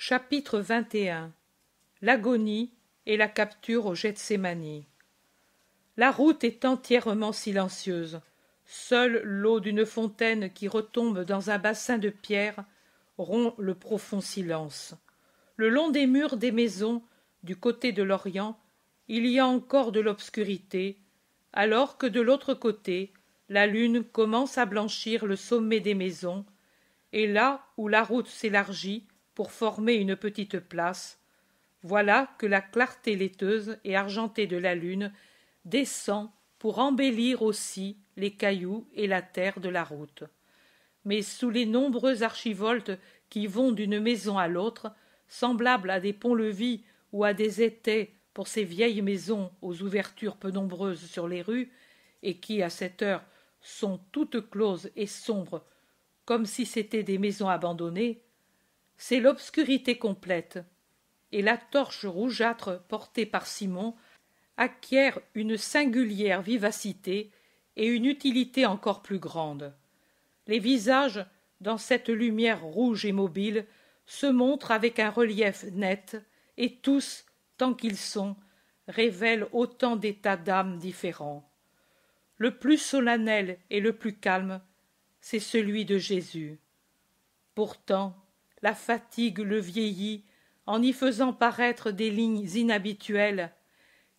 Chapitre 21 L'agonie et la capture au Gethsemane. La route est entièrement silencieuse. Seule l'eau d'une fontaine qui retombe dans un bassin de pierre rompt le profond silence. Le long des murs des maisons, du côté de l'Orient, il y a encore de l'obscurité, alors que de l'autre côté, la lune commence à blanchir le sommet des maisons, et là où la route s'élargit, pour former une petite place, voilà que la clarté laiteuse et argentée de la lune descend pour embellir aussi les cailloux et la terre de la route. Mais sous les nombreux archivoltes qui vont d'une maison à l'autre, semblables à des ponts-levis ou à des étais pour ces vieilles maisons aux ouvertures peu nombreuses sur les rues, et qui, à cette heure, sont toutes closes et sombres, comme si c'étaient des maisons abandonnées, c'est l'obscurité complète, et la torche rougeâtre portée par Simon acquiert une singulière vivacité et une utilité encore plus grande. Les visages, dans cette lumière rouge et mobile, se montrent avec un relief net, et tous, tant qu'ils sont, révèlent autant d'états d'âme différents. Le plus solennel et le plus calme, c'est celui de Jésus. Pourtant, la fatigue le vieillit en y faisant paraître des lignes inhabituelles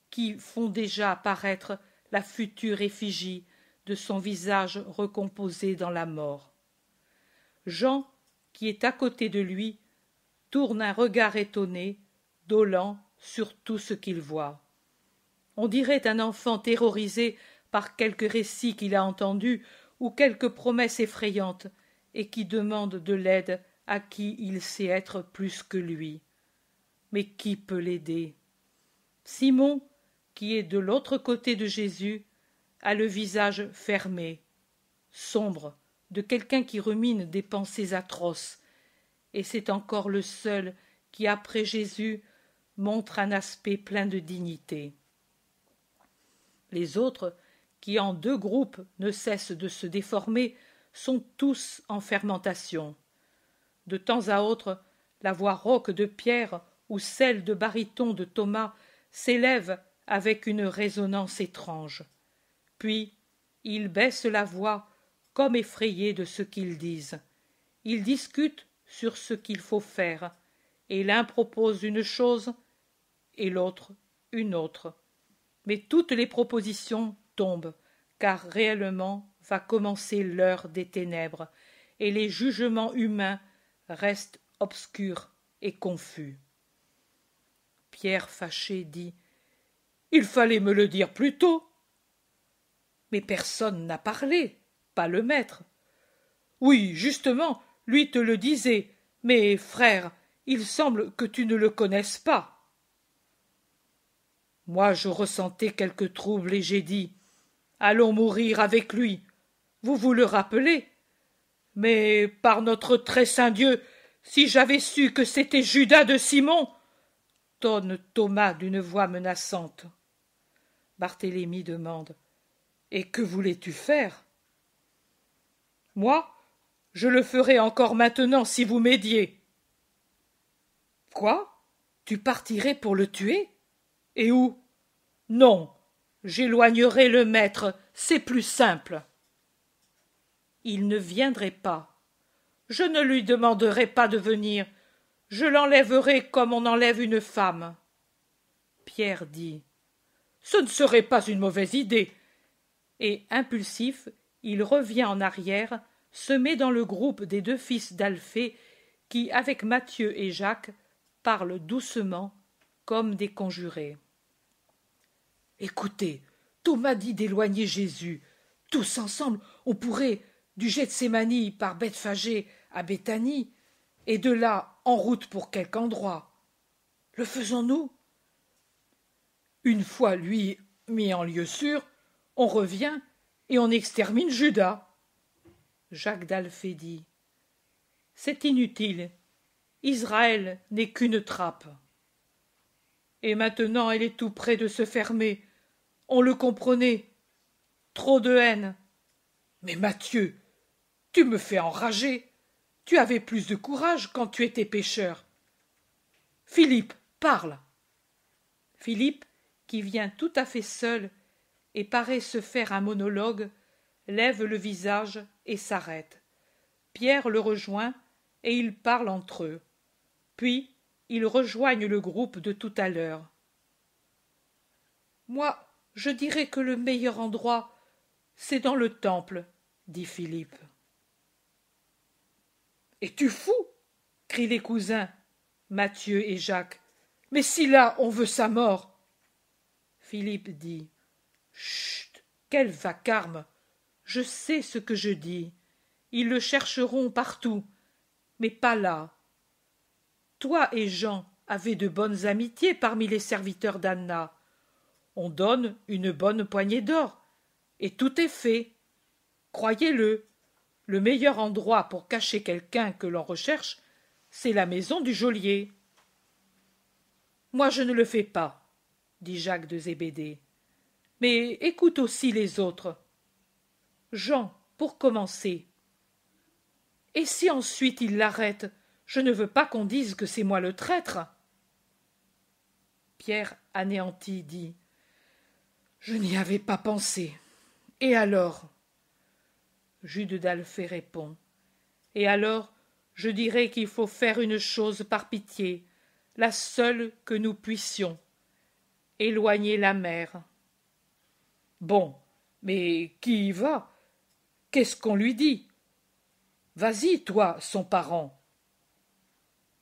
qui font déjà paraître la future effigie de son visage recomposé dans la mort. Jean, qui est à côté de lui, tourne un regard étonné, dolent sur tout ce qu'il voit. On dirait un enfant terrorisé par quelque récit qu'il a entendu ou quelque promesse effrayante, et qui demande de l'aide à qui il sait être plus que lui. Mais qui peut l'aider Simon, qui est de l'autre côté de Jésus, a le visage fermé, sombre, de quelqu'un qui rumine des pensées atroces, et c'est encore le seul qui, après Jésus, montre un aspect plein de dignité. Les autres, qui en deux groupes ne cessent de se déformer, sont tous en fermentation de temps à autre, la voix rauque de Pierre ou celle de baryton de Thomas s'élève avec une résonance étrange. Puis, ils baissent la voix, comme effrayés de ce qu'ils disent. Ils discutent sur ce qu'il faut faire, et l'un propose une chose et l'autre une autre. Mais toutes les propositions tombent, car réellement va commencer l'heure des ténèbres, et les jugements humains reste obscur et confus. Pierre, fâché, dit Il fallait me le dire plus tôt. Mais personne n'a parlé, pas le maître. Oui, justement, lui te le disait, mais frère, il semble que tu ne le connaisses pas. Moi, je ressentais quelque trouble et j'ai dit Allons mourir avec lui. Vous vous le rappelez mais par notre très saint Dieu, si j'avais su que c'était Judas de Simon. Tonne Thomas d'une voix menaçante. Barthélemy demande. Et que voulais tu faire? Moi, je le ferai encore maintenant si vous m'aidiez. Quoi? Tu partirais pour le tuer? Et où? Non. J'éloignerai le maître, c'est plus simple il ne viendrait pas. Je ne lui demanderai pas de venir. Je l'enlèverai comme on enlève une femme. Pierre dit. Ce ne serait pas une mauvaise idée. Et, impulsif, il revient en arrière, se met dans le groupe des deux fils d'Alphée qui, avec Mathieu et Jacques, parlent doucement comme des conjurés. Écoutez, tout m'a dit d'éloigner Jésus. Tous ensemble, on pourrait du Gethsemane par Bethphagée à Béthanie, et de là en route pour quelque endroit. Le faisons-nous Une fois lui mis en lieu sûr, on revient et on extermine Judas. Jacques d'Alphée dit C'est inutile. Israël n'est qu'une trappe. Et maintenant elle est tout près de se fermer. On le comprenait. Trop de haine. Mais Mathieu. Tu me fais enrager. Tu avais plus de courage quand tu étais pêcheur. Philippe, parle. Philippe, qui vient tout à fait seul et paraît se faire un monologue, lève le visage et s'arrête. Pierre le rejoint et ils parlent entre eux. Puis ils rejoignent le groupe de tout à l'heure. Moi, je dirais que le meilleur endroit, c'est dans le temple, dit Philippe. Es-tu fou crient les cousins, Mathieu et Jacques. Mais si là on veut sa mort Philippe dit Chut Quel vacarme Je sais ce que je dis. Ils le chercheront partout, mais pas là. Toi et Jean avaient de bonnes amitiés parmi les serviteurs d'Anna. On donne une bonne poignée d'or, et tout est fait. Croyez-le, le meilleur endroit pour cacher quelqu'un que l'on recherche, c'est la maison du geôlier. Moi je ne le fais pas, dit Jacques de Zébédée. Mais écoute aussi les autres. Jean, pour commencer. Et si ensuite il l'arrête, je ne veux pas qu'on dise que c'est moi le traître. Pierre, anéanti, dit. Je n'y avais pas pensé. Et alors? Jude d'Alphée répond. Et alors, je dirai qu'il faut faire une chose par pitié, la seule que nous puissions éloigner la mère. Bon, mais qui y va Qu'est-ce qu'on lui dit Vas-y, toi, son parent.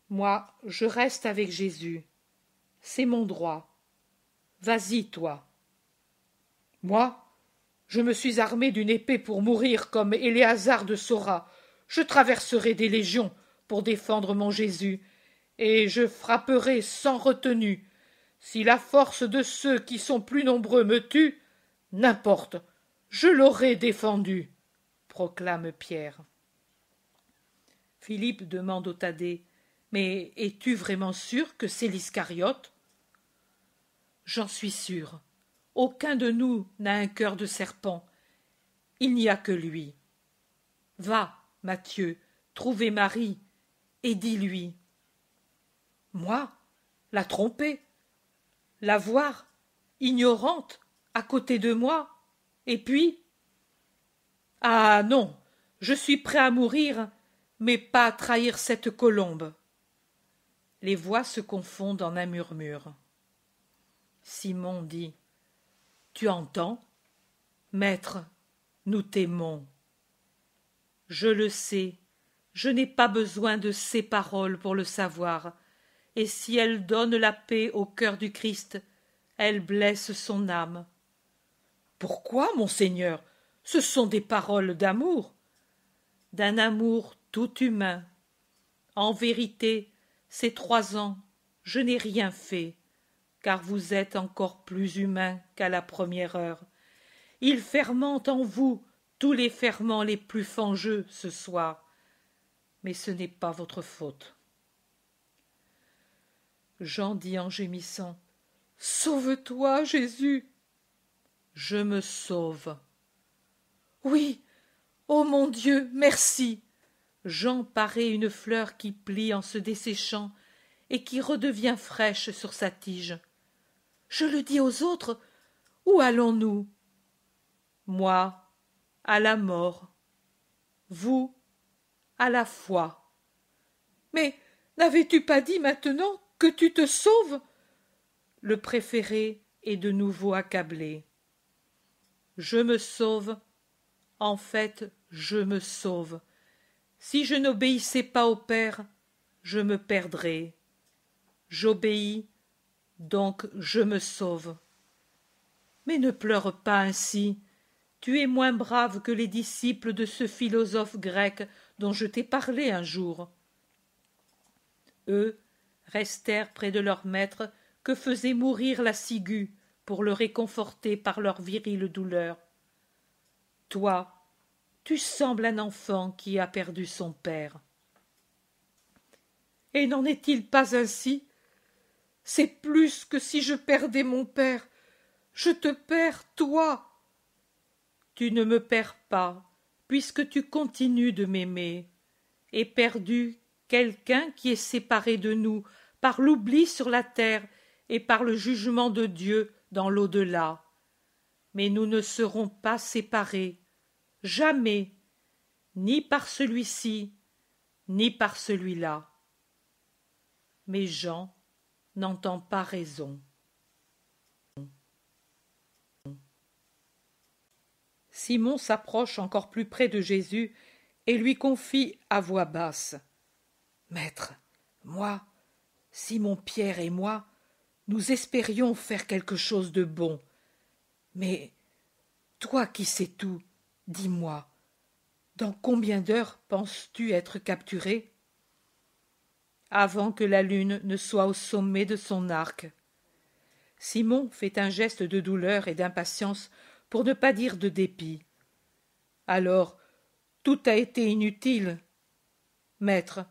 Moi, je reste avec Jésus. C'est mon droit. Vas-y, toi. Moi, je me suis armé d'une épée pour mourir comme Éléazar de Sora. Je traverserai des légions pour défendre mon Jésus, et je frapperai sans retenue. Si la force de ceux qui sont plus nombreux me tue, n'importe, je l'aurai défendu, proclame Pierre. Philippe demande au Thaddée Mais es-tu vraiment sûr que c'est l'Iscariote J'en suis sûr. Aucun de nous n'a un cœur de serpent. Il n'y a que lui. Va, Mathieu, trouver Marie, et dis-lui. Moi La tromper La voir Ignorante À côté de moi Et puis Ah non Je suis prêt à mourir, mais pas à trahir cette colombe. Les voix se confondent en un murmure. Simon dit tu entends Maître, nous t'aimons. Je le sais, je n'ai pas besoin de ces paroles pour le savoir, et si elles donnent la paix au cœur du Christ, elles blessent son âme. Pourquoi, monseigneur Ce sont des paroles d'amour. D'un amour tout humain. En vérité, ces trois ans, je n'ai rien fait car vous êtes encore plus humain qu'à la première heure. Il fermente en vous tous les ferments les plus fangeux ce soir. Mais ce n'est pas votre faute. Jean dit en gémissant Sauve-toi, Jésus Je me sauve. Oui Oh mon Dieu, merci Jean paraît une fleur qui plie en se desséchant et qui redevient fraîche sur sa tige. Je le dis aux autres. Où allons-nous Moi, à la mort. Vous, à la foi. Mais n'avais-tu pas dit maintenant que tu te sauves Le préféré est de nouveau accablé. Je me sauve. En fait, je me sauve. Si je n'obéissais pas au Père, je me perdrais. J'obéis donc je me sauve mais ne pleure pas ainsi tu es moins brave que les disciples de ce philosophe grec dont je t'ai parlé un jour eux restèrent près de leur maître que faisait mourir la ciguë pour le réconforter par leur virile douleur toi tu sembles un enfant qui a perdu son père et n'en est-il pas ainsi c'est plus que si je perdais mon père. Je te perds, toi. Tu ne me perds pas, puisque tu continues de m'aimer. Et perdu, quelqu'un qui est séparé de nous par l'oubli sur la terre et par le jugement de Dieu dans l'au-delà. Mais nous ne serons pas séparés, jamais, ni par celui-ci, ni par celui-là. Mais Jean n'entend pas raison. Simon s'approche encore plus près de Jésus et lui confie à voix basse. Maître, moi, Simon Pierre et moi, nous espérions faire quelque chose de bon. Mais toi qui sais tout, dis moi, dans combien d'heures penses tu être capturé? avant que la lune ne soit au sommet de son arc. Simon fait un geste de douleur et d'impatience pour ne pas dire de dépit. Alors, tout a été inutile. Maître,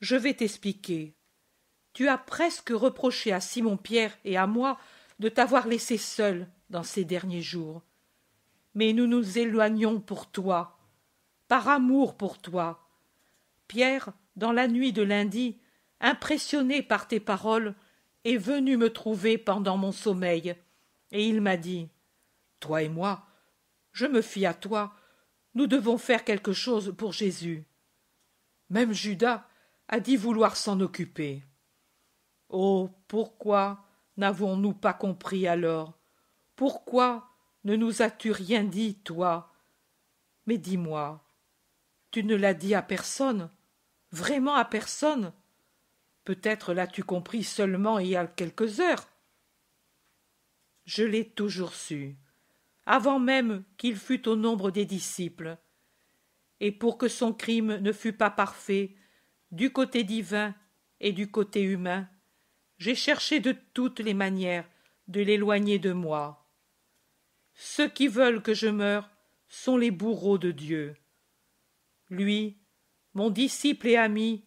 je vais t'expliquer. Tu as presque reproché à Simon Pierre et à moi de t'avoir laissé seul dans ces derniers jours. Mais nous nous éloignons pour toi, par amour pour toi. Pierre dans la nuit de lundi, impressionné par tes paroles, est venu me trouver pendant mon sommeil, et il m'a dit Toi et moi, je me fie à toi, nous devons faire quelque chose pour Jésus. Même Judas a dit vouloir s'en occuper. Oh, pourquoi n'avons-nous pas compris alors Pourquoi ne nous as-tu rien dit, toi Mais dis-moi, tu ne l'as dit à personne vraiment à personne. Peut-être l'as-tu compris seulement il y a quelques heures. Je l'ai toujours su, avant même qu'il fût au nombre des disciples. Et pour que son crime ne fût pas parfait, du côté divin et du côté humain, j'ai cherché de toutes les manières de l'éloigner de moi. Ceux qui veulent que je meure sont les bourreaux de Dieu. Lui, mon disciple et ami,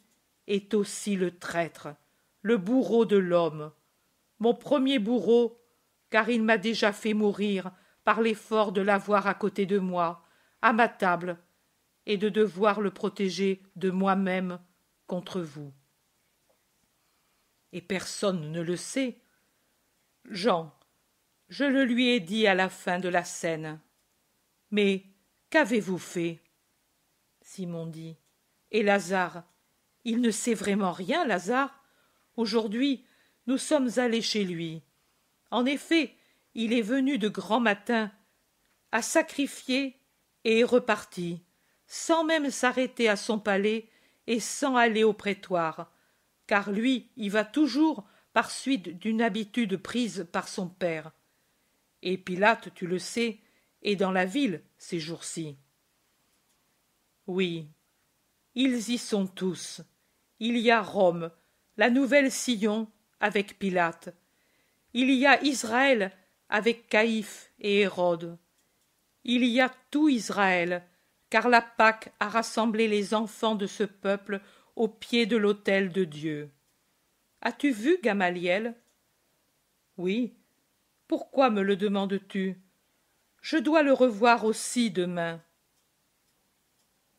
est aussi le traître, le bourreau de l'homme. Mon premier bourreau, car il m'a déjà fait mourir par l'effort de l'avoir à côté de moi, à ma table, et de devoir le protéger de moi-même contre vous. Et personne ne le sait. Jean, je le lui ai dit à la fin de la scène. Mais qu'avez-vous fait Simon dit et Lazare Il ne sait vraiment rien, Lazare. Aujourd'hui, nous sommes allés chez lui. En effet, il est venu de grand matin, a sacrifié et est reparti, sans même s'arrêter à son palais et sans aller au prétoire, car lui y va toujours par suite d'une habitude prise par son père. Et Pilate, tu le sais, est dans la ville ces jours-ci. Oui, ils y sont tous. Il y a Rome, la nouvelle Sion avec Pilate. Il y a Israël avec Caïphe et Hérode. Il y a tout Israël, car la Pâque a rassemblé les enfants de ce peuple au pied de l'autel de Dieu. As-tu vu Gamaliel Oui. Pourquoi me le demandes-tu Je dois le revoir aussi demain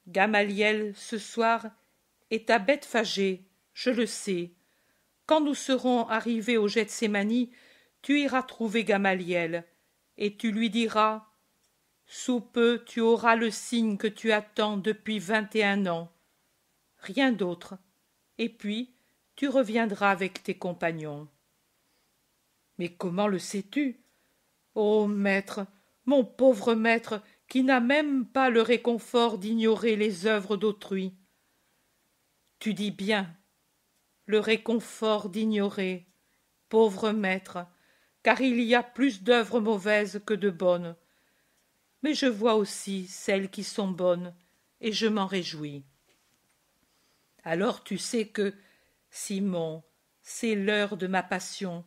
gamaliel ce soir est bête bethphagée je le sais quand nous serons arrivés au gethsémani tu iras trouver gamaliel et tu lui diras sous peu tu auras le signe que tu attends depuis vingt et un ans rien d'autre et puis tu reviendras avec tes compagnons mais comment le sais-tu ô oh, maître mon pauvre maître qui n'a même pas le réconfort d'ignorer les œuvres d'autrui. Tu dis bien, le réconfort d'ignorer, pauvre maître, car il y a plus d'œuvres mauvaises que de bonnes. Mais je vois aussi celles qui sont bonnes, et je m'en réjouis. Alors tu sais que, Simon, c'est l'heure de ma passion.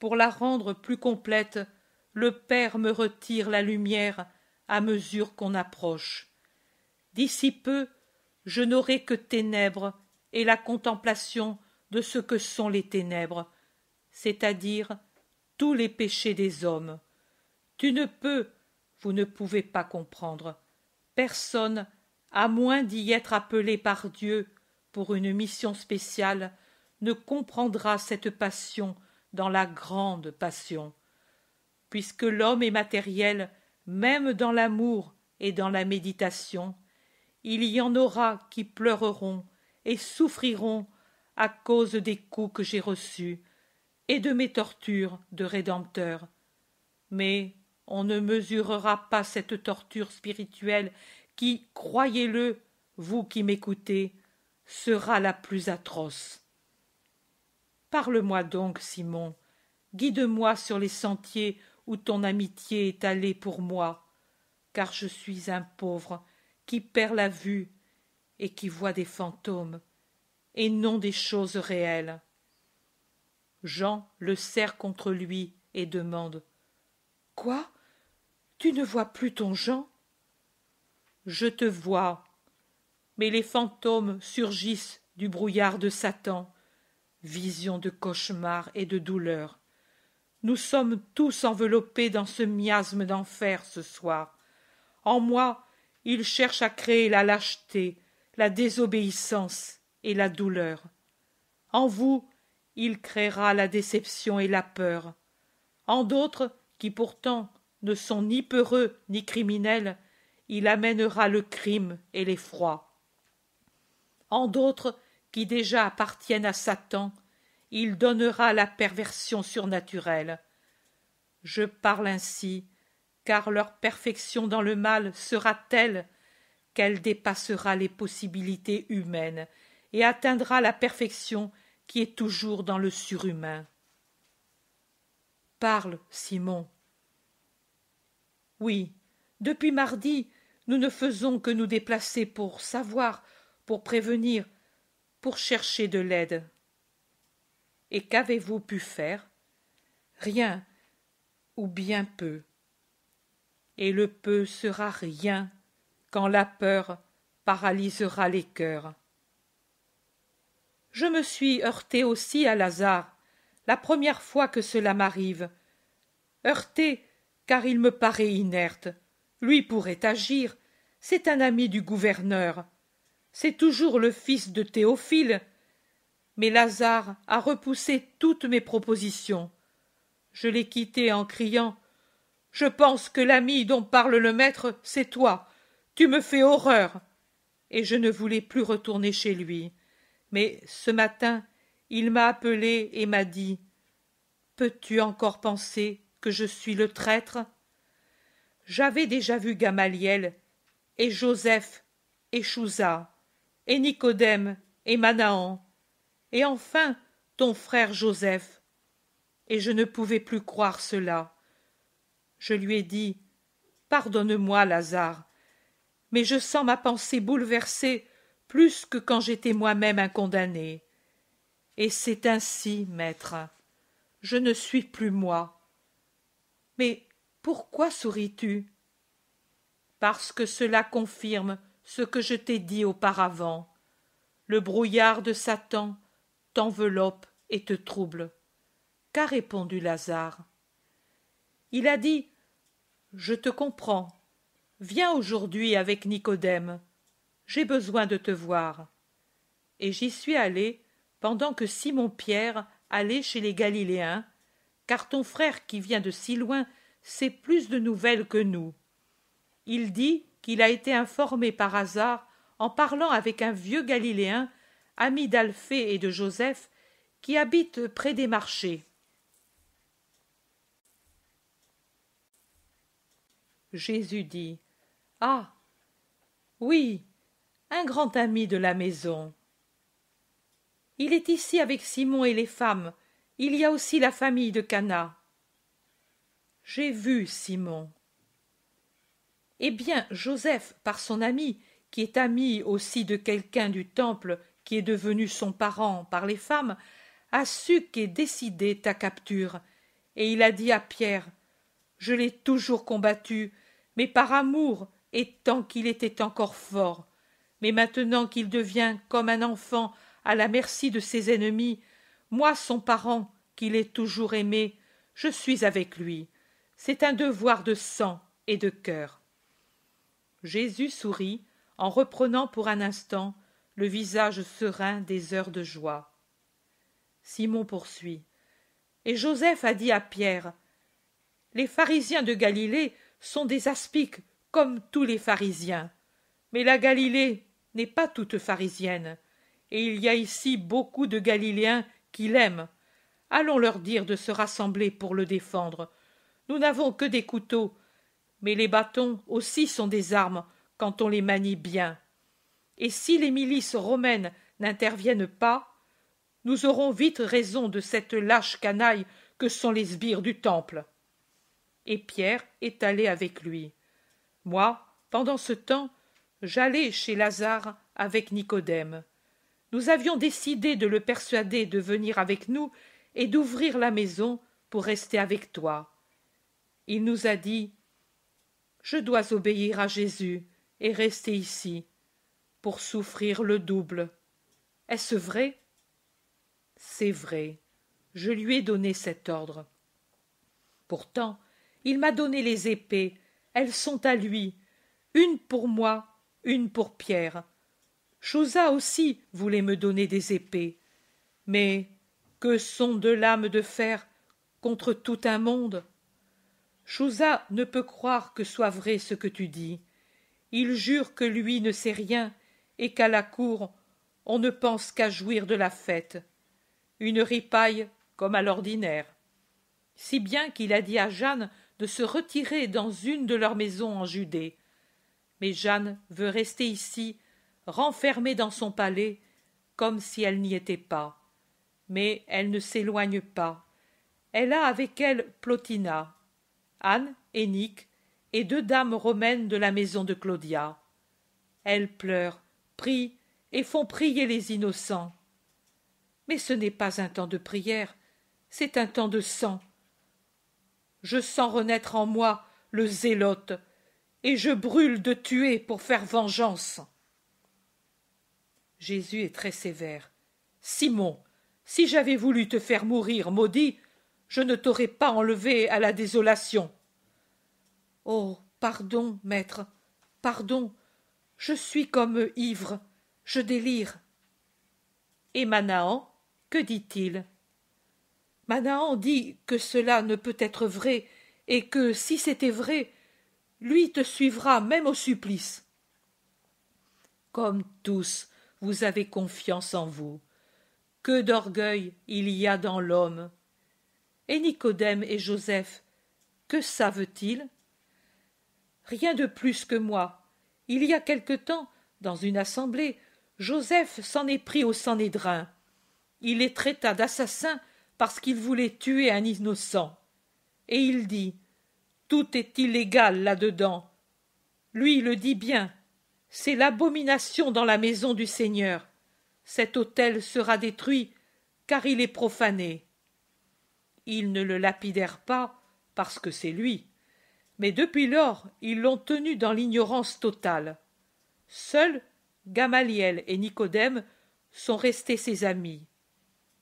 Pour la rendre plus complète, le Père me retire la lumière à mesure qu'on approche. D'ici peu, je n'aurai que ténèbres et la contemplation de ce que sont les ténèbres, c'est-à-dire tous les péchés des hommes. Tu ne peux, vous ne pouvez pas comprendre. Personne, à moins d'y être appelé par Dieu pour une mission spéciale, ne comprendra cette passion dans la grande passion. Puisque l'homme est matériel même dans l'amour et dans la méditation, il y en aura qui pleureront et souffriront à cause des coups que j'ai reçus et de mes tortures de Rédempteur. Mais on ne mesurera pas cette torture spirituelle qui, croyez-le, vous qui m'écoutez, sera la plus atroce. Parle-moi donc, Simon, guide-moi sur les sentiers où ton amitié est allée pour moi, car je suis un pauvre qui perd la vue et qui voit des fantômes, et non des choses réelles. Jean le serre contre lui et demande Quoi Tu ne vois plus ton Jean Je te vois, mais les fantômes surgissent du brouillard de Satan, vision de cauchemar et de douleur. Nous sommes tous enveloppés dans ce miasme d'enfer ce soir. En moi, il cherche à créer la lâcheté, la désobéissance et la douleur. En vous, il créera la déception et la peur. En d'autres, qui pourtant ne sont ni peureux ni criminels, il amènera le crime et l'effroi. En d'autres, qui déjà appartiennent à Satan, il donnera la perversion surnaturelle. Je parle ainsi, car leur perfection dans le mal sera telle qu'elle dépassera les possibilités humaines et atteindra la perfection qui est toujours dans le surhumain. Parle, Simon. Oui, depuis mardi, nous ne faisons que nous déplacer pour savoir, pour prévenir, pour chercher de l'aide. Et qu'avez-vous pu faire Rien, ou bien peu. Et le peu sera rien quand la peur paralysera les cœurs. Je me suis heurté aussi à Lazare, la première fois que cela m'arrive. Heurté, car il me paraît inerte. Lui pourrait agir. C'est un ami du gouverneur. C'est toujours le fils de Théophile mais Lazare a repoussé toutes mes propositions. Je l'ai quitté en criant Je pense que l'ami dont parle le maître, c'est toi. Tu me fais horreur. Et je ne voulais plus retourner chez lui. Mais ce matin, il m'a appelé et m'a dit Peux-tu encore penser que je suis le traître J'avais déjà vu Gamaliel et Joseph et Chouza et Nicodème et Manahan et enfin ton frère Joseph. Et je ne pouvais plus croire cela. Je lui ai dit Pardonne-moi, Lazare, mais je sens ma pensée bouleversée plus que quand j'étais moi-même un condamné. Et c'est ainsi, maître. Je ne suis plus moi. Mais pourquoi souris-tu Parce que cela confirme ce que je t'ai dit auparavant. Le brouillard de Satan t'enveloppe et te trouble. Qu'a répondu Lazare Il a dit Je te comprends. Viens aujourd'hui avec Nicodème. J'ai besoin de te voir. Et j'y suis allé pendant que Simon-Pierre allait chez les Galiléens, car ton frère qui vient de si loin sait plus de nouvelles que nous. Il dit qu'il a été informé par hasard en parlant avec un vieux Galiléen ami d'Alphée et de Joseph, qui habitent près des marchés. Jésus dit Ah Oui, un grand ami de la maison. Il est ici avec Simon et les femmes. Il y a aussi la famille de Cana. J'ai vu Simon. Eh bien, Joseph, par son ami, qui est ami aussi de quelqu'un du temple qui est devenu son parent par les femmes, a su qu'est décidée ta capture. Et il a dit à Pierre Je l'ai toujours combattu, mais par amour et tant qu'il était encore fort. Mais maintenant qu'il devient comme un enfant à la merci de ses ennemis, moi, son parent, qu'il ait toujours aimé, je suis avec lui. C'est un devoir de sang et de cœur. Jésus sourit en reprenant pour un instant le visage serein des heures de joie. Simon poursuit. Et Joseph a dit à Pierre Les pharisiens de Galilée sont des aspics comme tous les pharisiens. Mais la Galilée n'est pas toute pharisienne, et il y a ici beaucoup de Galiléens qui l'aiment. Allons leur dire de se rassembler pour le défendre. Nous n'avons que des couteaux, mais les bâtons aussi sont des armes quand on les manie bien et si les milices romaines n'interviennent pas, nous aurons vite raison de cette lâche canaille que sont les sbires du temple. Et Pierre est allé avec lui. Moi, pendant ce temps, j'allais chez Lazare avec Nicodème. Nous avions décidé de le persuader de venir avec nous et d'ouvrir la maison pour rester avec toi. Il nous a dit Je dois obéir à Jésus et rester ici pour souffrir le double. Est-ce vrai C'est vrai. Je lui ai donné cet ordre. Pourtant, il m'a donné les épées. Elles sont à lui. Une pour moi, une pour Pierre. Chousa aussi voulait me donner des épées. Mais que sont deux lames de fer contre tout un monde Chousa ne peut croire que soit vrai ce que tu dis. Il jure que lui ne sait rien, et qu'à la cour on ne pense qu'à jouir de la fête. Une ripaille comme à l'ordinaire. Si bien qu'il a dit à Jeanne de se retirer dans une de leurs maisons en Judée. Mais Jeanne veut rester ici, renfermée dans son palais, comme si elle n'y était pas. Mais elle ne s'éloigne pas. Elle a avec elle Plotina, Anne et Nick, et deux dames romaines de la maison de Claudia. Elle pleure, et font prier les innocents. Mais ce n'est pas un temps de prière, c'est un temps de sang. Je sens renaître en moi le zélote, et je brûle de tuer pour faire vengeance. Jésus est très sévère. Simon, si j'avais voulu te faire mourir, maudit, je ne t'aurais pas enlevé à la désolation. Oh. Pardon, maître, pardon, je suis comme ivre, je délire. Et Manahan, que dit-il Manahan dit que cela ne peut être vrai, et que si c'était vrai, lui te suivra même au supplice. Comme tous, vous avez confiance en vous. Que d'orgueil il y a dans l'homme. Et Nicodème et Joseph, que savent-ils Rien de plus que moi, il y a quelque temps dans une assemblée joseph s'en est pris au sanhédrin il les traita d'assassins parce qu'il voulait tuer un innocent et il dit tout est illégal là dedans lui le dit bien c'est l'abomination dans la maison du seigneur cet autel sera détruit car il est profané ils ne le lapidèrent pas parce que c'est lui mais depuis lors ils l'ont tenu dans l'ignorance totale. Seuls Gamaliel et Nicodème sont restés ses amis.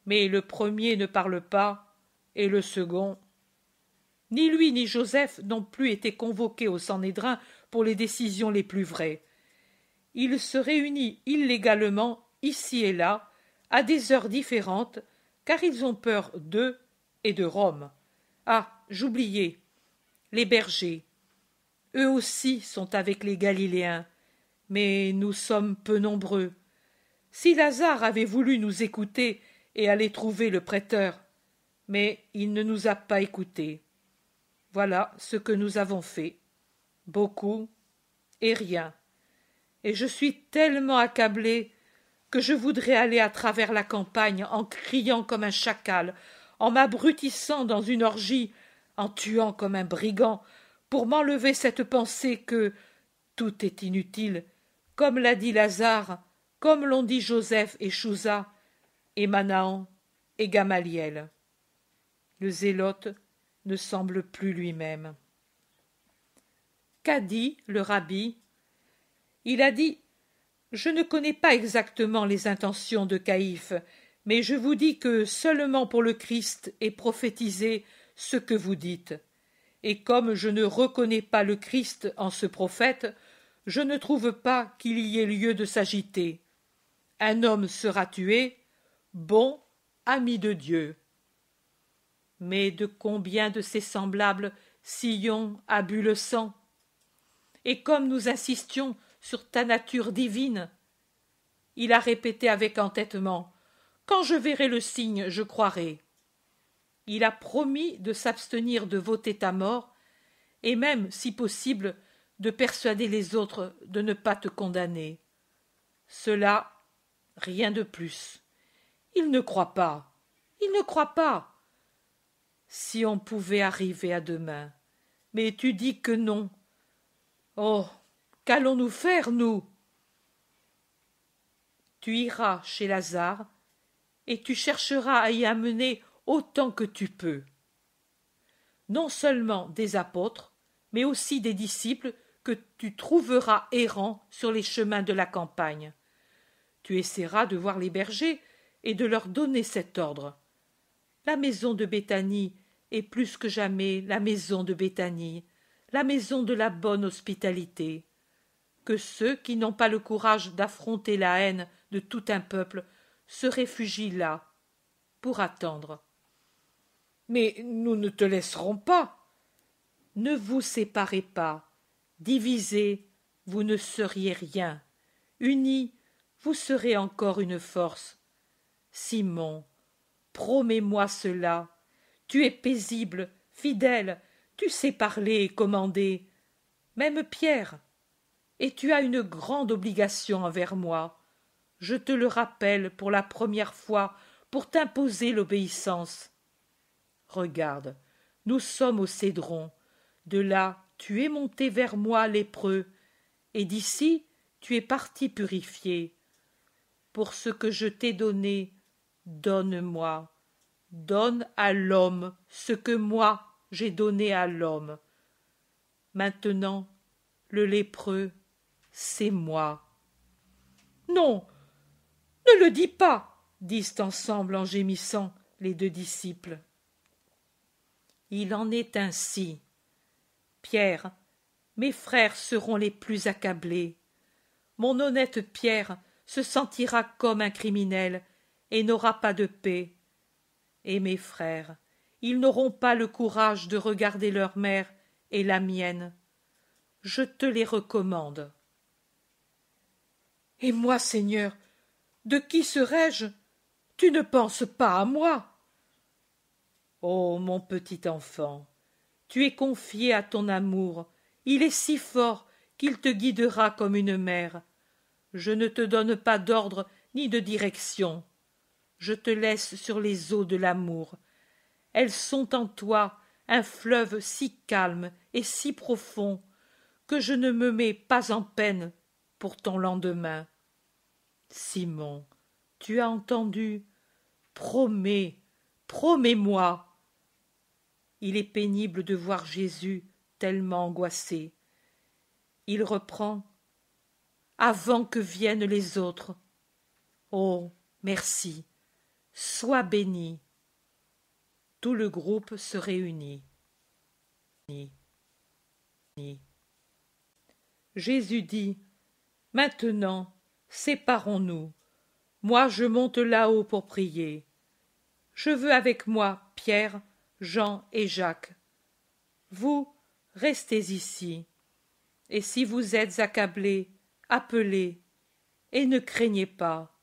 Mais le premier ne parle pas, et le second. Ni lui ni Joseph n'ont plus été convoqués au Sanhédrin pour les décisions les plus vraies. Il se réunit illégalement ici et là, à des heures différentes, car ils ont peur d'eux et de Rome. Ah, j'oubliais, les bergers. Eux aussi sont avec les Galiléens, mais nous sommes peu nombreux. Si Lazare avait voulu nous écouter et aller trouver le prêteur, mais il ne nous a pas écoutés. Voilà ce que nous avons fait. Beaucoup et rien. Et je suis tellement accablé que je voudrais aller à travers la campagne en criant comme un chacal, en m'abrutissant dans une orgie en tuant comme un brigand, pour m'enlever cette pensée que tout est inutile, comme l'a dit Lazare, comme l'ont dit Joseph et Chouza, et Manahan et Gamaliel. Le zélote ne semble plus lui-même. Qu'a dit le rabbi Il a dit Je ne connais pas exactement les intentions de Caïphe, mais je vous dis que seulement pour le Christ est prophétisé ce que vous dites. Et comme je ne reconnais pas le Christ en ce prophète, je ne trouve pas qu'il y ait lieu de s'agiter. Un homme sera tué, bon, ami de Dieu. Mais de combien de ses semblables Sillon a bu le sang Et comme nous insistions sur ta nature divine, il a répété avec entêtement Quand je verrai le signe, je croirai. Il a promis de s'abstenir de voter ta mort, et même, si possible, de persuader les autres de ne pas te condamner. Cela, rien de plus. Il ne croit pas. Il ne croit pas. Si on pouvait arriver à demain. Mais tu dis que non. Oh. Qu'allons nous faire, nous? Tu iras chez Lazare, et tu chercheras à y amener autant que tu peux. Non seulement des apôtres, mais aussi des disciples que tu trouveras errants sur les chemins de la campagne. Tu essaieras de voir les bergers et de leur donner cet ordre. La maison de Béthanie est plus que jamais la maison de Béthanie, la maison de la bonne hospitalité. Que ceux qui n'ont pas le courage d'affronter la haine de tout un peuple se réfugient là pour attendre mais nous ne te laisserons pas. Ne vous séparez pas. Divisez, vous ne seriez rien. Unis, vous serez encore une force. Simon, promets-moi cela. Tu es paisible, fidèle, tu sais parler et commander. Même Pierre. Et tu as une grande obligation envers moi. Je te le rappelle pour la première fois pour t'imposer l'obéissance regarde nous sommes au cédron de là tu es monté vers moi lépreux et d'ici tu es parti purifié pour ce que je t'ai donné donne-moi donne à l'homme ce que moi j'ai donné à l'homme maintenant le lépreux c'est moi non ne le dis pas disent ensemble en gémissant les deux disciples il en est ainsi. Pierre, mes frères seront les plus accablés. Mon honnête Pierre se sentira comme un criminel et n'aura pas de paix. Et mes frères, ils n'auront pas le courage de regarder leur mère et la mienne. Je te les recommande. Et moi, Seigneur, de qui serais-je Tu ne penses pas à moi mon petit enfant tu es confié à ton amour il est si fort qu'il te guidera comme une mère je ne te donne pas d'ordre ni de direction je te laisse sur les eaux de l'amour elles sont en toi un fleuve si calme et si profond que je ne me mets pas en peine pour ton lendemain simon tu as entendu promets promets-moi il est pénible de voir Jésus tellement angoissé. Il reprend Avant que viennent les autres. Oh, merci. Sois béni. Tout le groupe se réunit. Jésus dit Maintenant, séparons-nous. Moi, je monte là-haut pour prier. Je veux avec moi Pierre, Jean et Jacques. Vous, restez ici. Et si vous êtes accablés, appelez, et ne craignez pas.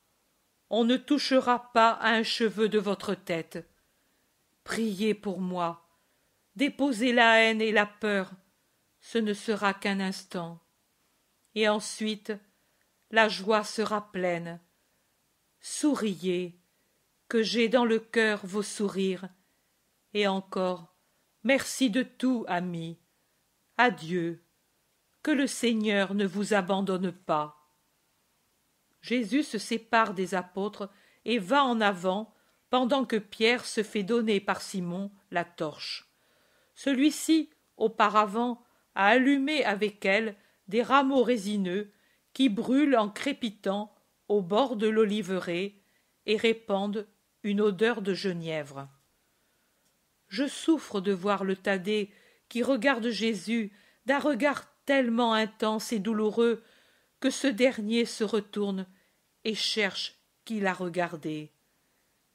On ne touchera pas à un cheveu de votre tête. Priez pour moi. Déposez la haine et la peur. Ce ne sera qu'un instant. Et ensuite, la joie sera pleine. Souriez, que j'ai dans le cœur vos sourires et encore merci de tout ami adieu que le seigneur ne vous abandonne pas jésus se sépare des apôtres et va en avant pendant que pierre se fait donner par simon la torche celui-ci auparavant a allumé avec elle des rameaux résineux qui brûlent en crépitant au bord de l'oliveraie et répandent une odeur de genièvre je souffre de voir le thaddée qui regarde jésus d'un regard tellement intense et douloureux que ce dernier se retourne et cherche qui l'a regardé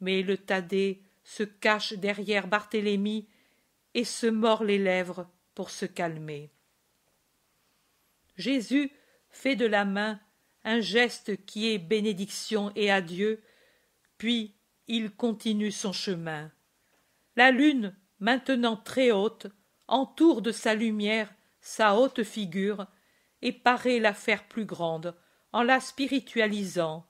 mais le thaddée se cache derrière barthélemy et se mord les lèvres pour se calmer jésus fait de la main un geste qui est bénédiction et adieu puis il continue son chemin la lune, maintenant très haute, entoure de sa lumière sa haute figure et paraît la faire plus grande en la spiritualisant,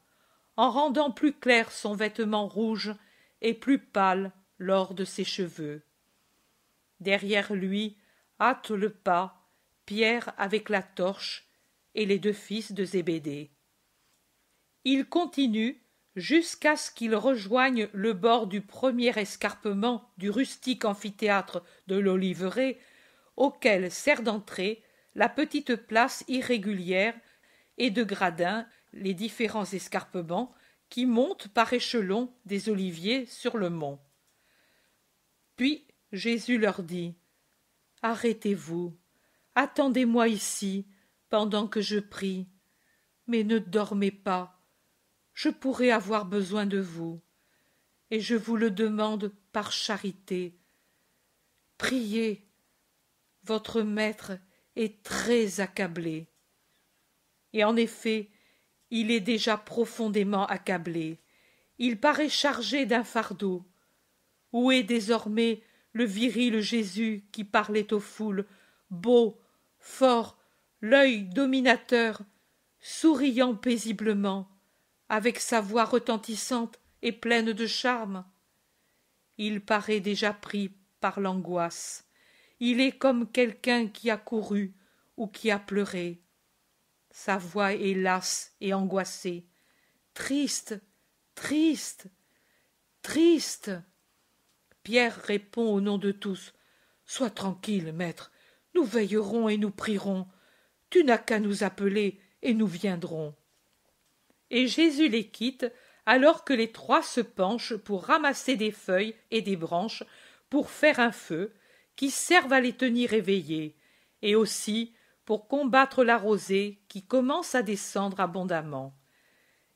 en rendant plus clair son vêtement rouge et plus pâle l'or de ses cheveux. Derrière lui hâte le pas Pierre avec la torche et les deux fils de Zébédée. Il continue jusqu'à ce qu'ils rejoignent le bord du premier escarpement du rustique amphithéâtre de l'Oliveraie, auquel sert d'entrée la petite place irrégulière et de gradins les différents escarpements qui montent par échelon des oliviers sur le mont. Puis Jésus leur dit Arrêtez-vous, attendez-moi ici pendant que je prie, mais ne dormez pas je pourrais avoir besoin de vous, et je vous le demande par charité. Priez, votre maître est très accablé. Et en effet, il est déjà profondément accablé. Il paraît chargé d'un fardeau. Où est désormais le viril Jésus qui parlait aux foules, beau, fort, l'œil dominateur, souriant paisiblement, avec sa voix retentissante et pleine de charme. Il paraît déjà pris par l'angoisse. Il est comme quelqu'un qui a couru ou qui a pleuré. Sa voix est lasse et angoissée. Triste, triste, triste. Pierre répond au nom de tous. Sois tranquille, maître. Nous veillerons et nous prierons. Tu n'as qu'à nous appeler et nous viendrons et Jésus les quitte alors que les trois se penchent pour ramasser des feuilles et des branches pour faire un feu qui serve à les tenir éveillés et aussi pour combattre la rosée qui commence à descendre abondamment.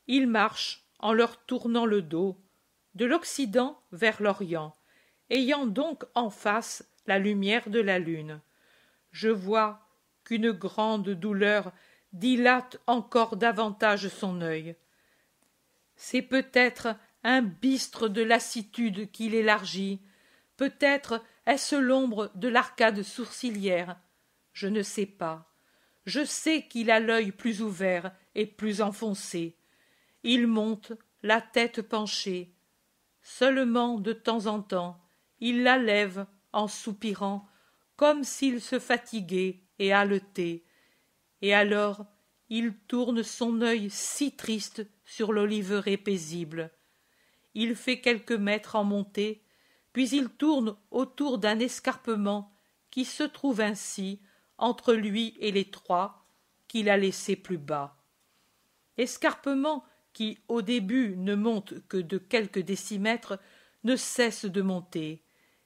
Ils marchent en leur tournant le dos de l'Occident vers l'Orient, ayant donc en face la lumière de la lune. Je vois qu'une grande douleur dilate encore davantage son œil. C'est peut-être un bistre de lassitude qui l'élargit, peut-être est-ce l'ombre de l'arcade sourcilière. Je ne sais pas. Je sais qu'il a l'œil plus ouvert et plus enfoncé. Il monte, la tête penchée. Seulement, de temps en temps, il la lève en soupirant, comme s'il se fatiguait et haletait, et alors il tourne son œil si triste sur l'oliveraie paisible. Il fait quelques mètres en montée, puis il tourne autour d'un escarpement qui se trouve ainsi entre lui et les trois qu'il a laissés plus bas. Escarpement qui, au début, ne monte que de quelques décimètres, ne cesse de monter,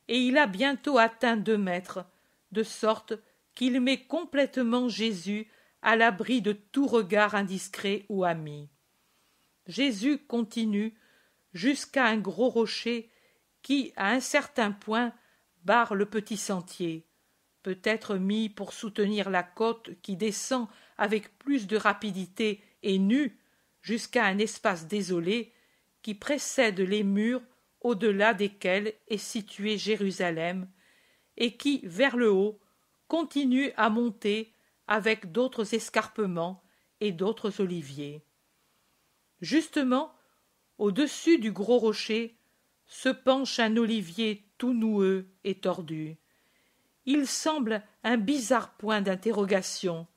et il a bientôt atteint deux mètres, de sorte qu'il met complètement Jésus à l'abri de tout regard indiscret ou ami. Jésus continue jusqu'à un gros rocher qui, à un certain point, barre le petit sentier, peut-être mis pour soutenir la côte qui descend avec plus de rapidité et nue jusqu'à un espace désolé qui précède les murs au-delà desquels est située Jérusalem et qui, vers le haut, continue à monter avec d'autres escarpements et d'autres oliviers. Justement, au-dessus du gros rocher, se penche un olivier tout noueux et tordu. Il semble un bizarre point d'interrogation,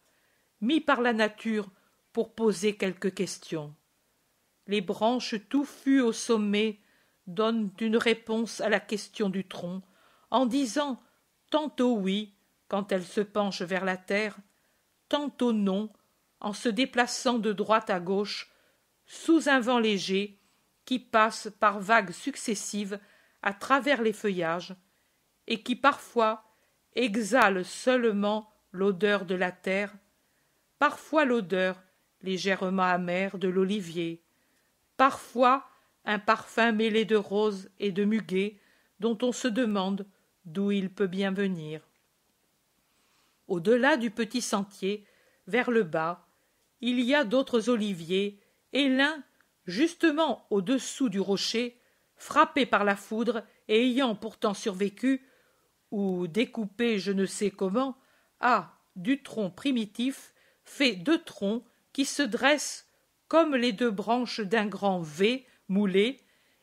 mis par la nature pour poser quelques questions. Les branches touffues au sommet donnent une réponse à la question du tronc en disant tantôt oui quand elle se penche vers la terre, tantôt non, en se déplaçant de droite à gauche, sous un vent léger qui passe par vagues successives à travers les feuillages, et qui parfois exhale seulement l'odeur de la terre, parfois l'odeur légèrement amère de l'olivier, parfois un parfum mêlé de rose et de muguet dont on se demande d'où il peut bien venir au-delà du petit sentier, vers le bas, il y a d'autres oliviers, et l'un, justement au-dessous du rocher, frappé par la foudre et ayant pourtant survécu, ou découpé je ne sais comment, a, du tronc primitif, fait deux troncs qui se dressent comme les deux branches d'un grand V moulé,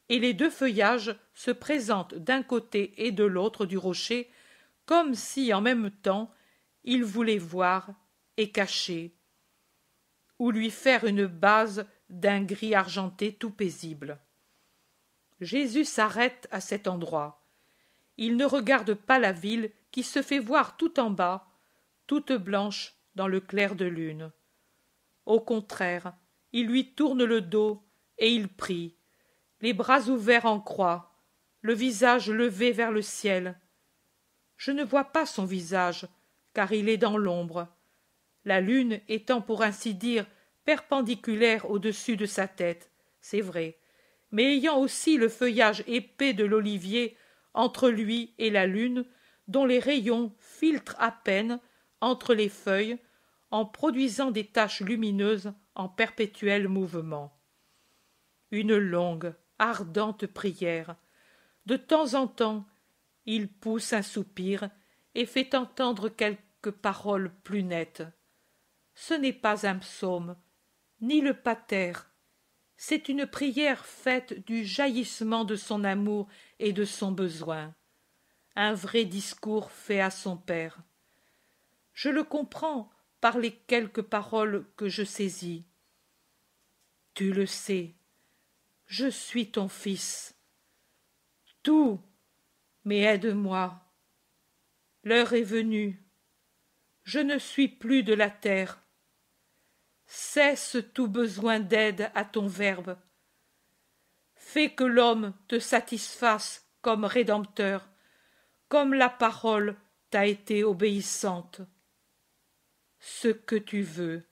et les deux feuillages se présentent d'un côté et de l'autre du rocher, comme si en même temps il voulait voir et cacher, ou lui faire une base d'un gris argenté tout paisible. Jésus s'arrête à cet endroit. Il ne regarde pas la ville qui se fait voir tout en bas, toute blanche dans le clair de lune. Au contraire, il lui tourne le dos et il prie, les bras ouverts en croix, le visage levé vers le ciel. Je ne vois pas son visage, car il est dans l'ombre, la lune étant pour ainsi dire perpendiculaire au-dessus de sa tête, c'est vrai, mais ayant aussi le feuillage épais de l'olivier entre lui et la lune, dont les rayons filtrent à peine entre les feuilles en produisant des taches lumineuses en perpétuel mouvement. Une longue, ardente prière. De temps en temps, il pousse un soupir et fait entendre quelques que paroles plus nettes. Ce n'est pas un psaume, ni le pater. C'est une prière faite du jaillissement de son amour et de son besoin. Un vrai discours fait à son père. Je le comprends par les quelques paroles que je saisis. Tu le sais, je suis ton fils. Tout, mais aide-moi. L'heure est venue je ne suis plus de la terre. Cesse tout besoin d'aide à ton Verbe. Fais que l'homme te satisfasse comme Rédempteur, comme la parole t'a été obéissante. Ce que tu veux,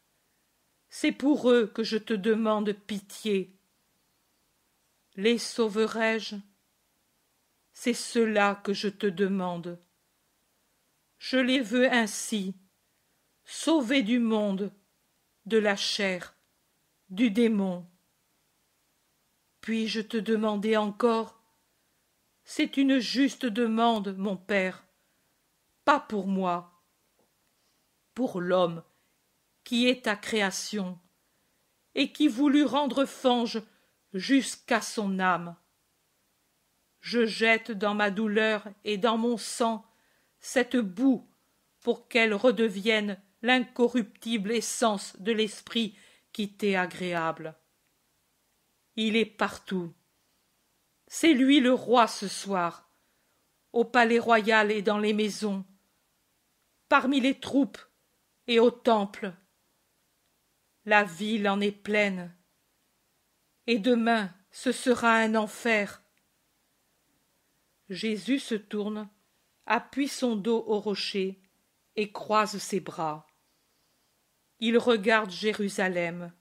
c'est pour eux que je te demande pitié. Les sauverai-je C'est cela que je te demande. Je les veux ainsi Sauvé du monde, de la chair, du démon. Puis-je te demander encore C'est une juste demande, mon père, pas pour moi, pour l'homme qui est ta création et qui voulut rendre fange jusqu'à son âme. Je jette dans ma douleur et dans mon sang cette boue pour qu'elle redevienne l'incorruptible essence de l'esprit qui t'est agréable. Il est partout. C'est lui le roi ce soir, au palais royal et dans les maisons, parmi les troupes et au temple. La ville en est pleine. Et demain, ce sera un enfer. Jésus se tourne, appuie son dos au rocher et croise ses bras il regarde Jérusalem.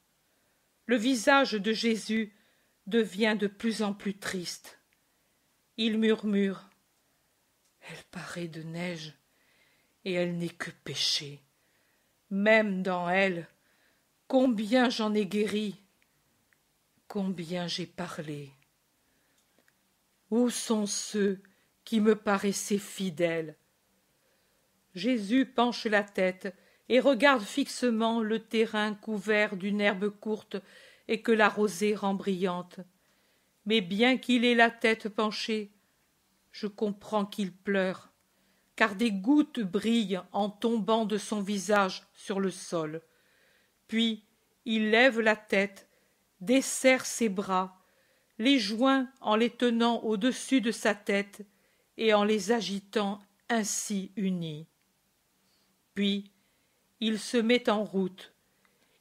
Le visage de Jésus devient de plus en plus triste. Il murmure Elle paraît de neige, et elle n'est que péché. Même dans elle, combien j'en ai guéri, combien j'ai parlé. Où sont ceux qui me paraissaient fidèles Jésus penche la tête et regarde fixement le terrain couvert d'une herbe courte et que la rosée rend brillante. Mais bien qu'il ait la tête penchée, je comprends qu'il pleure, car des gouttes brillent en tombant de son visage sur le sol. Puis il lève la tête, desserre ses bras, les joint en les tenant au-dessus de sa tête et en les agitant ainsi unis. Puis il se met en route.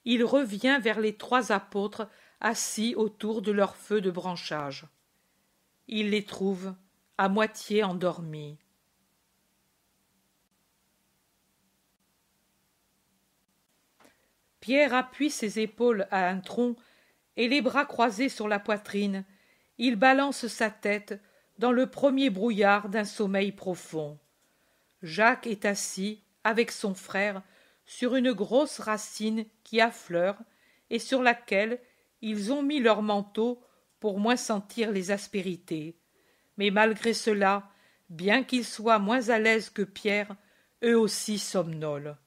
Il revient vers les trois apôtres assis autour de leur feu de branchage. Il les trouve à moitié endormis. Pierre appuie ses épaules à un tronc et les bras croisés sur la poitrine, il balance sa tête dans le premier brouillard d'un sommeil profond. Jacques est assis, avec son frère, sur une grosse racine qui affleure et sur laquelle ils ont mis leur manteau pour moins sentir les aspérités. Mais malgré cela, bien qu'ils soient moins à l'aise que Pierre, eux aussi somnolent.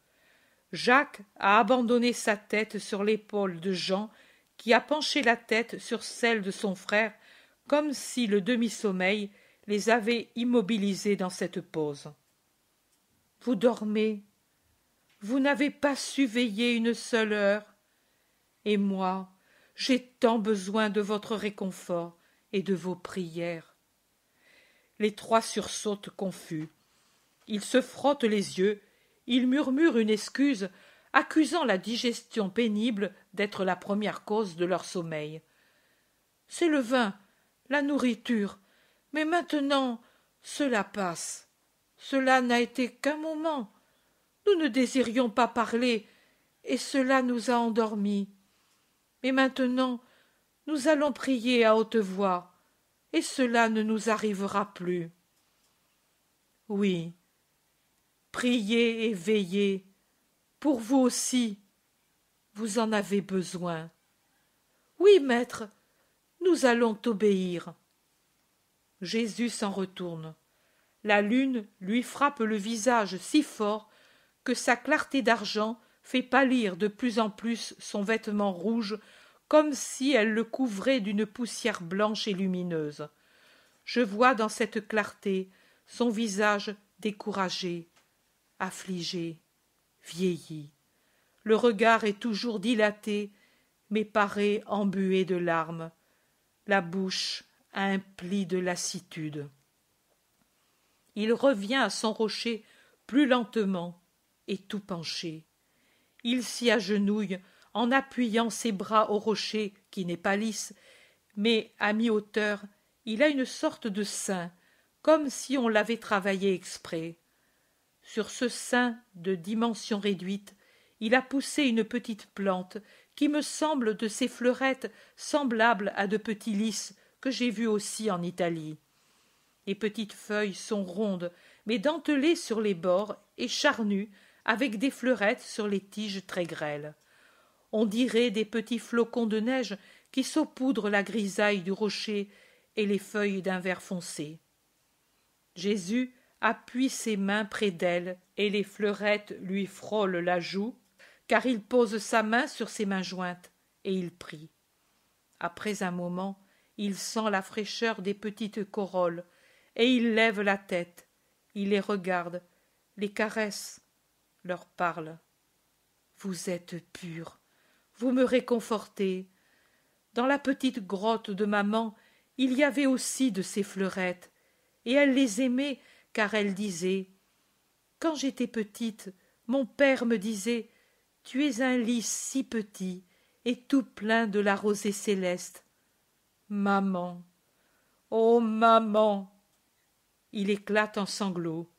Jacques a abandonné sa tête sur l'épaule de Jean, qui a penché la tête sur celle de son frère, comme si le demi-sommeil les avait immobilisés dans cette pose. Vous dormez, vous n'avez pas su veiller une seule heure. Et moi, j'ai tant besoin de votre réconfort et de vos prières. Les trois sursautent confus. Ils se frottent les yeux, ils murmurent une excuse, accusant la digestion pénible d'être la première cause de leur sommeil. C'est le vin, la nourriture, mais maintenant cela passe. Cela n'a été qu'un moment nous ne désirions pas parler, et cela nous a endormis. Mais maintenant, nous allons prier à haute voix, et cela ne nous arrivera plus. Oui, priez et veillez, pour vous aussi, vous en avez besoin. Oui, maître, nous allons t'obéir. Jésus s'en retourne. La lune lui frappe le visage si fort que sa clarté d'argent fait pâlir de plus en plus son vêtement rouge comme si elle le couvrait d'une poussière blanche et lumineuse. Je vois dans cette clarté son visage découragé, affligé, vieilli. Le regard est toujours dilaté, mais paré embué de larmes. La bouche a un pli de lassitude. Il revient à son rocher plus lentement, et tout penché. Il s'y agenouille en appuyant ses bras au rocher qui n'est pas lisse, mais à mi-hauteur, il a une sorte de sein, comme si on l'avait travaillé exprès. Sur ce sein de dimension réduite, il a poussé une petite plante qui me semble de ces fleurettes semblables à de petits lys que j'ai vus aussi en Italie. Les petites feuilles sont rondes, mais dentelées sur les bords et charnues avec des fleurettes sur les tiges très grêles. On dirait des petits flocons de neige qui saupoudrent la grisaille du rocher et les feuilles d'un vert foncé. Jésus appuie ses mains près d'elle et les fleurettes lui frôlent la joue, car il pose sa main sur ses mains jointes et il prie. Après un moment, il sent la fraîcheur des petites corolles et il lève la tête, il les regarde, les caresse leur parle. Vous êtes pur, vous me réconfortez. Dans la petite grotte de maman, il y avait aussi de ces fleurettes, et elle les aimait car elle disait Quand j'étais petite, mon père me disait Tu es un lys si petit et tout plein de la rosée céleste. Maman, oh maman Il éclate en sanglots.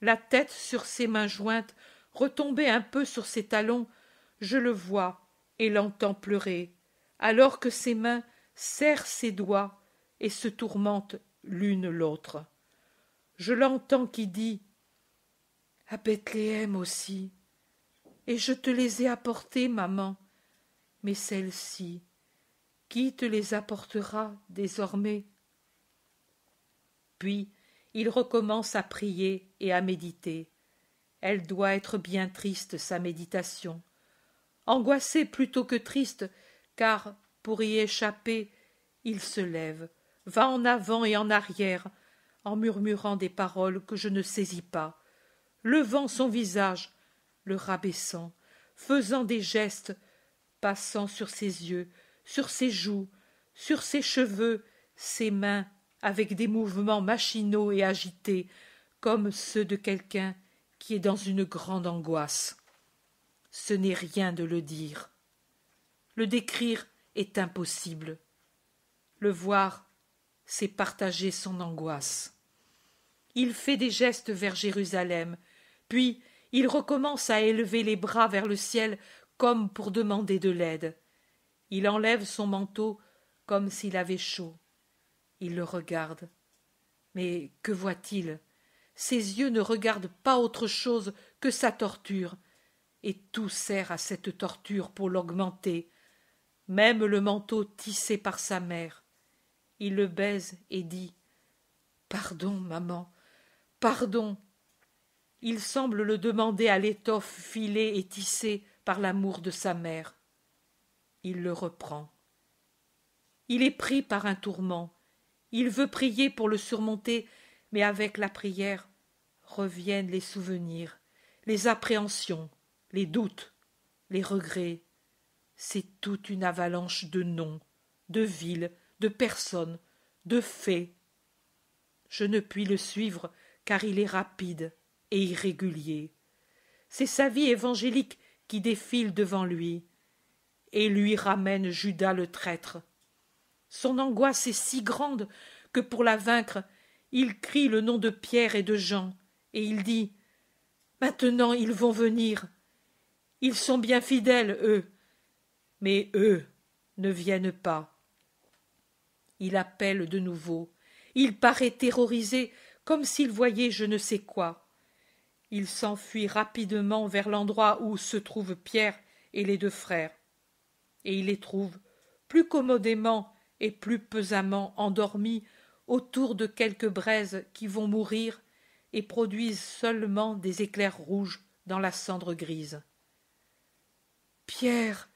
La tête sur ses mains jointes retomber un peu sur ses talons, je le vois et l'entends pleurer, alors que ses mains serrent ses doigts et se tourmentent l'une l'autre. Je l'entends qui dit À Bethléem aussi. Et je te les ai apportées, maman. Mais celles ci qui te les apportera désormais Puis il recommence à prier et à méditer. Elle doit être bien triste, sa méditation. angoissée plutôt que triste, car, pour y échapper, il se lève, va en avant et en arrière, en murmurant des paroles que je ne saisis pas, levant son visage, le rabaissant, faisant des gestes, passant sur ses yeux, sur ses joues, sur ses cheveux, ses mains, avec des mouvements machinaux et agités, comme ceux de quelqu'un qui est dans une grande angoisse. Ce n'est rien de le dire. Le décrire est impossible. Le voir, c'est partager son angoisse. Il fait des gestes vers Jérusalem, puis il recommence à élever les bras vers le ciel comme pour demander de l'aide. Il enlève son manteau comme s'il avait chaud. Il le regarde. Mais que voit-il ses yeux ne regardent pas autre chose que sa torture, et tout sert à cette torture pour l'augmenter, même le manteau tissé par sa mère. Il le baise et dit Pardon, maman, pardon. Il semble le demander à l'étoffe filée et tissée par l'amour de sa mère. Il le reprend. Il est pris par un tourment. Il veut prier pour le surmonter, mais avec la prière reviennent les souvenirs, les appréhensions, les doutes, les regrets. C'est toute une avalanche de noms, de villes, de personnes, de faits. Je ne puis le suivre car il est rapide et irrégulier. C'est sa vie évangélique qui défile devant lui et lui ramène Judas le traître. Son angoisse est si grande que pour la vaincre il crie le nom de Pierre et de Jean, et il dit Maintenant ils vont venir. Ils sont bien fidèles, eux. Mais eux ne viennent pas. Il appelle de nouveau. Il paraît terrorisé, comme s'il voyait je ne sais quoi. Il s'enfuit rapidement vers l'endroit où se trouvent Pierre et les deux frères. Et il les trouve, plus commodément et plus pesamment endormis autour de quelques braises qui vont mourir et produisent seulement des éclairs rouges dans la cendre grise. Pierre,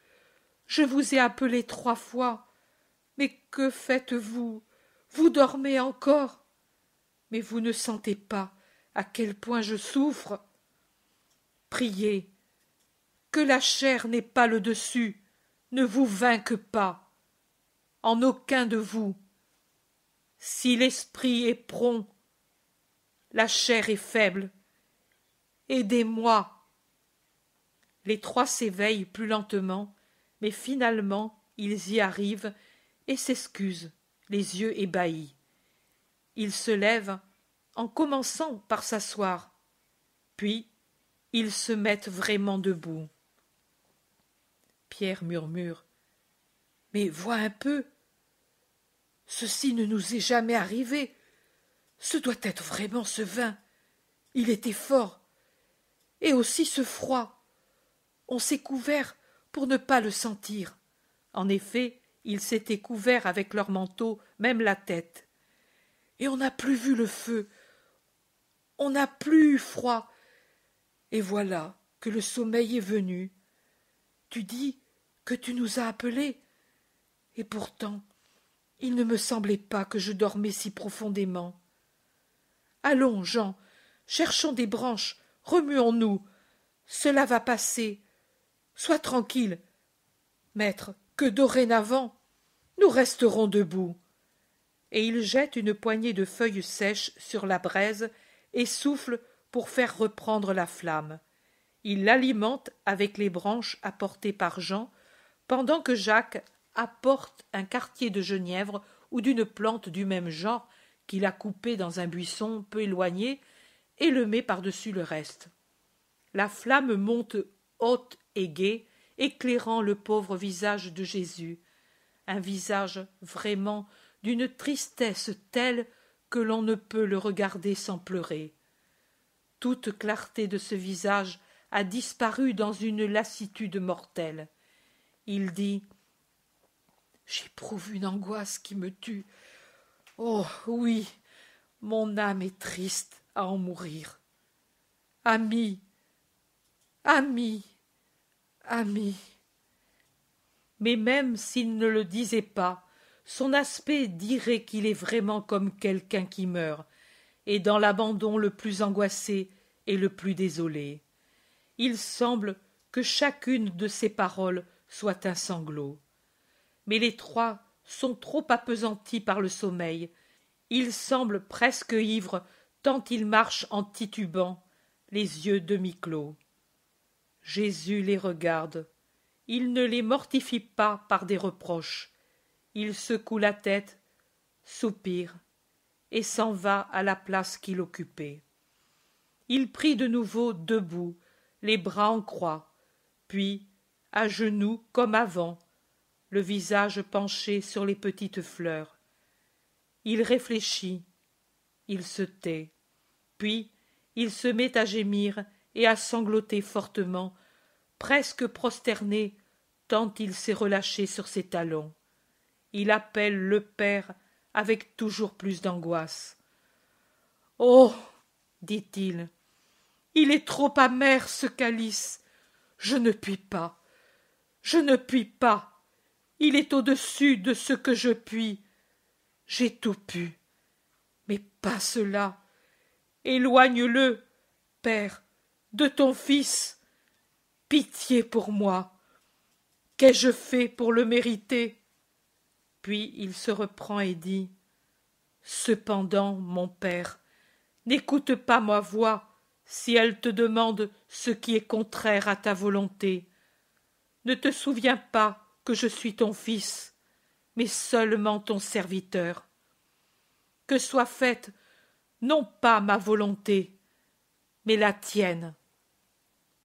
je vous ai appelé trois fois. Mais que faites-vous Vous dormez encore Mais vous ne sentez pas à quel point je souffre. Priez. Que la chair n'ait pas le dessus, ne vous vainque pas. En aucun de vous si l'esprit est prompt, la chair est faible. Aidez-moi. Les trois s'éveillent plus lentement, mais finalement ils y arrivent et s'excusent, les yeux ébahis. Ils se lèvent en commençant par s'asseoir, puis ils se mettent vraiment debout. Pierre murmure. Mais vois un peu, Ceci ne nous est jamais arrivé. Ce doit être vraiment ce vin. Il était fort. Et aussi ce froid. On s'est couvert pour ne pas le sentir. En effet, ils s'étaient couverts avec leur manteau, même la tête. Et on n'a plus vu le feu. On n'a plus eu froid. Et voilà que le sommeil est venu. Tu dis que tu nous as appelés. Et pourtant, il ne me semblait pas que je dormais si profondément. Allons, Jean, cherchons des branches, remuons-nous. Cela va passer. Sois tranquille, maître, que dorénavant nous resterons debout. Et il jette une poignée de feuilles sèches sur la braise et souffle pour faire reprendre la flamme. Il l'alimente avec les branches apportées par Jean, pendant que Jacques apporte un quartier de genièvre ou d'une plante du même genre qu'il a coupé dans un buisson peu éloigné et le met par-dessus le reste. La flamme monte haute et gaie, éclairant le pauvre visage de Jésus, un visage vraiment d'une tristesse telle que l'on ne peut le regarder sans pleurer. Toute clarté de ce visage a disparu dans une lassitude mortelle. Il dit J'éprouve une angoisse qui me tue. Oh oui, mon âme est triste à en mourir. Ami, ami, ami. Mais même s'il ne le disait pas, son aspect dirait qu'il est vraiment comme quelqu'un qui meurt, et dans l'abandon le plus angoissé et le plus désolé. Il semble que chacune de ses paroles soit un sanglot mais les trois sont trop appesantis par le sommeil. Ils semblent presque ivres, tant ils marchent en titubant, les yeux demi-clos. Jésus les regarde. Il ne les mortifie pas par des reproches. Il secoue la tête, soupire, et s'en va à la place qu'il occupait. Il prie de nouveau debout, les bras en croix, puis, à genoux comme avant, le visage penché sur les petites fleurs. Il réfléchit, il se tait, puis il se met à gémir et à sangloter fortement, presque prosterné, tant il s'est relâché sur ses talons. Il appelle le père avec toujours plus d'angoisse. Oh dit-il, il est trop amer ce calice. Je ne puis pas. Je ne puis pas. Il est au-dessus de ce que je puis. J'ai tout pu. Mais pas cela. Éloigne-le, Père, de ton Fils. Pitié pour moi. Qu'ai-je fait pour le mériter Puis il se reprend et dit Cependant, mon Père, n'écoute pas ma voix si elle te demande ce qui est contraire à ta volonté. Ne te souviens pas que je suis ton fils, mais seulement ton serviteur. Que soit faite non pas ma volonté, mais la tienne.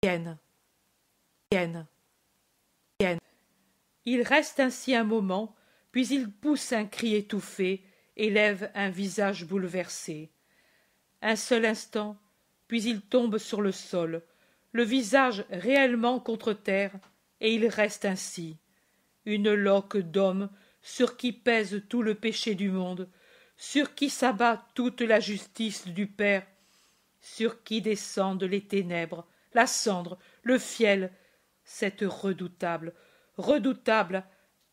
Tienne. Tienne. Tienne. Il reste ainsi un moment, puis il pousse un cri étouffé et lève un visage bouleversé. Un seul instant, puis il tombe sur le sol, le visage réellement contre terre, et il reste ainsi une loque d'homme sur qui pèse tout le péché du monde, sur qui s'abat toute la justice du Père, sur qui descendent les ténèbres, la cendre, le fiel, cette redoutable, redoutable,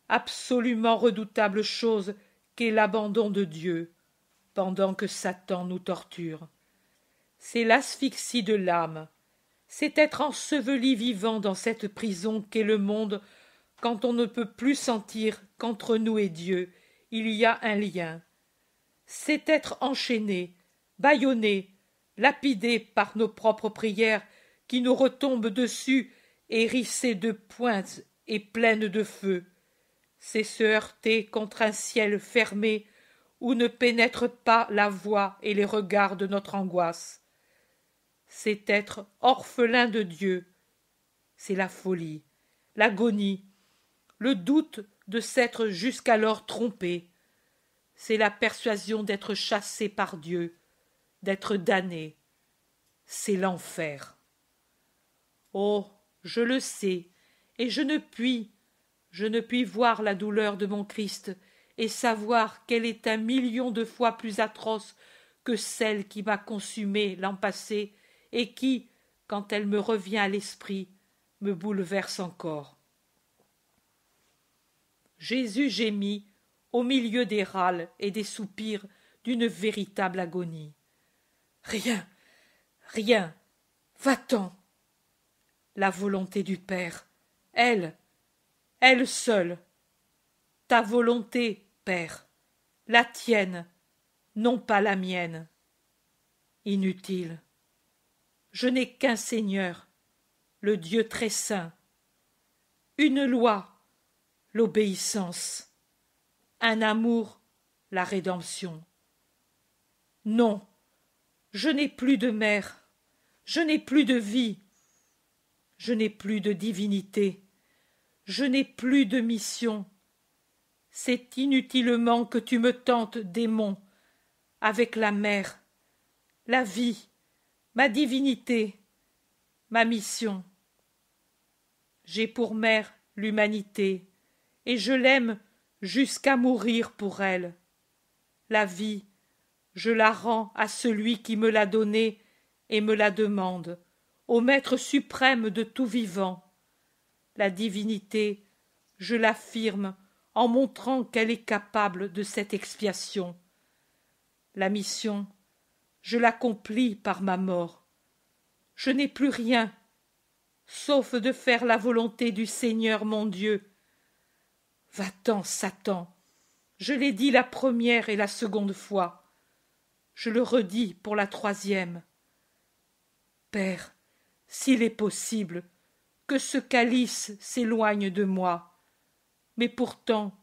absolument redoutable chose qu'est l'abandon de Dieu, pendant que Satan nous torture. C'est l'asphyxie de l'âme, c'est être enseveli vivant dans cette prison qu'est le monde quand on ne peut plus sentir qu'entre nous et Dieu il y a un lien. C'est être enchaîné, bâillonné, lapidé par nos propres prières qui nous retombent dessus, hérissés de pointes et pleines de feu. C'est se heurter contre un ciel fermé où ne pénètre pas la voix et les regards de notre angoisse. C'est être orphelin de Dieu. C'est la folie, l'agonie, le doute de s'être jusqu'alors trompé. C'est la persuasion d'être chassé par Dieu, d'être damné. C'est l'enfer. Oh, je le sais, et je ne puis, je ne puis voir la douleur de mon Christ et savoir qu'elle est un million de fois plus atroce que celle qui m'a consumé l'an passé et qui, quand elle me revient à l'esprit, me bouleverse encore jésus gémit au milieu des râles et des soupirs d'une véritable agonie rien rien va-t'en la volonté du père elle elle seule ta volonté père la tienne non pas la mienne inutile je n'ai qu'un seigneur le dieu très saint une loi l'obéissance, un amour, la rédemption. Non, je n'ai plus de mère, je n'ai plus de vie, je n'ai plus de divinité, je n'ai plus de mission. C'est inutilement que tu me tentes, démon, avec la mère, la vie, ma divinité, ma mission. J'ai pour mère l'humanité, et je l'aime jusqu'à mourir pour elle. La vie, je la rends à celui qui me l'a donnée et me la demande, au Maître suprême de tout vivant. La divinité, je l'affirme en montrant qu'elle est capable de cette expiation. La mission, je l'accomplis par ma mort. Je n'ai plus rien, sauf de faire la volonté du Seigneur mon Dieu, Va-t'en, Satan Je l'ai dit la première et la seconde fois. Je le redis pour la troisième. Père, s'il est possible, que ce calice s'éloigne de moi. Mais pourtant,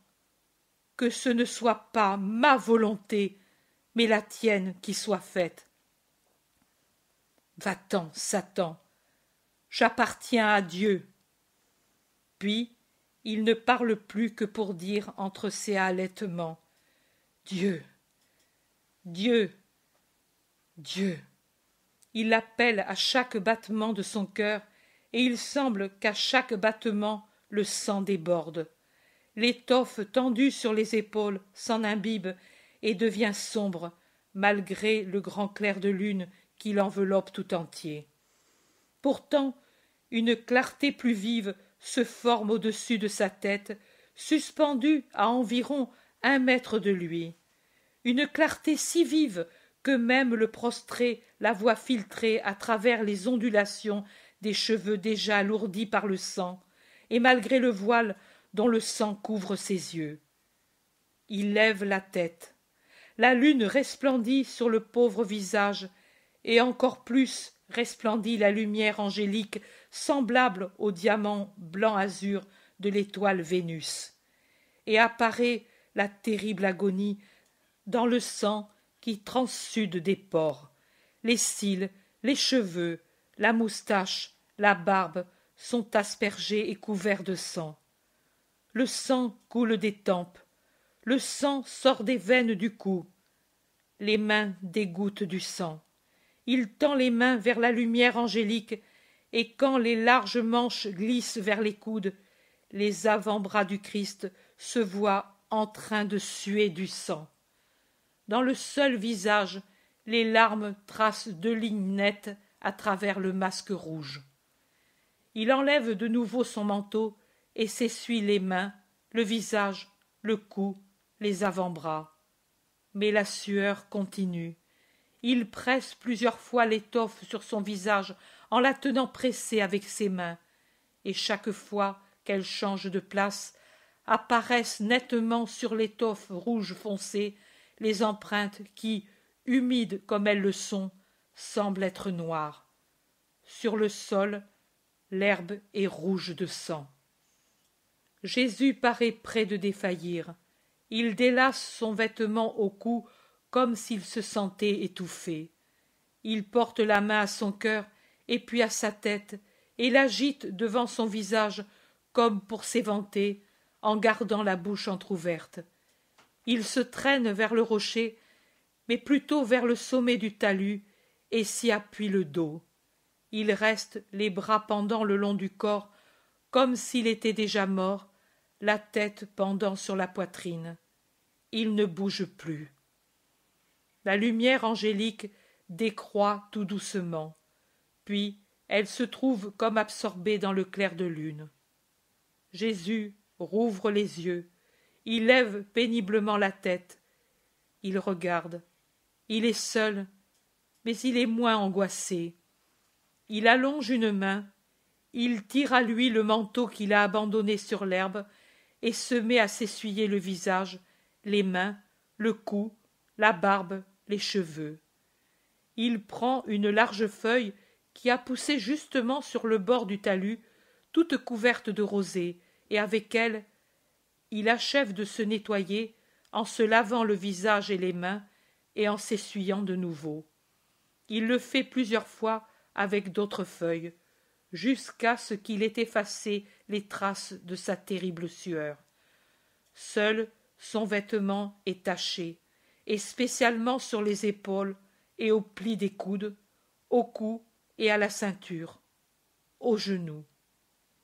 que ce ne soit pas ma volonté, mais la tienne qui soit faite. Va-t'en, Satan, j'appartiens à Dieu. Puis, il ne parle plus que pour dire entre ses halètements Dieu, Dieu, Dieu. Il appelle à chaque battement de son cœur, et il semble qu'à chaque battement le sang déborde. L'étoffe tendue sur les épaules s'en imbibe et devient sombre, malgré le grand clair de lune qui l'enveloppe tout entier. Pourtant, une clarté plus vive se forme au-dessus de sa tête, suspendue à environ un mètre de lui. Une clarté si vive que même le prostré la voit filtrer à travers les ondulations des cheveux déjà alourdis par le sang, et malgré le voile dont le sang couvre ses yeux. Il lève la tête. La lune resplendit sur le pauvre visage, et encore plus resplendit la lumière angélique semblable au diamant blanc azur de l'étoile Vénus. Et apparaît la terrible agonie dans le sang qui transsude des pores. Les cils, les cheveux, la moustache, la barbe sont aspergés et couverts de sang. Le sang coule des tempes, le sang sort des veines du cou. Les mains dégoûtent du sang. Il tend les mains vers la lumière angélique et quand les larges manches glissent vers les coudes, les avant-bras du Christ se voient en train de suer du sang. Dans le seul visage, les larmes tracent deux lignes nettes à travers le masque rouge. Il enlève de nouveau son manteau et s'essuie les mains, le visage, le cou, les avant-bras. Mais la sueur continue. Il presse plusieurs fois l'étoffe sur son visage en la tenant pressée avec ses mains, et chaque fois qu'elle change de place, apparaissent nettement sur l'étoffe rouge foncé les empreintes qui, humides comme elles le sont, semblent être noires. Sur le sol, l'herbe est rouge de sang. Jésus paraît près de défaillir. Il délace son vêtement au cou comme s'il se sentait étouffé. Il porte la main à son cœur et puis à sa tête et l'agite devant son visage comme pour s'éventer, en gardant la bouche entr'ouverte. Il se traîne vers le rocher, mais plutôt vers le sommet du talus, et s'y appuie le dos. Il reste les bras pendants le long du corps, comme s'il était déjà mort, la tête pendant sur la poitrine. Il ne bouge plus. La lumière angélique décroît tout doucement puis elle se trouve comme absorbée dans le clair de lune. Jésus rouvre les yeux, il lève péniblement la tête, il regarde, il est seul, mais il est moins angoissé. Il allonge une main, il tire à lui le manteau qu'il a abandonné sur l'herbe, et se met à s'essuyer le visage, les mains, le cou, la barbe, les cheveux. Il prend une large feuille qui a poussé justement sur le bord du talus, toute couverte de rosée, et avec elle il achève de se nettoyer en se lavant le visage et les mains et en s'essuyant de nouveau. Il le fait plusieurs fois avec d'autres feuilles, jusqu'à ce qu'il ait effacé les traces de sa terrible sueur. Seul son vêtement est taché, et spécialement sur les épaules et au plis des coudes, au cou et à la ceinture, aux genoux.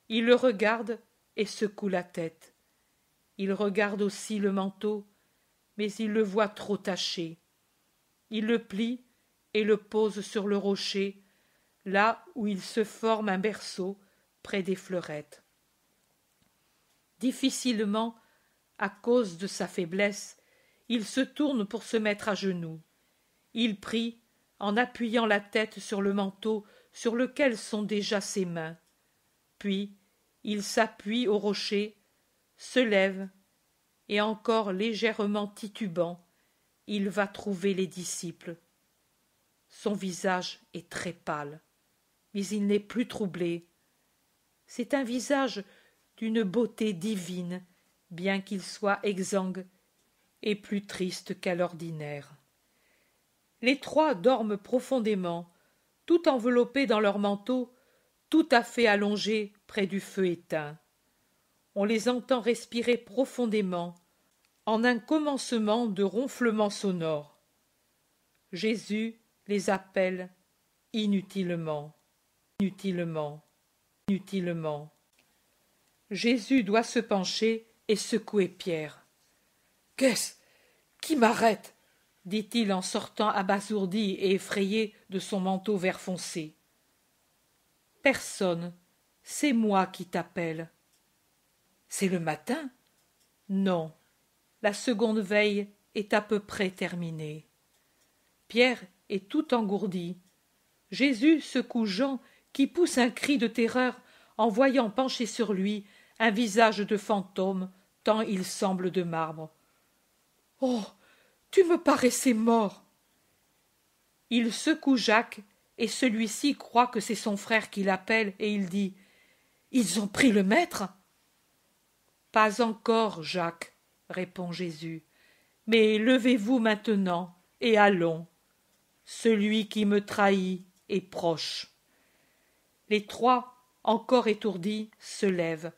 Il le regarde et secoue la tête. Il regarde aussi le manteau, mais il le voit trop taché. Il le plie et le pose sur le rocher, là où il se forme un berceau près des fleurettes. Difficilement, à cause de sa faiblesse, il se tourne pour se mettre à genoux. Il prie en appuyant la tête sur le manteau sur lequel sont déjà ses mains. Puis il s'appuie au rocher, se lève, et encore légèrement titubant, il va trouver les disciples. Son visage est très pâle, mais il n'est plus troublé. C'est un visage d'une beauté divine, bien qu'il soit exsangue et plus triste qu'à l'ordinaire les trois dorment profondément, tout enveloppés dans leurs manteaux, tout à fait allongés près du feu éteint. On les entend respirer profondément, en un commencement de ronflement sonore. Jésus les appelle inutilement, inutilement, inutilement. Jésus doit se pencher et secouer Pierre. Qu'est-ce qui m'arrête dit-il en sortant abasourdi et effrayé de son manteau vert foncé. Personne. C'est moi qui t'appelle. C'est le matin Non. La seconde veille est à peu près terminée. Pierre est tout engourdi. Jésus secoue Jean qui pousse un cri de terreur en voyant pencher sur lui un visage de fantôme tant il semble de marbre. Oh tu me paraissais mort. Il secoue Jacques, et celui-ci croit que c'est son frère qui l'appelle, et il dit Ils ont pris le maître Pas encore, Jacques, répond Jésus. Mais levez-vous maintenant et allons. Celui qui me trahit est proche. Les trois, encore étourdis, se lèvent.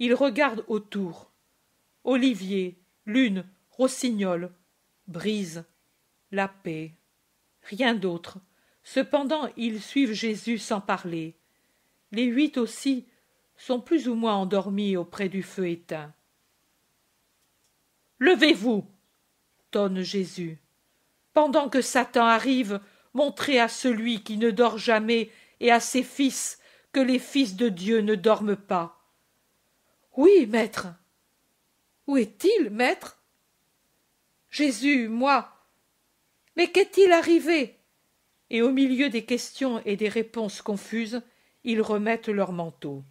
Ils regardent autour. Olivier, Lune, Rossignol, brise la paix rien d'autre cependant ils suivent jésus sans parler les huit aussi sont plus ou moins endormis auprès du feu éteint levez-vous tonne jésus pendant que satan arrive montrez à celui qui ne dort jamais et à ses fils que les fils de dieu ne dorment pas oui maître où est-il maître Jésus, moi. Mais qu'est-il arrivé Et au milieu des questions et des réponses confuses, ils remettent leur manteau.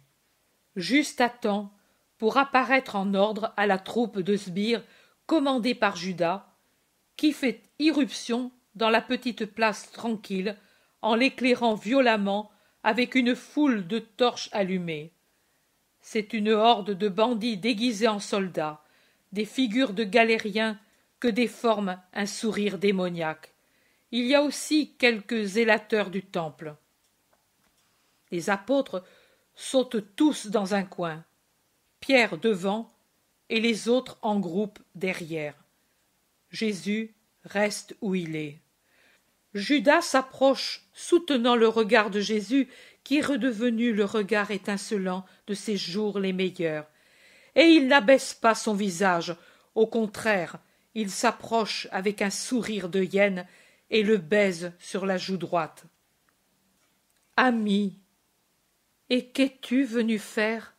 Juste à temps pour apparaître en ordre à la troupe de sbires commandée par Judas, qui fait irruption dans la petite place tranquille en l'éclairant violemment avec une foule de torches allumées. C'est une horde de bandits déguisés en soldats, des figures de galériens que déforme un sourire démoniaque. Il y a aussi quelques élateurs du temple. Les apôtres sautent tous dans un coin, Pierre devant et les autres en groupe derrière. Jésus reste où il est. Judas s'approche, soutenant le regard de Jésus, qui est redevenu le regard étincelant de ses jours les meilleurs, et il n'abaisse pas son visage, au contraire, il s'approche avec un sourire de hyène et le baise sur la joue droite. Ami, et qu'es-tu venu faire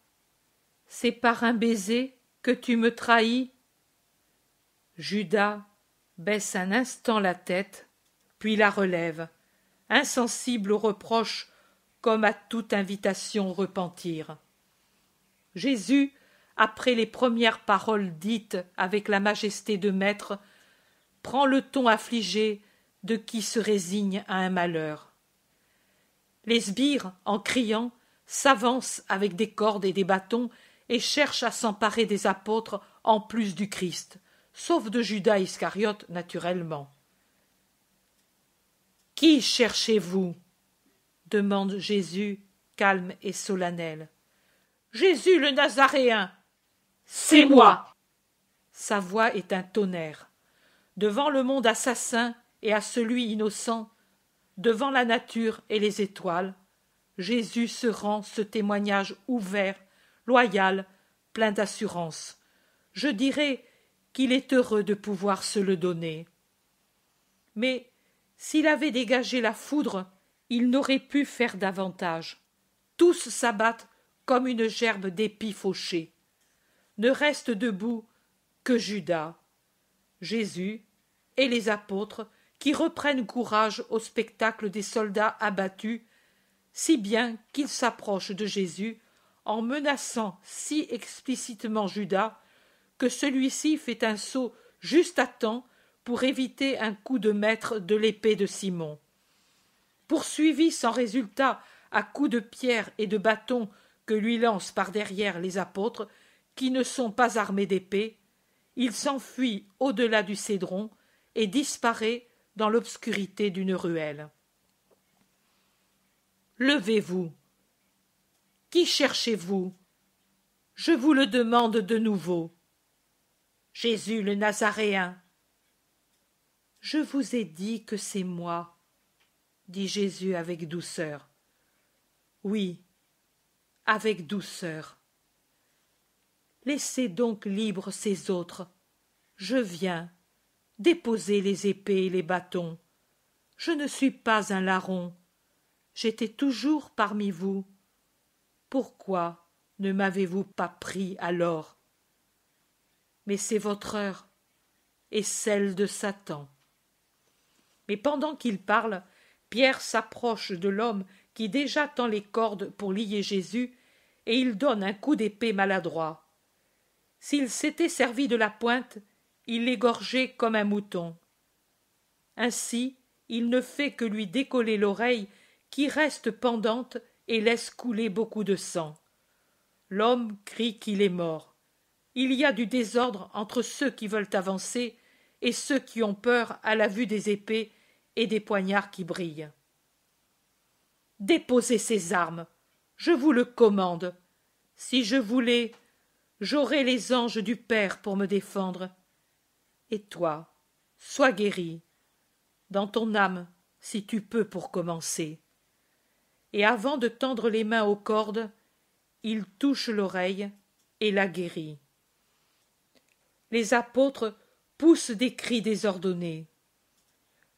C'est par un baiser que tu me trahis Judas baisse un instant la tête, puis la relève, insensible aux reproches comme à toute invitation repentir. Jésus après les premières paroles dites avec la majesté de maître, prend le ton affligé de qui se résigne à un malheur. Les sbires, en criant, s'avancent avec des cordes et des bâtons et cherchent à s'emparer des apôtres en plus du Christ, sauf de Judas Iscariote naturellement. Qui cherchez-vous demande Jésus, calme et solennel. Jésus le Nazaréen, c'est moi. Sa voix est un tonnerre. Devant le monde assassin et à celui innocent, devant la nature et les étoiles, Jésus se rend ce témoignage ouvert, loyal, plein d'assurance. Je dirais qu'il est heureux de pouvoir se le donner. Mais s'il avait dégagé la foudre, il n'aurait pu faire davantage. Tous s'abattent comme une gerbe d'épis fauchés ne reste debout que Judas, Jésus et les apôtres qui reprennent courage au spectacle des soldats abattus, si bien qu'ils s'approchent de Jésus en menaçant si explicitement Judas que celui-ci fait un saut juste à temps pour éviter un coup de maître de l'épée de Simon. Poursuivi sans résultat à coups de pierre et de bâton que lui lancent par derrière les apôtres, qui ne sont pas armés d'épées, il s'enfuit au delà du cédron et disparaît dans l'obscurité d'une ruelle. Levez vous. Qui cherchez vous? Je vous le demande de nouveau. Jésus le Nazaréen. Je vous ai dit que c'est moi, dit Jésus avec douceur. Oui, avec douceur laissez donc libres ces autres. Je viens. Déposez les épées et les bâtons. Je ne suis pas un larron. J'étais toujours parmi vous. Pourquoi ne m'avez-vous pas pris alors Mais c'est votre heure et celle de Satan. Mais pendant qu'il parle, Pierre s'approche de l'homme qui déjà tend les cordes pour lier Jésus, et il donne un coup d'épée maladroit. S'il s'était servi de la pointe, il l'égorgeait comme un mouton. Ainsi, il ne fait que lui décoller l'oreille qui reste pendante et laisse couler beaucoup de sang. L'homme crie qu'il est mort. Il y a du désordre entre ceux qui veulent avancer et ceux qui ont peur à la vue des épées et des poignards qui brillent. Déposez ces armes. Je vous le commande. Si je voulais, j'aurai les anges du Père pour me défendre. Et toi, sois guéri, dans ton âme, si tu peux pour commencer. Et avant de tendre les mains aux cordes, il touche l'oreille et la guérit. Les apôtres poussent des cris désordonnés.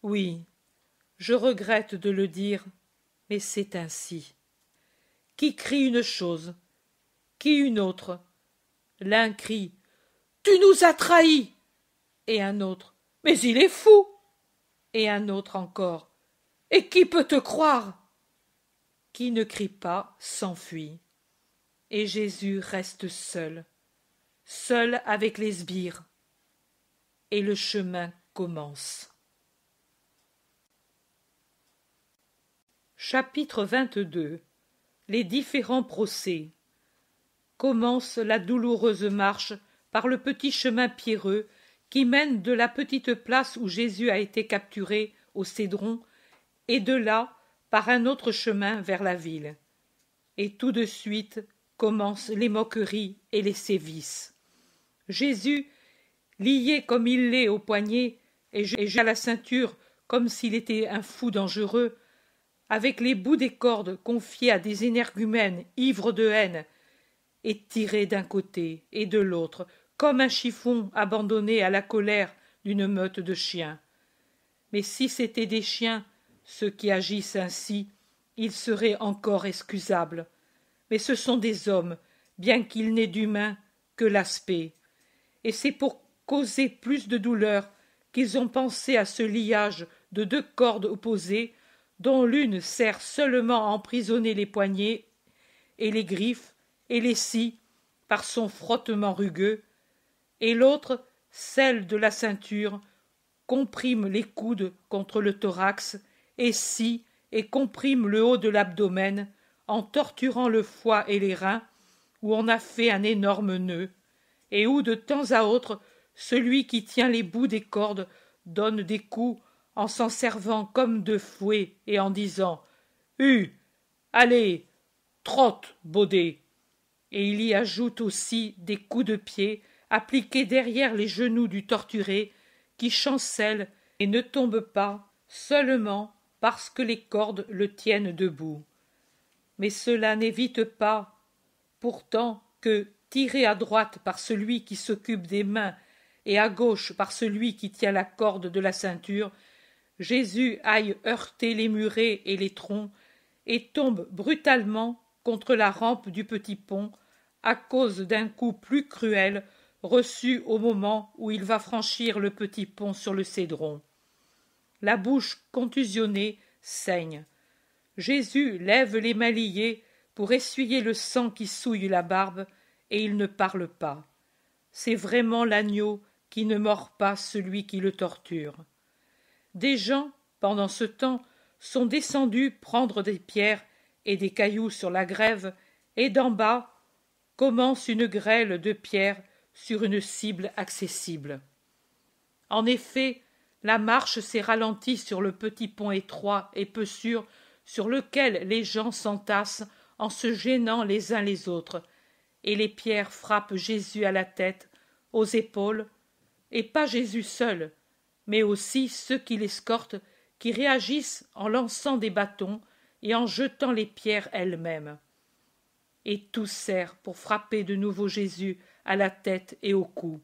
Oui, je regrette de le dire, mais c'est ainsi. Qui crie une chose, qui une autre, L'un crie Tu nous as trahis Et un autre Mais il est fou Et un autre encore Et qui peut te croire Qui ne crie pas s'enfuit. Et Jésus reste seul, seul avec les sbires. Et le chemin commence. Chapitre 22 Les différents procès commence la douloureuse marche par le petit chemin pierreux qui mène de la petite place où Jésus a été capturé au Cédron, et de là par un autre chemin vers la ville. Et tout de suite commencent les moqueries et les sévices. Jésus, lié comme il l'est au poignet et j'ai à la ceinture comme s'il était un fou dangereux, avec les bouts des cordes confiés à des énergumènes ivres de haine tiré d'un côté et de l'autre comme un chiffon abandonné à la colère d'une meute de chiens. Mais si c'étaient des chiens, ceux qui agissent ainsi, ils seraient encore excusables. Mais ce sont des hommes, bien qu'il n'aient d'humain que l'aspect. Et c'est pour causer plus de douleur qu'ils ont pensé à ce liage de deux cordes opposées, dont l'une sert seulement à emprisonner les poignets et les griffes, et les scies par son frottement rugueux, et l'autre, celle de la ceinture, comprime les coudes contre le thorax et scie et comprime le haut de l'abdomen en torturant le foie et les reins où on a fait un énorme nœud et où de temps à autre celui qui tient les bouts des cordes donne des coups en s'en servant comme de fouet et en disant Hu, allez, trotte, baudet et il y ajoute aussi des coups de pied appliqués derrière les genoux du torturé qui chancelle et ne tombe pas seulement parce que les cordes le tiennent debout. Mais cela n'évite pas pourtant que, tiré à droite par celui qui s'occupe des mains et à gauche par celui qui tient la corde de la ceinture, Jésus aille heurter les murets et les troncs et tombe brutalement contre la rampe du petit pont à cause d'un coup plus cruel reçu au moment où il va franchir le petit pont sur le cédron. La bouche contusionnée saigne. Jésus lève les mains liées pour essuyer le sang qui souille la barbe, et il ne parle pas. C'est vraiment l'agneau qui ne mord pas celui qui le torture. Des gens, pendant ce temps, sont descendus prendre des pierres et des cailloux sur la grève, et d'en bas commence une grêle de pierres sur une cible accessible. En effet, la marche s'est ralentie sur le petit pont étroit et peu sûr sur lequel les gens s'entassent en se gênant les uns les autres, et les pierres frappent Jésus à la tête, aux épaules, et pas Jésus seul, mais aussi ceux qui l'escortent, qui réagissent en lançant des bâtons, et en jetant les pierres elles-mêmes. Et tout sert pour frapper de nouveau Jésus à la tête et au cou.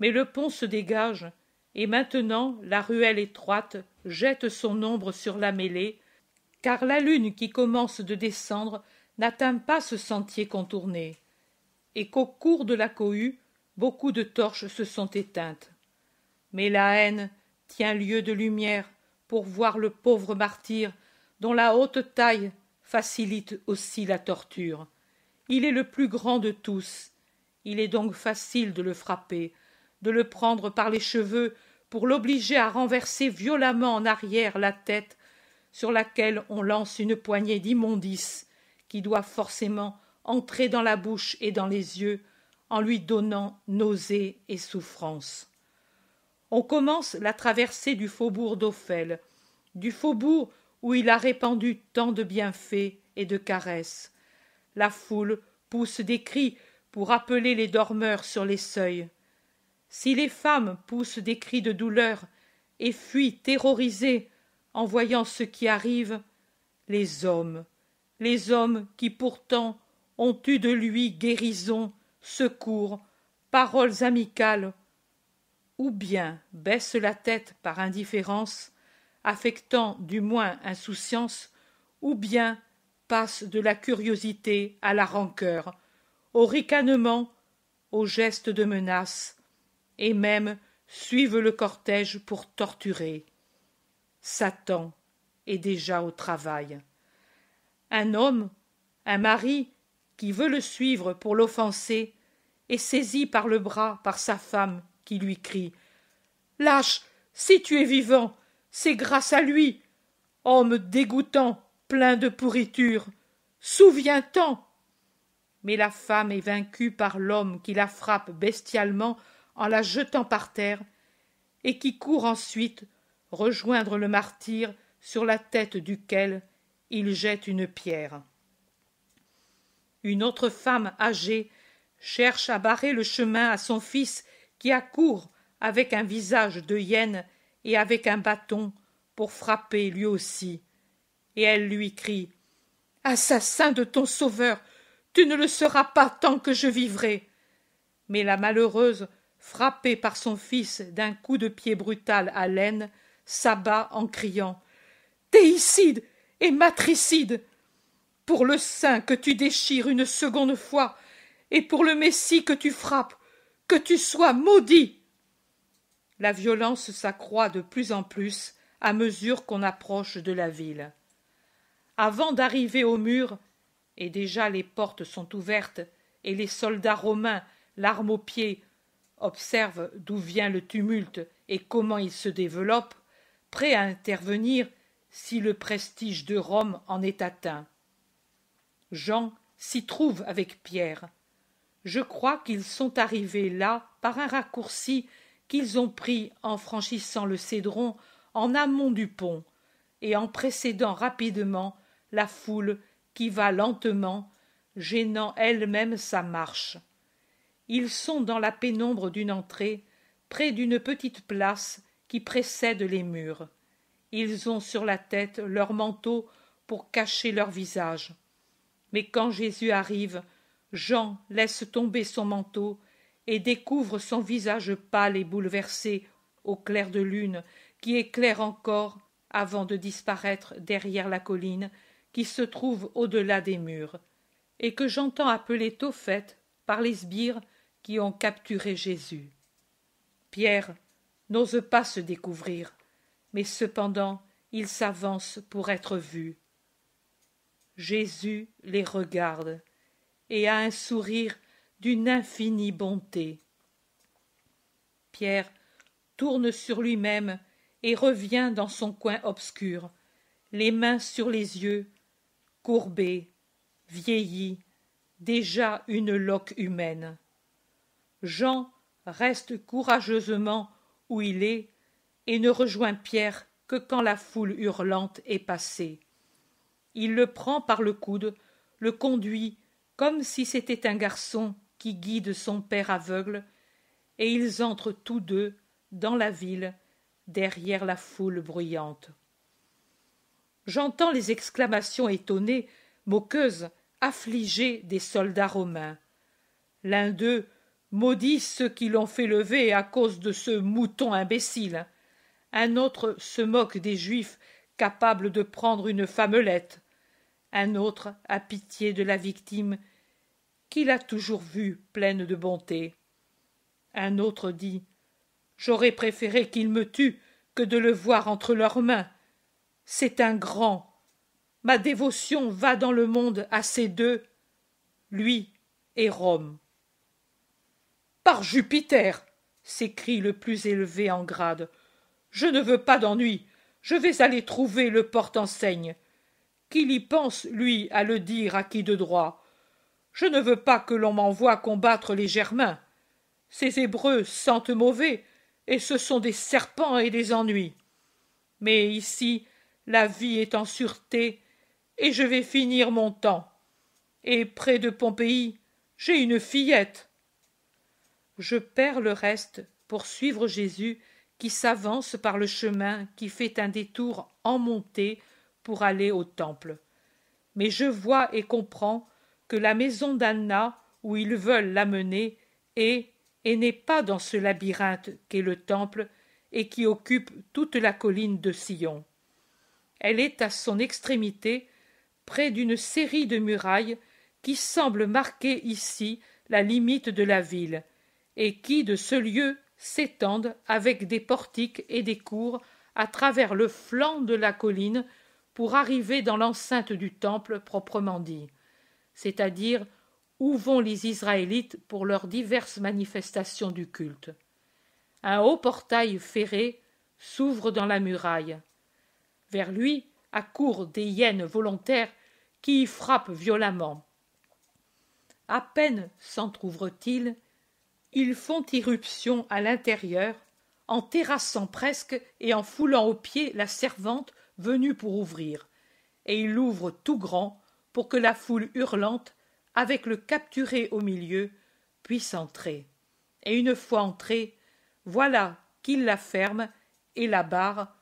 Mais le pont se dégage, et maintenant la ruelle étroite jette son ombre sur la mêlée, car la lune qui commence de descendre n'atteint pas ce sentier contourné, et qu'au cours de la cohue, beaucoup de torches se sont éteintes. Mais la haine tient lieu de lumière pour voir le pauvre martyr dont la haute taille facilite aussi la torture. Il est le plus grand de tous. Il est donc facile de le frapper, de le prendre par les cheveux pour l'obliger à renverser violemment en arrière la tête sur laquelle on lance une poignée d'immondices qui doit forcément entrer dans la bouche et dans les yeux en lui donnant nausée et souffrance. On commence la traversée du faubourg d'Ophèle, du faubourg où il a répandu tant de bienfaits et de caresses. La foule pousse des cris pour appeler les dormeurs sur les seuils. Si les femmes poussent des cris de douleur et fuient terrorisées en voyant ce qui arrive, les hommes, les hommes qui pourtant ont eu de lui guérison, secours, paroles amicales, ou bien baissent la tête par indifférence, affectant du moins insouciance, ou bien passe de la curiosité à la rancœur, au ricanement, aux gestes de menace, et même suivent le cortège pour torturer. Satan est déjà au travail. Un homme, un mari, qui veut le suivre pour l'offenser, est saisi par le bras par sa femme qui lui crie Lâche, si tu es vivant, c'est grâce à lui. Homme dégoûtant, plein de pourriture. Souviens-t'en. Mais la femme est vaincue par l'homme qui la frappe bestialement en la jetant par terre, et qui court ensuite rejoindre le martyr sur la tête duquel il jette une pierre. Une autre femme âgée cherche à barrer le chemin à son fils qui accourt avec un visage de hyène et avec un bâton pour frapper lui aussi. Et elle lui crie Assassin de ton sauveur, tu ne le seras pas tant que je vivrai. Mais la malheureuse, frappée par son fils d'un coup de pied brutal à l'aine, s'abat en criant Théicide et matricide Pour le sein que tu déchires une seconde fois, et pour le Messie que tu frappes, que tu sois maudit la violence s'accroît de plus en plus à mesure qu'on approche de la ville. Avant d'arriver au mur, et déjà les portes sont ouvertes, et les soldats romains, l'arme au pied, observent d'où vient le tumulte et comment il se développe, prêts à intervenir si le prestige de Rome en est atteint. Jean s'y trouve avec Pierre. Je crois qu'ils sont arrivés là par un raccourci qu'ils ont pris en franchissant le cédron en amont du pont et en précédant rapidement la foule qui va lentement, gênant elle-même sa marche. Ils sont dans la pénombre d'une entrée, près d'une petite place qui précède les murs. Ils ont sur la tête leur manteau pour cacher leur visage. Mais quand Jésus arrive, Jean laisse tomber son manteau et découvre son visage pâle et bouleversé au clair de lune qui éclaire encore avant de disparaître derrière la colline qui se trouve au-delà des murs et que j'entends appeler au fait par les sbires qui ont capturé Jésus. Pierre n'ose pas se découvrir, mais cependant il s'avance pour être vu. Jésus les regarde et a un sourire d'une infinie bonté. Pierre tourne sur lui-même et revient dans son coin obscur, les mains sur les yeux, courbé, vieilli, déjà une loque humaine. Jean reste courageusement où il est et ne rejoint Pierre que quand la foule hurlante est passée. Il le prend par le coude, le conduit comme si c'était un garçon qui guide son père aveugle, et ils entrent tous deux dans la ville, derrière la foule bruyante. J'entends les exclamations étonnées, moqueuses, affligées des soldats romains. L'un d'eux maudit ceux qui l'ont fait lever à cause de ce mouton imbécile. Un autre se moque des juifs capables de prendre une famelette. Un autre a pitié de la victime qu'il a toujours vu pleine de bonté. Un autre dit J'aurais préféré qu'il me tue que de le voir entre leurs mains. C'est un grand. Ma dévotion va dans le monde à ces deux, lui et Rome. Par Jupiter s'écrie le plus élevé en grade. Je ne veux pas d'ennui. Je vais aller trouver le porte-enseigne. Qu'il y pense, lui, à le dire à qui de droit je ne veux pas que l'on m'envoie combattre les Germains. Ces Hébreux sentent mauvais, et ce sont des serpents et des ennuis. Mais ici, la vie est en sûreté, et je vais finir mon temps. Et près de Pompéi, j'ai une fillette. Je perds le reste pour suivre Jésus qui s'avance par le chemin qui fait un détour en montée pour aller au temple. Mais je vois et comprends que la maison d'Anna où ils veulent l'amener est et n'est pas dans ce labyrinthe qu'est le temple et qui occupe toute la colline de Sion. Elle est à son extrémité, près d'une série de murailles qui semblent marquer ici la limite de la ville, et qui de ce lieu s'étendent avec des portiques et des cours à travers le flanc de la colline pour arriver dans l'enceinte du temple proprement dit c'est-à-dire où vont les Israélites pour leurs diverses manifestations du culte. Un haut portail ferré s'ouvre dans la muraille. Vers lui accourent des hyènes volontaires qui y frappent violemment. À peine s'entr'ouvrent-ils, ils font irruption à l'intérieur, en terrassant presque et en foulant aux pieds la servante venue pour ouvrir, et ils l'ouvrent tout grand pour que la foule hurlante, avec le capturé au milieu, puisse entrer. Et une fois entré, voilà qu'il la ferme et la barre,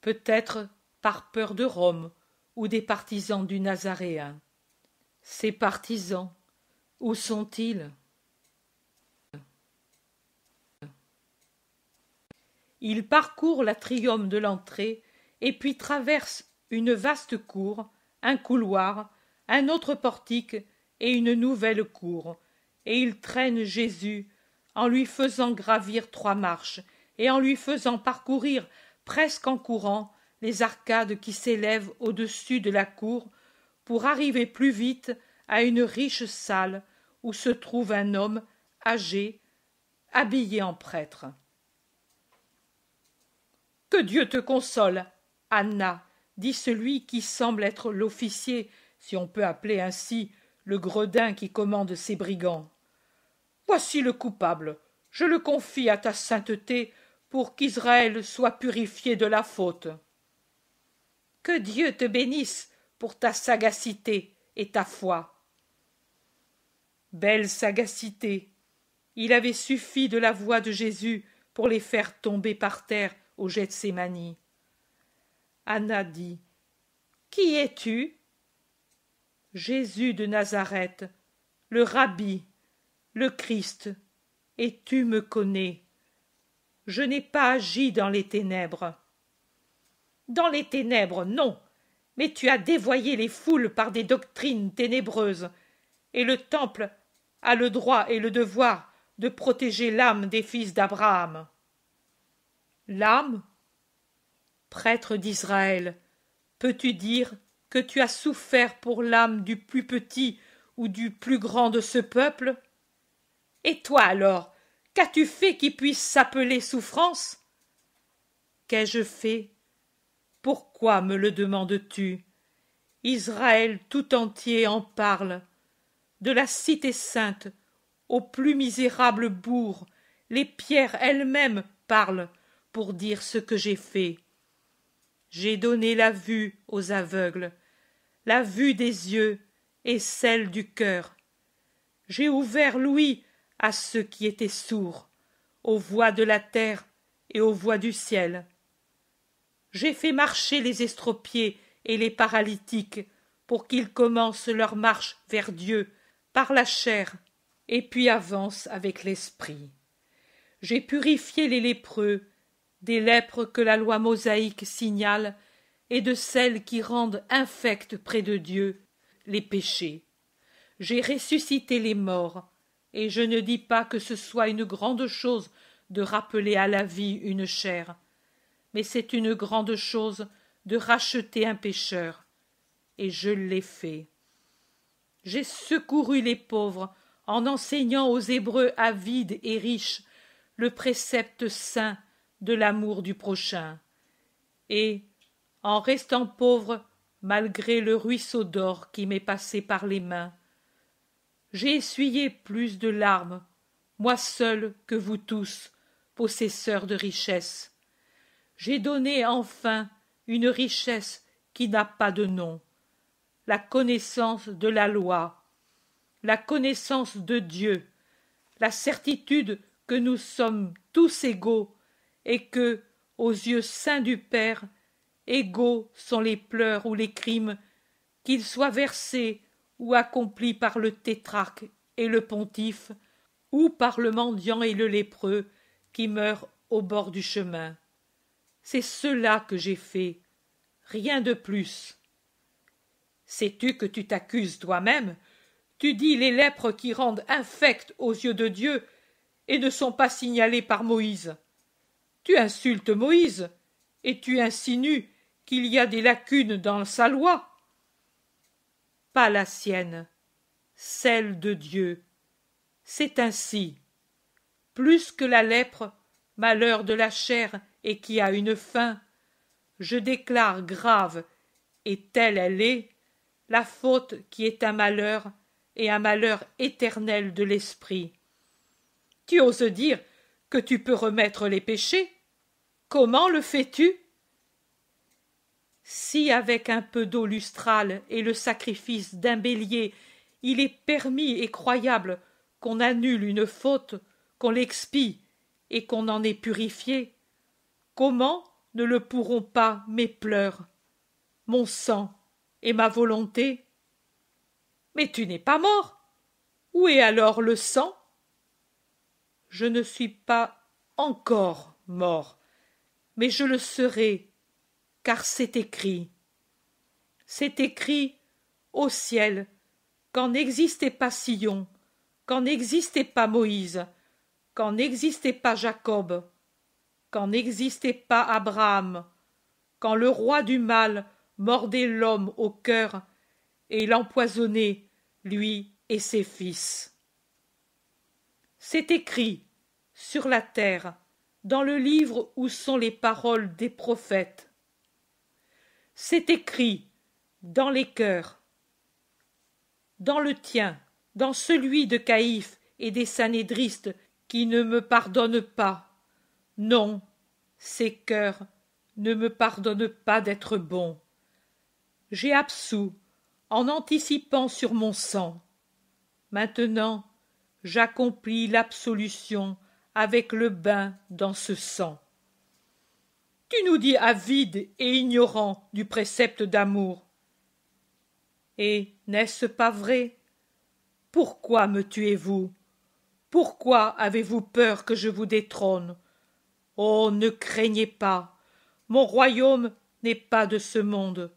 peut-être par peur de Rome ou des partisans du Nazaréen. Ces partisans, où sont-ils Il parcourt l'atrium de l'entrée et puis traverse une vaste cour, un couloir, un autre portique et une nouvelle cour, et ils traînent Jésus en lui faisant gravir trois marches et en lui faisant parcourir presque en courant les arcades qui s'élèvent au-dessus de la cour pour arriver plus vite à une riche salle où se trouve un homme âgé, habillé en prêtre. Que Dieu te console, Anna, dit celui qui semble être l'officier si on peut appeler ainsi le gredin qui commande ces brigands. Voici le coupable. Je le confie à ta sainteté pour qu'Israël soit purifié de la faute. Que Dieu te bénisse pour ta sagacité et ta foi. Belle sagacité. Il avait suffi de la voix de Jésus pour les faire tomber par terre au Gethsemane. Anna dit. Qui es tu? Jésus de Nazareth, le Rabbi, le Christ, et tu me connais. Je n'ai pas agi dans les ténèbres. Dans les ténèbres, non, mais tu as dévoyé les foules par des doctrines ténébreuses, et le temple a le droit et le devoir de protéger l'âme des fils d'Abraham. L'âme Prêtre d'Israël, peux-tu dire que tu as souffert pour l'âme du plus petit ou du plus grand de ce peuple Et toi alors, qu'as-tu fait qui puisse s'appeler souffrance Qu'ai-je fait Pourquoi me le demandes-tu Israël tout entier en parle. De la cité sainte au plus misérable bourg, les pierres elles-mêmes parlent pour dire ce que j'ai fait. J'ai donné la vue aux aveugles, la vue des yeux et celle du cœur. J'ai ouvert l'ouïe à ceux qui étaient sourds, aux voix de la terre et aux voix du ciel. J'ai fait marcher les estropiés et les paralytiques pour qu'ils commencent leur marche vers Dieu par la chair et puis avancent avec l'esprit. J'ai purifié les lépreux des lèpres que la loi mosaïque signale et de celles qui rendent infectes près de Dieu les péchés. J'ai ressuscité les morts, et je ne dis pas que ce soit une grande chose de rappeler à la vie une chair, mais c'est une grande chose de racheter un pécheur, et je l'ai fait. J'ai secouru les pauvres en enseignant aux Hébreux avides et riches le précepte saint de l'amour du prochain, et en restant pauvre malgré le ruisseau d'or qui m'est passé par les mains. J'ai essuyé plus de larmes, moi seul que vous tous, possesseurs de richesses. J'ai donné enfin une richesse qui n'a pas de nom, la connaissance de la loi, la connaissance de Dieu, la certitude que nous sommes tous égaux et que, aux yeux saints du Père, égaux sont les pleurs ou les crimes, qu'ils soient versés ou accomplis par le tétraque et le pontife, ou par le mendiant et le lépreux qui meurent au bord du chemin. C'est cela que j'ai fait, rien de plus. Sais-tu que tu t'accuses toi-même Tu dis les lèpres qui rendent infectes aux yeux de Dieu et ne sont pas signalées par Moïse. Tu insultes Moïse et tu insinues qu'il y a des lacunes dans sa loi. Pas la sienne, celle de Dieu. C'est ainsi. Plus que la lèpre, malheur de la chair et qui a une fin, je déclare grave, et telle elle est, la faute qui est un malheur et un malheur éternel de l'esprit. Tu oses dire que tu peux remettre les péchés Comment le fais-tu si avec un peu d'eau lustrale et le sacrifice d'un bélier il est permis et croyable qu'on annule une faute, qu'on l'expie et qu'on en ait purifié, comment ne le pourront pas mes pleurs, mon sang et ma volonté Mais tu n'es pas mort Où est alors le sang Je ne suis pas encore mort, mais je le serai car c'est écrit. C'est écrit au ciel quand n'existait pas Sion, quand n'existait pas Moïse, quand n'existait pas Jacob, quand n'existait pas Abraham, quand le roi du mal mordait l'homme au cœur et l'empoisonnait, lui et ses fils. C'est écrit sur la terre, dans le livre où sont les paroles des prophètes, c'est écrit dans les cœurs, dans le tien, dans celui de Caïphe et des sanédristes qui ne me pardonnent pas. Non, ces cœurs ne me pardonnent pas d'être bon. J'ai absous en anticipant sur mon sang. Maintenant, j'accomplis l'absolution avec le bain dans ce sang nous dit avide et ignorant du précepte d'amour Et n'est-ce pas vrai Pourquoi me tuez-vous Pourquoi avez-vous peur que je vous détrône Oh, ne craignez pas Mon royaume n'est pas de ce monde.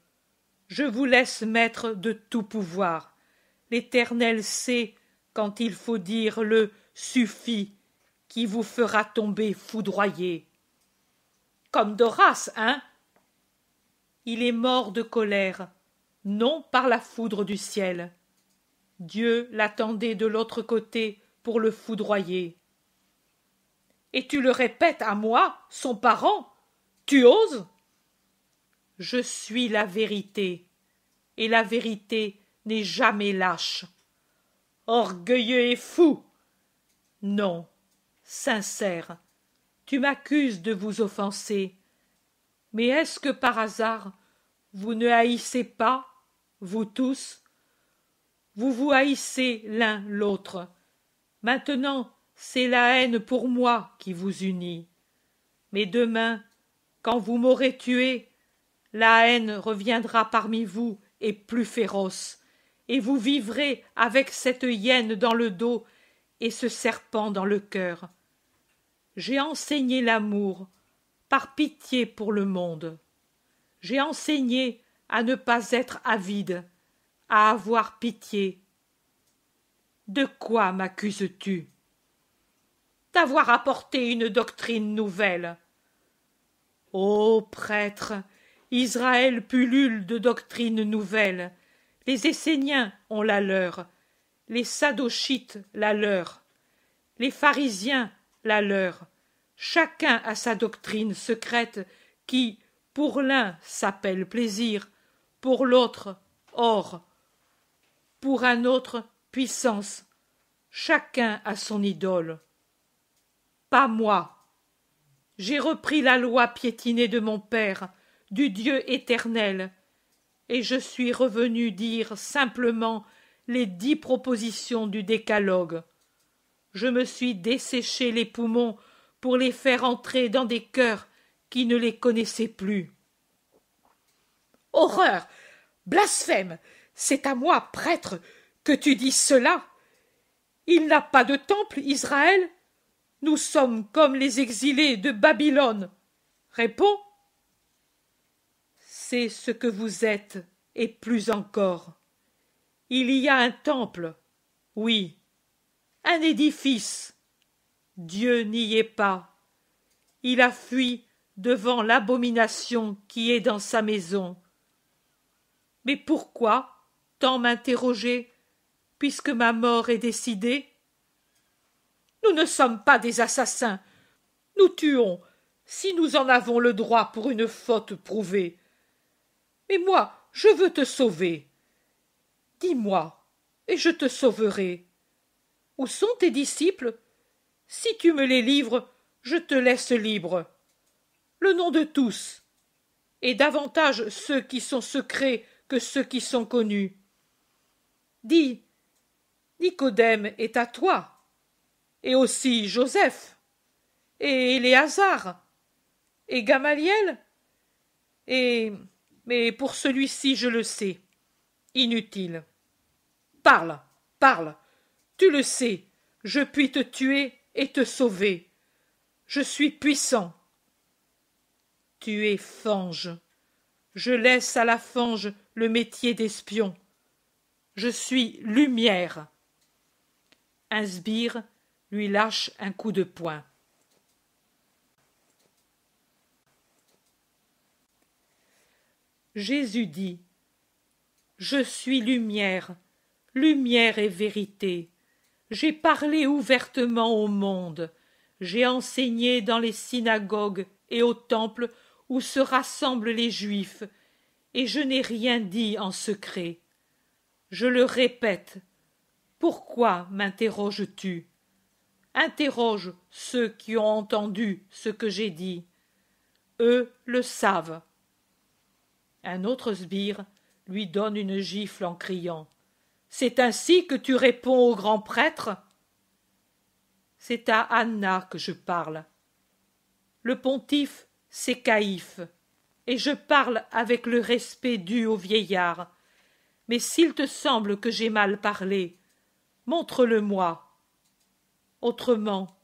Je vous laisse maître de tout pouvoir. L'Éternel sait quand il faut dire le suffit qui vous fera tomber foudroyé comme hein Il est mort de colère, non par la foudre du ciel. Dieu l'attendait de l'autre côté pour le foudroyer. Et tu le répètes à moi, son parent Tu oses Je suis la vérité, et la vérité n'est jamais lâche. Orgueilleux et fou Non, sincère, tu m'accuses de vous offenser. Mais est-ce que par hasard vous ne haïssez pas, vous tous Vous vous haïssez l'un l'autre. Maintenant, c'est la haine pour moi qui vous unit. Mais demain, quand vous m'aurez tué, la haine reviendra parmi vous et plus féroce, et vous vivrez avec cette hyène dans le dos et ce serpent dans le cœur j'ai enseigné l'amour par pitié pour le monde. J'ai enseigné à ne pas être avide, à avoir pitié. De quoi m'accuses-tu D'avoir apporté une doctrine nouvelle. Ô prêtre, Israël pullule de doctrines nouvelles. Les Esséniens ont la leur, les Sadochites la leur, les pharisiens la leur. Chacun a sa doctrine secrète qui, pour l'un, s'appelle plaisir, pour l'autre, or, pour un autre, puissance. Chacun a son idole. Pas moi. J'ai repris la loi piétinée de mon Père, du Dieu éternel, et je suis revenu dire simplement les dix propositions du décalogue. Je me suis desséché les poumons pour les faire entrer dans des cœurs qui ne les connaissaient plus. Horreur. Blasphème. C'est à moi, prêtre, que tu dis cela. Il n'a pas de temple, Israël. Nous sommes comme les exilés de Babylone. Réponds. C'est ce que vous êtes, et plus encore. Il y a un temple, oui, un édifice. Dieu n'y est pas. Il a fui devant l'abomination qui est dans sa maison. Mais pourquoi tant m'interroger, puisque ma mort est décidée Nous ne sommes pas des assassins. Nous tuons, si nous en avons le droit pour une faute prouvée. Mais moi, je veux te sauver. Dis-moi, et je te sauverai. Où sont tes disciples Si tu me les livres, je te laisse libre. Le nom de tous, et davantage ceux qui sont secrets que ceux qui sont connus. Dis, Nicodème est à toi, et aussi Joseph, et Éléazar, et Gamaliel, et. Mais pour celui-ci, je le sais. Inutile. Parle, parle, tu le sais, je puis te tuer et te sauver. Je suis puissant. Tu es fange. Je laisse à la fange le métier d'espion. Je suis lumière. Un sbire lui lâche un coup de poing. Jésus dit Je suis lumière, lumière et vérité. J'ai parlé ouvertement au monde. J'ai enseigné dans les synagogues et au temples où se rassemblent les Juifs, et je n'ai rien dit en secret. Je le répète. Pourquoi m'interroges-tu Interroge ceux qui ont entendu ce que j'ai dit. Eux le savent. Un autre sbire lui donne une gifle en criant c'est ainsi que tu réponds au grand prêtre? C'est à Anna que je parle. Le pontife, c'est Caïphe, et je parle avec le respect dû au vieillard. Mais s'il te semble que j'ai mal parlé, montre-le-moi. Autrement,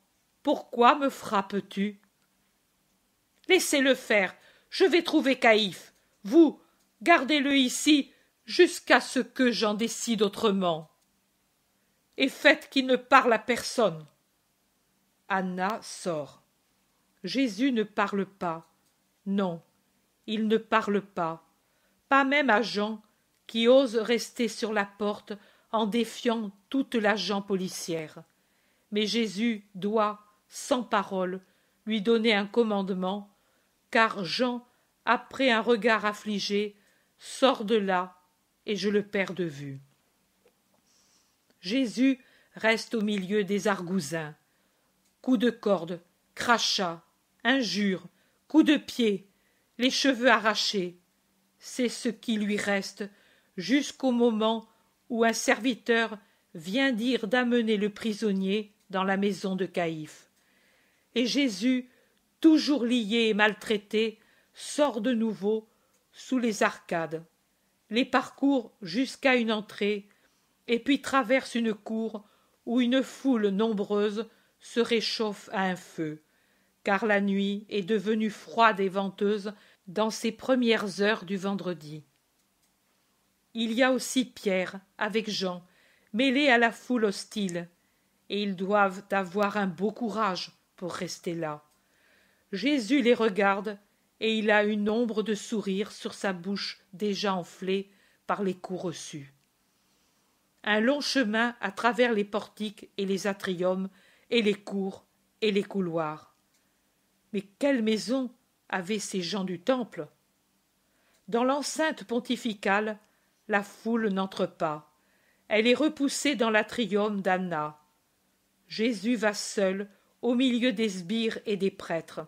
pourquoi me frappes-tu Laissez-le faire, je vais trouver Caïphe. Vous, gardez-le ici jusqu'à ce que j'en décide autrement. Et faites qu'il ne parle à personne. Anna sort. Jésus ne parle pas. Non, il ne parle pas. Pas même à Jean, qui ose rester sur la porte en défiant toute l'agent policière. Mais Jésus doit, sans parole, lui donner un commandement, car Jean, après un regard affligé, sort de là et je le perds de vue. Jésus reste au milieu des argousins. Coups de corde, crachats, injures, coups de pied, les cheveux arrachés. C'est ce qui lui reste jusqu'au moment où un serviteur vient dire d'amener le prisonnier dans la maison de Caïphe. Et Jésus, toujours lié et maltraité, sort de nouveau sous les arcades les parcourt jusqu'à une entrée, et puis traverse une cour où une foule nombreuse se réchauffe à un feu, car la nuit est devenue froide et venteuse dans ces premières heures du vendredi. Il y a aussi Pierre avec Jean, mêlé à la foule hostile, et ils doivent avoir un beau courage pour rester là. Jésus les regarde et il a une ombre de sourire sur sa bouche déjà enflée par les coups reçus. Un long chemin à travers les portiques et les atriums et les cours et les couloirs. Mais quelle maison avaient ces gens du temple Dans l'enceinte pontificale, la foule n'entre pas. Elle est repoussée dans l'atrium d'Anna. Jésus va seul au milieu des sbires et des prêtres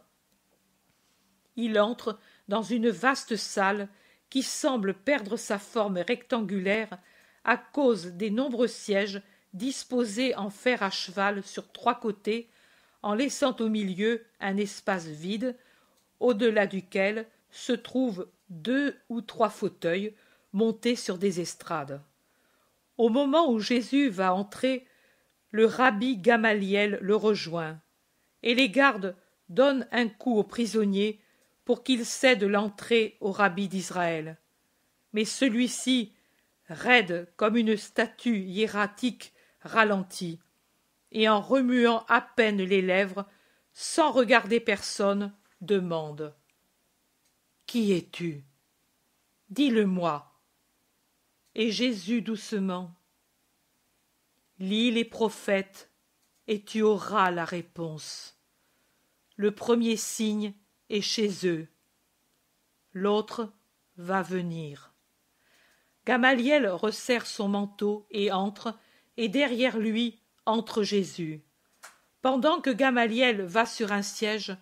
il entre dans une vaste salle qui semble perdre sa forme rectangulaire à cause des nombreux sièges disposés en fer à cheval sur trois côtés, en laissant au milieu un espace vide, au-delà duquel se trouvent deux ou trois fauteuils montés sur des estrades. Au moment où Jésus va entrer, le rabbi Gamaliel le rejoint, et les gardes donnent un coup au prisonnier pour qu'il cède l'entrée au rabbi d'Israël. Mais celui-ci, raide comme une statue hiératique, ralentit, et en remuant à peine les lèvres, sans regarder personne, demande Qui es-tu Dis-le-moi. Et Jésus doucement Lis les prophètes, et tu auras la réponse. Le premier signe et chez eux. L'autre va venir. Gamaliel resserre son manteau et entre, et derrière lui entre Jésus. Pendant que Gamaliel va sur un siège,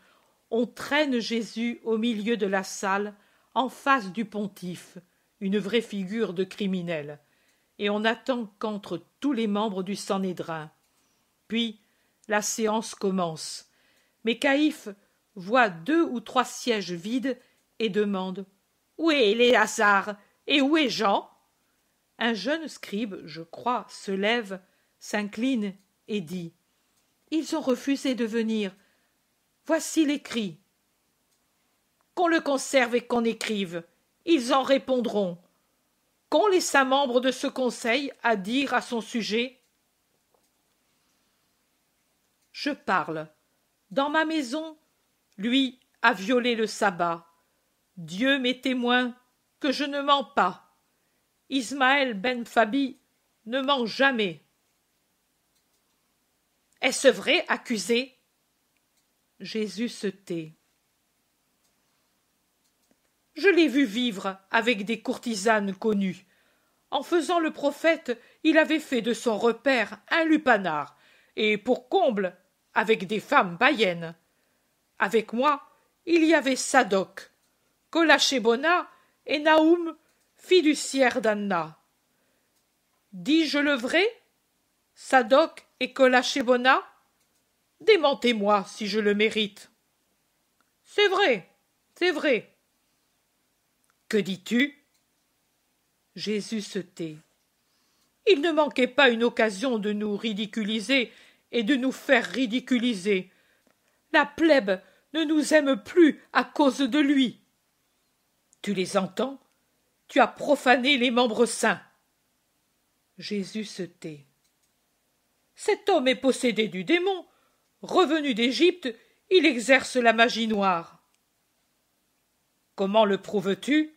on traîne Jésus au milieu de la salle, en face du pontife, une vraie figure de criminel, et on attend qu'entre tous les membres du Sanhédrin. Puis la séance commence. Mais Caïphe voit deux ou trois sièges vides et demande Où est Léazar et où est Jean Un jeune scribe, je crois, se lève, s'incline et dit Ils ont refusé de venir. Voici l'écrit. Qu'on le conserve et qu'on écrive. Ils en répondront. Qu'on laisse un membre de ce conseil à dire à son sujet Je parle. Dans ma maison, lui a violé le sabbat. Dieu m'est témoin que je ne mens pas. Ismaël Ben Fabi ne ment jamais. Est-ce vrai, accusé Jésus se tait. Je l'ai vu vivre avec des courtisanes connues. En faisant le prophète, il avait fait de son repère un lupanar et pour comble, avec des femmes païennes. Avec moi, il y avait Sadoc, Colashebona et Naoum, fiduciaire d'Anna. Dis-je le vrai Sadoc et Colashebona Démentez-moi si je le mérite. C'est vrai, c'est vrai. Que dis-tu Jésus se tait. Il ne manquait pas une occasion de nous ridiculiser et de nous faire ridiculiser. La plèbe ne nous aime plus à cause de lui. Tu les entends Tu as profané les membres saints. Jésus se tait. Cet homme est possédé du démon. Revenu d'Égypte, il exerce la magie noire. Comment le prouves-tu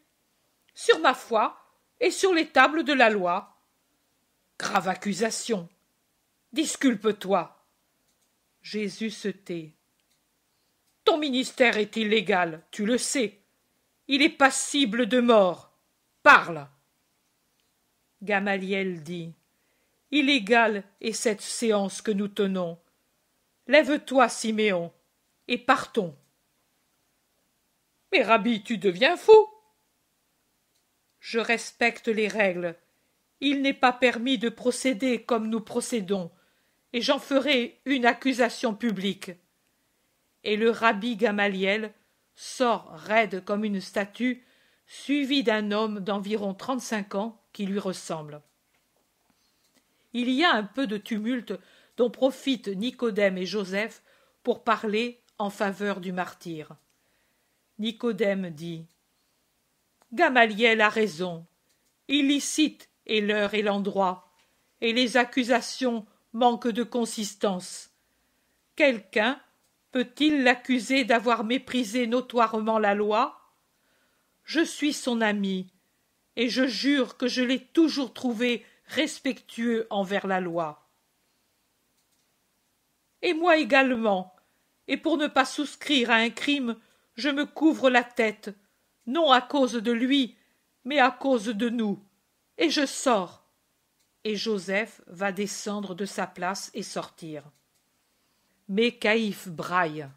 Sur ma foi et sur les tables de la loi. Grave accusation. Disculpe-toi. Jésus se tait. Ton ministère est illégal, tu le sais. Il est passible de mort. Parle. Gamaliel dit. Illégal est cette séance que nous tenons. Lève-toi, Siméon, et partons. Mais Rabbi, tu deviens fou. Je respecte les règles. Il n'est pas permis de procéder comme nous procédons, et j'en ferai une accusation publique et le rabbi Gamaliel sort raide comme une statue, suivi d'un homme d'environ trente-cinq ans qui lui ressemble. Il y a un peu de tumulte dont profitent Nicodème et Joseph pour parler en faveur du martyr. Nicodème dit Gamaliel a raison. Illicite est l'heure et l'endroit, et les accusations manquent de consistance. Quelqu'un peut-il l'accuser d'avoir méprisé notoirement la loi je suis son ami et je jure que je l'ai toujours trouvé respectueux envers la loi et moi également et pour ne pas souscrire à un crime je me couvre la tête non à cause de lui mais à cause de nous et je sors et joseph va descendre de sa place et sortir mais Caïphe braille.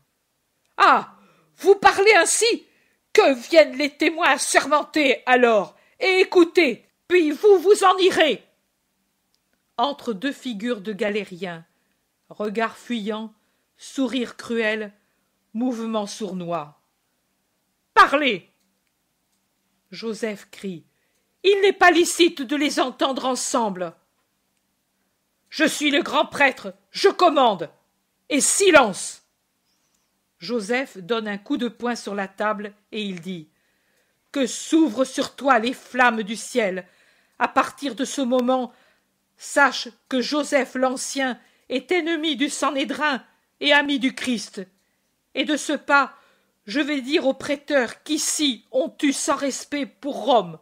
Ah Vous parlez ainsi Que viennent les témoins sermentés alors Et écoutez, puis vous vous en irez Entre deux figures de galériens, regard fuyant, sourire cruel, mouvement sournois. Parlez Joseph crie. Il n'est pas licite de les entendre ensemble. Je suis le grand prêtre, je commande. Et silence. Joseph donne un coup de poing sur la table et il dit. Que s'ouvrent sur toi les flammes du ciel. À partir de ce moment, sache que Joseph l'Ancien est ennemi du Sanhédrin et ami du Christ. Et de ce pas, je vais dire aux prêteurs qu'ici on tue sans respect pour Rome.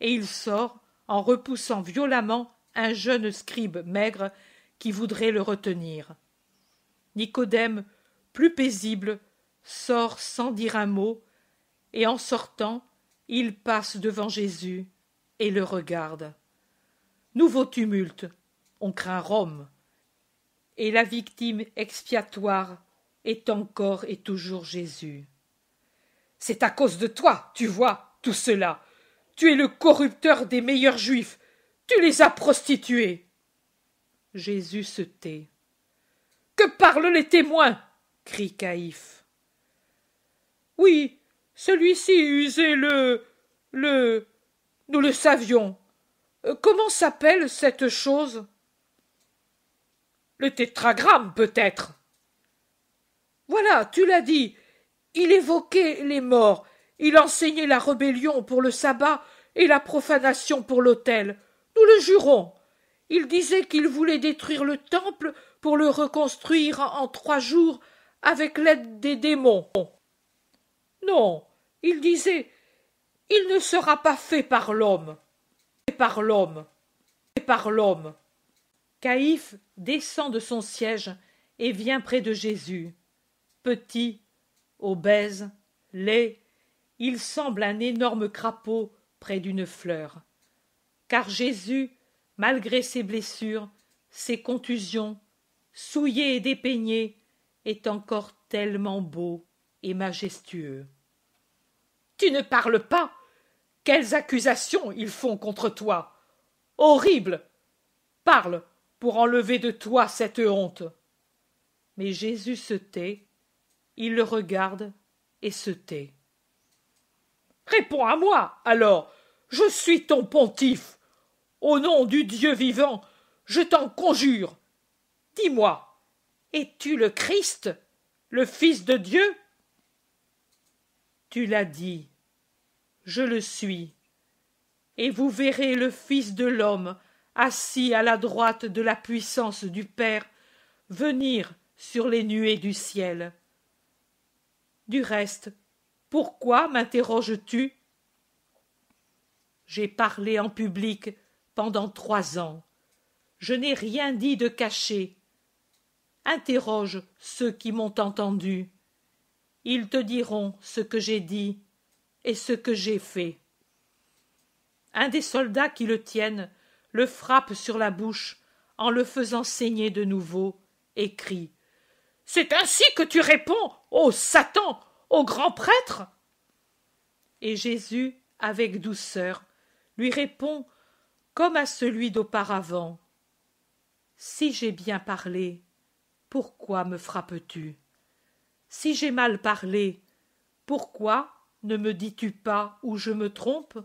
Et il sort en repoussant violemment un jeune scribe maigre qui voudrait le retenir. Nicodème, plus paisible, sort sans dire un mot, et en sortant, il passe devant Jésus et le regarde. Nouveau tumulte, on craint Rome. Et la victime expiatoire est encore et toujours Jésus. C'est à cause de toi, tu vois, tout cela. Tu es le corrupteur des meilleurs juifs. Tu les as prostitués. Jésus se tait. Que parlent les témoins crie Caïf. Oui, celui-ci usait le. le. Nous le savions. Euh, comment s'appelle cette chose Le tétragramme, peut-être. Voilà, tu l'as dit. Il évoquait les morts. Il enseignait la rébellion pour le sabbat et la profanation pour l'autel. Nous le jurons. Il disait qu'il voulait détruire le temple pour le reconstruire en trois jours avec l'aide des démons. Non, il disait il ne sera pas fait par l'homme. Et par l'homme. Et par l'homme. Caïphe descend de son siège et vient près de Jésus. Petit, obèse, laid, il semble un énorme crapaud près d'une fleur. Car Jésus, malgré ses blessures, ses contusions, souillé et dépeigné est encore tellement beau et majestueux tu ne parles pas quelles accusations ils font contre toi horrible parle pour enlever de toi cette honte mais jésus se tait il le regarde et se tait réponds à moi alors je suis ton pontife au nom du dieu vivant je t'en conjure Dis-moi, es-tu le Christ, le Fils de Dieu Tu l'as dit, je le suis, et vous verrez le Fils de l'homme assis à la droite de la puissance du Père venir sur les nuées du ciel. Du reste, pourquoi m'interroges-tu J'ai parlé en public pendant trois ans. Je n'ai rien dit de caché interroge ceux qui m'ont entendu ils te diront ce que j'ai dit et ce que j'ai fait un des soldats qui le tiennent le frappe sur la bouche en le faisant saigner de nouveau et crie c'est ainsi que tu réponds ô satan au grand prêtre et jésus avec douceur lui répond comme à celui d'auparavant si j'ai bien parlé pourquoi me frappes-tu si j'ai mal parlé pourquoi ne me dis-tu pas où je me trompe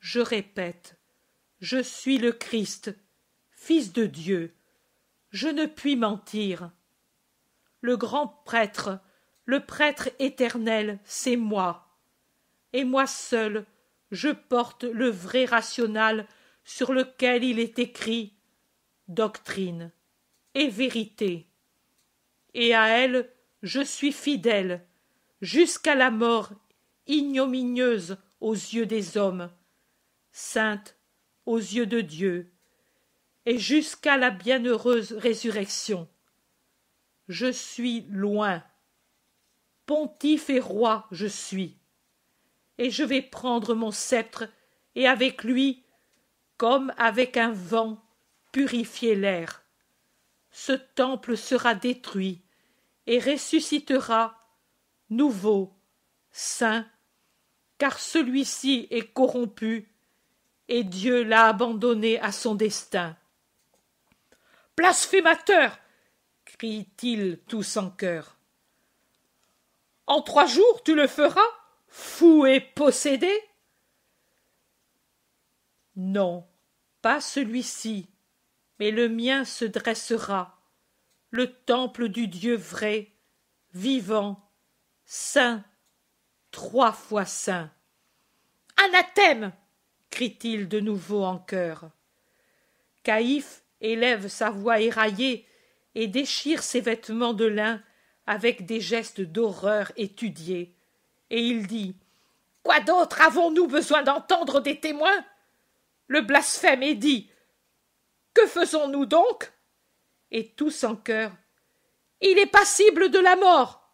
je répète je suis le christ fils de dieu je ne puis mentir le grand prêtre le prêtre éternel c'est moi et moi seul je porte le vrai rational sur lequel il est écrit doctrine et vérité. Et à elle je suis fidèle, jusqu'à la mort ignominieuse aux yeux des hommes, sainte aux yeux de Dieu, et jusqu'à la bienheureuse résurrection. Je suis loin. Pontife et roi je suis, et je vais prendre mon sceptre, et avec lui, comme avec un vent, purifier l'air ce temple sera détruit et ressuscitera nouveau, saint, car celui-ci est corrompu et Dieu l'a abandonné à son destin. Blasphémateur t crie-t-il tous en cœur. « En trois jours tu le feras, fou et possédé Non, pas celui-ci, mais le mien se dressera, le temple du Dieu vrai, vivant, saint, trois fois saint. Anathème crie-t-il de nouveau en chœur. Caïphe élève sa voix éraillée et déchire ses vêtements de lin avec des gestes d'horreur étudiés, et il dit Quoi d'autre avons-nous besoin d'entendre des témoins Le blasphème est dit que faisons-nous donc Et tous en chœur Il est passible de la mort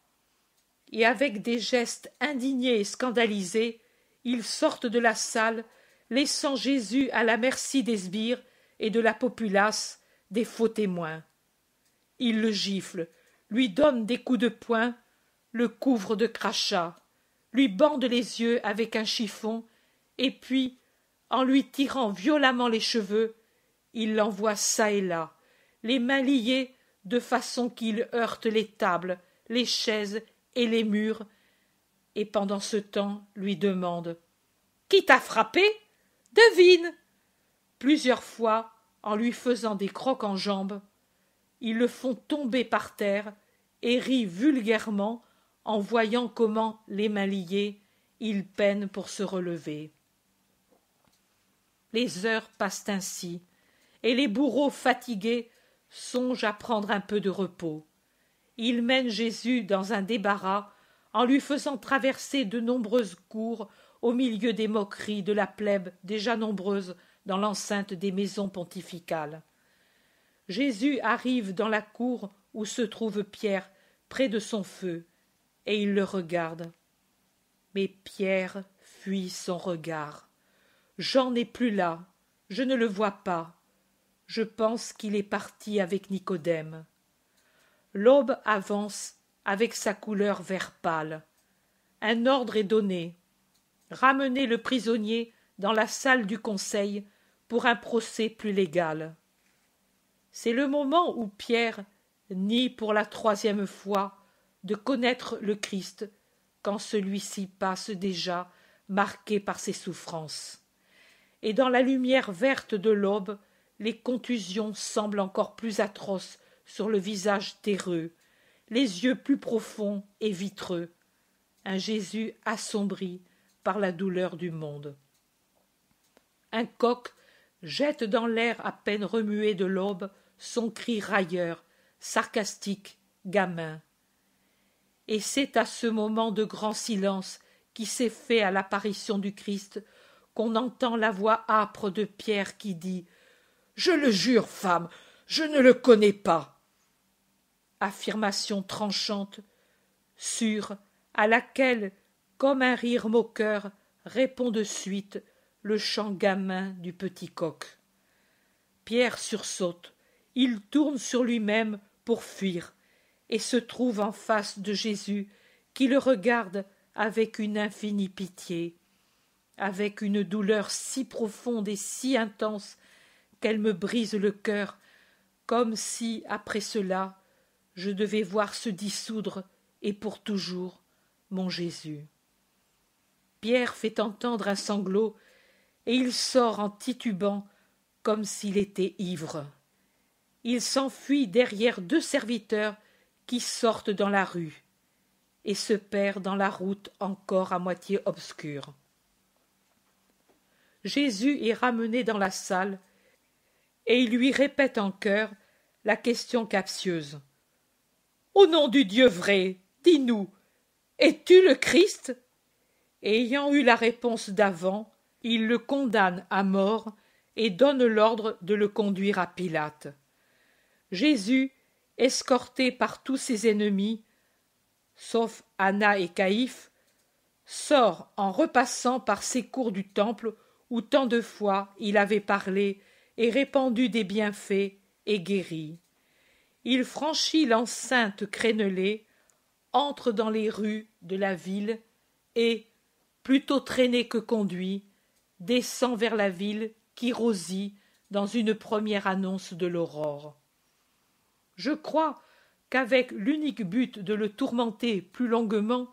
Et avec des gestes indignés et scandalisés, ils sortent de la salle, laissant Jésus à la merci des sbires et de la populace, des faux témoins. Ils le giflent, lui donnent des coups de poing, le couvrent de crachats, lui bandent les yeux avec un chiffon, et puis, en lui tirant violemment les cheveux, il l'envoie çà et là les mains liées de façon qu'il heurte les tables les chaises et les murs et pendant ce temps lui demande qui t'a frappé devine plusieurs fois en lui faisant des crocs en jambes ils le font tomber par terre et rient vulgairement en voyant comment les mains liées il peine pour se relever les heures passent ainsi et les bourreaux fatigués songent à prendre un peu de repos. Ils mènent Jésus dans un débarras en lui faisant traverser de nombreuses cours au milieu des moqueries de la plèbe déjà nombreuses dans l'enceinte des maisons pontificales. Jésus arrive dans la cour où se trouve Pierre, près de son feu, et il le regarde. Mais Pierre fuit son regard. Jean n'est plus là, je ne le vois pas je pense qu'il est parti avec Nicodème. L'aube avance avec sa couleur vert pâle. Un ordre est donné. Ramenez le prisonnier dans la salle du conseil pour un procès plus légal. C'est le moment où Pierre nie pour la troisième fois de connaître le Christ quand celui-ci passe déjà marqué par ses souffrances. Et dans la lumière verte de l'aube, les contusions semblent encore plus atroces sur le visage terreux, les yeux plus profonds et vitreux. Un Jésus assombri par la douleur du monde. Un coq jette dans l'air à peine remué de l'aube son cri railleur, sarcastique, gamin. Et c'est à ce moment de grand silence qui s'est fait à l'apparition du Christ qu'on entend la voix âpre de Pierre qui dit je le jure, femme, je ne le connais pas. Affirmation tranchante, sûre, à laquelle, comme un rire moqueur, répond de suite le chant gamin du petit coq. Pierre sursaute, il tourne sur lui-même pour fuir, et se trouve en face de Jésus, qui le regarde avec une infinie pitié, avec une douleur si profonde et si intense qu'elle me brise le cœur, comme si, après cela, je devais voir se dissoudre, et pour toujours, mon Jésus. Pierre fait entendre un sanglot, et il sort en titubant, comme s'il était ivre. Il s'enfuit derrière deux serviteurs qui sortent dans la rue, et se perd dans la route encore à moitié obscure. Jésus est ramené dans la salle, et il lui répète en chœur la question captieuse. Au nom du Dieu vrai, dis-nous, es-tu le Christ et Ayant eu la réponse d'avant, il le condamne à mort et donne l'ordre de le conduire à Pilate. Jésus, escorté par tous ses ennemis, sauf Anna et Caïphe, sort en repassant par ces cours du temple où tant de fois il avait parlé et répandu des bienfaits et guéri. Il franchit l'enceinte crénelée, entre dans les rues de la ville et, plutôt traîné que conduit, descend vers la ville qui rosit dans une première annonce de l'aurore. Je crois qu'avec l'unique but de le tourmenter plus longuement,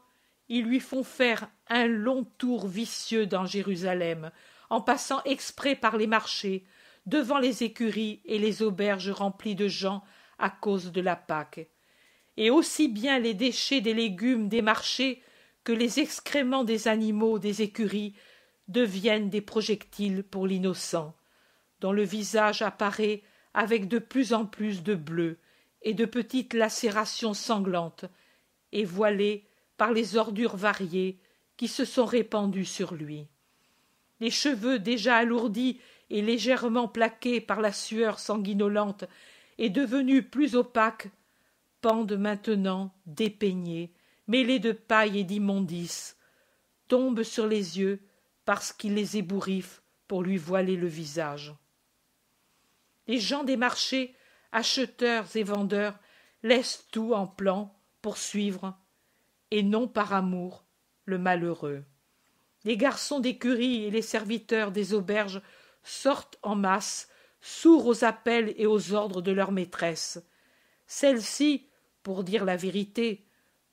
ils lui font faire un long tour vicieux dans Jérusalem, en passant exprès par les marchés, devant les écuries et les auberges remplies de gens à cause de la Pâque. Et aussi bien les déchets des légumes des marchés que les excréments des animaux des écuries deviennent des projectiles pour l'innocent, dont le visage apparaît avec de plus en plus de bleu et de petites lacérations sanglantes, et voilé par les ordures variées qui se sont répandues sur lui. Les cheveux déjà alourdis et légèrement plaquée par la sueur sanguinolente et devenue plus opaque, pendent maintenant dépeignés, mêlés de paille et d'immondices, tombent sur les yeux parce qu'il les ébouriffe pour lui voiler le visage. Les gens des marchés, acheteurs et vendeurs, laissent tout en plan pour suivre, et non par amour, le malheureux. Les garçons d'écurie et les serviteurs des auberges sortent en masse, sourds aux appels et aux ordres de leur maîtresse. Celles-ci, pour dire la vérité,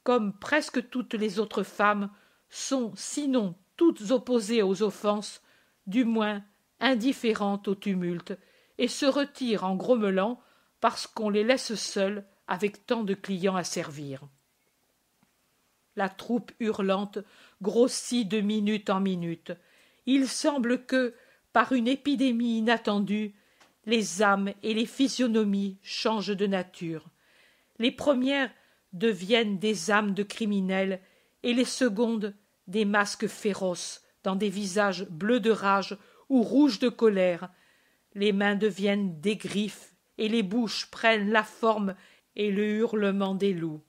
comme presque toutes les autres femmes, sont, sinon toutes opposées aux offenses, du moins indifférentes au tumulte, et se retirent en grommelant parce qu'on les laisse seules avec tant de clients à servir. La troupe hurlante grossit de minute en minute. Il semble que, par une épidémie inattendue, les âmes et les physionomies changent de nature. Les premières deviennent des âmes de criminels et les secondes des masques féroces dans des visages bleus de rage ou rouges de colère. Les mains deviennent des griffes et les bouches prennent la forme et le hurlement des loups.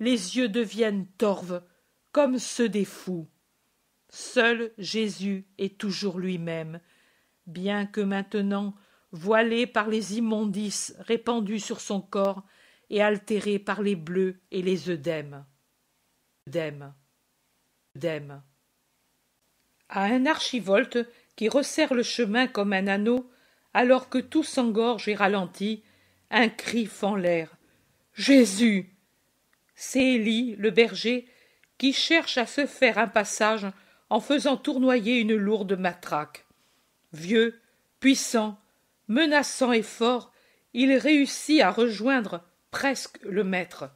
Les yeux deviennent torves comme ceux des fous. Seul Jésus est toujours lui-même, bien que maintenant voilé par les immondices répandues sur son corps et altéré par les bleus et les œdèmes. À un archivolte qui resserre le chemin comme un anneau, alors que tout s'engorge et ralentit, un cri fend l'air. Jésus. C'est Élie, le berger, qui cherche à se faire un passage en faisant tournoyer une lourde matraque. Vieux, puissant, menaçant et fort, il réussit à rejoindre presque le maître.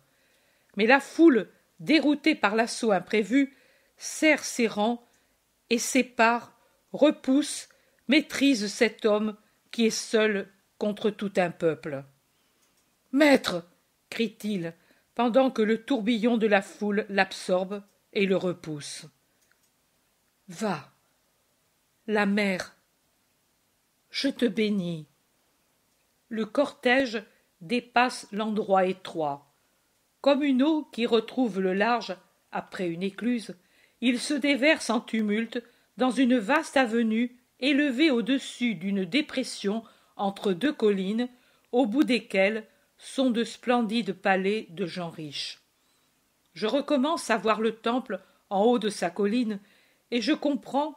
Mais la foule, déroutée par l'assaut imprévu, serre ses rangs et sépare, repousse, maîtrise cet homme qui est seul contre tout un peuple. Maître crie-t-il, pendant que le tourbillon de la foule l'absorbe et le repousse. Va. La mer, Je te bénis. Le cortège dépasse l'endroit étroit. Comme une eau qui retrouve le large après une écluse, il se déverse en tumulte dans une vaste avenue élevée au-dessus d'une dépression entre deux collines, au bout desquelles sont de splendides palais de gens riches. Je recommence à voir le temple en haut de sa colline et je comprends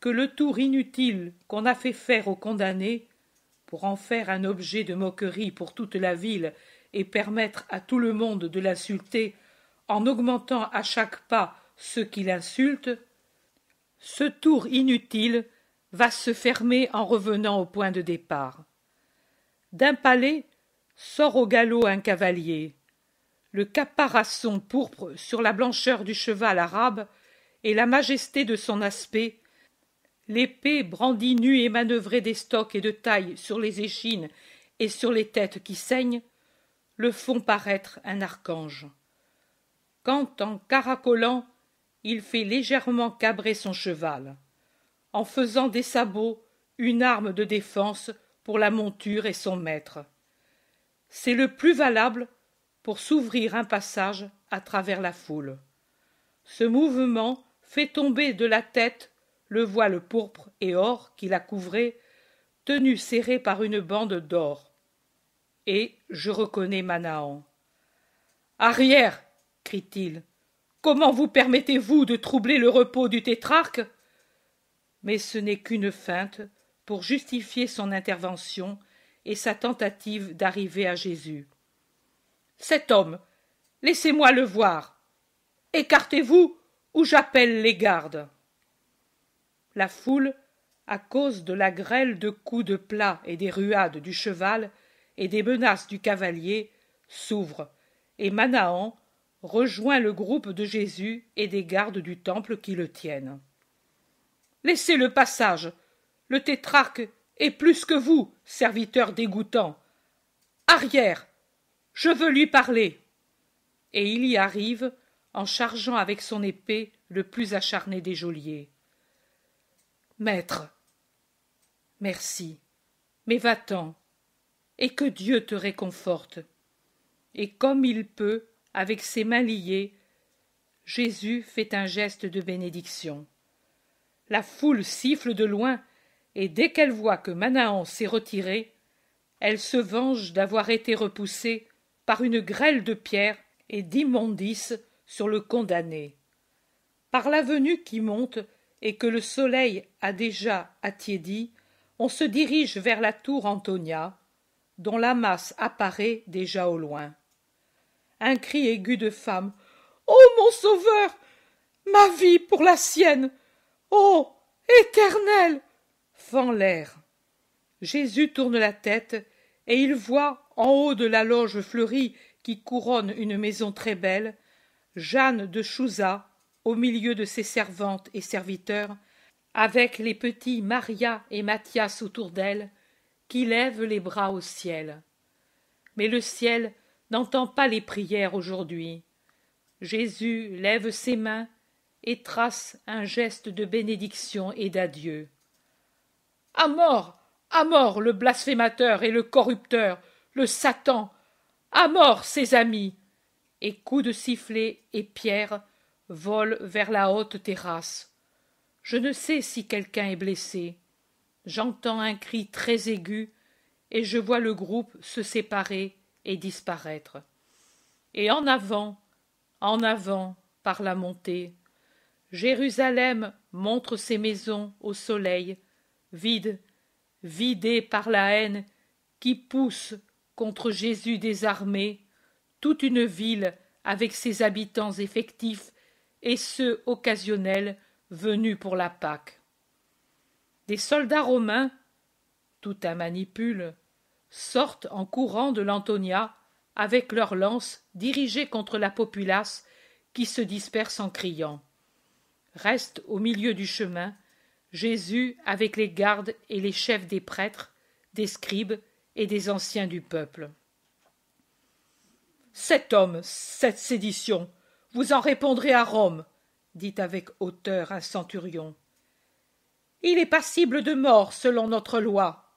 que le tour inutile qu'on a fait faire aux condamnés, pour en faire un objet de moquerie pour toute la ville et permettre à tout le monde de l'insulter en augmentant à chaque pas ceux qui l'insultent, ce tour inutile va se fermer en revenant au point de départ. D'un palais sort au galop un cavalier. Le caparaçon pourpre sur la blancheur du cheval arabe et la majesté de son aspect, l'épée brandie nue et manœuvrée stocks et de taille sur les échines et sur les têtes qui saignent, le font paraître un archange. Quand, en caracolant, il fait légèrement cabrer son cheval, en faisant des sabots une arme de défense pour la monture et son maître. C'est le plus valable pour s'ouvrir un passage à travers la foule. Ce mouvement fait tomber de la tête le voile pourpre et or qui la couvrait, tenu serré par une bande d'or. Et je reconnais Manahan. Arrière crie-t-il. Comment vous permettez-vous de troubler le repos du tétrarque Mais ce n'est qu'une feinte pour justifier son intervention et sa tentative d'arriver à Jésus. Cet homme, laissez-moi le voir. Écartez-vous « Où j'appelle les gardes. La foule, à cause de la grêle de coups de plat et des ruades du cheval et des menaces du cavalier, s'ouvre, et Manahan rejoint le groupe de Jésus et des gardes du temple qui le tiennent. Laissez le passage. Le tétrarque est plus que vous, serviteur dégoûtant. Arrière. Je veux lui parler. Et il y arrive en chargeant avec son épée le plus acharné des geôliers. Maître. Merci. Mais va ten et que Dieu te réconforte. Et comme il peut, avec ses mains liées, Jésus fait un geste de bénédiction. La foule siffle de loin, et dès qu'elle voit que Manahan s'est retiré, elle se venge d'avoir été repoussée par une grêle de pierres et d'immondices sur le condamné. Par l'avenue qui monte et que le soleil a déjà attiédi on se dirige vers la tour Antonia, dont la masse apparaît déjà au loin. Un cri aigu de femme. Oh mon sauveur Ma vie pour la sienne Oh éternel fend l'air. Jésus tourne la tête et il voit, en haut de la loge fleurie qui couronne une maison très belle, Jeanne de Chouza, au milieu de ses servantes et serviteurs, avec les petits Maria et Mathias autour d'elle, qui lèvent les bras au ciel. Mais le ciel n'entend pas les prières aujourd'hui. Jésus lève ses mains et trace un geste de bénédiction et d'adieu. À mort, à mort le blasphémateur et le corrupteur, le Satan, à mort ses amis, et coups de sifflet et pierres volent vers la haute terrasse. Je ne sais si quelqu'un est blessé. J'entends un cri très aigu et je vois le groupe se séparer et disparaître. Et en avant, en avant, par la montée, Jérusalem montre ses maisons au soleil, vides, vidées par la haine qui pousse contre Jésus des armées toute une ville avec ses habitants effectifs et ceux occasionnels venus pour la Pâque. Des soldats romains, tout un manipule, sortent en courant de l'Antonia avec leurs lances dirigées contre la populace qui se disperse en criant. Reste au milieu du chemin Jésus avec les gardes et les chefs des prêtres, des scribes et des anciens du peuple cet homme, cette sédition, vous en répondrez à Rome, dit avec hauteur un centurion. Il est passible de mort selon notre loi.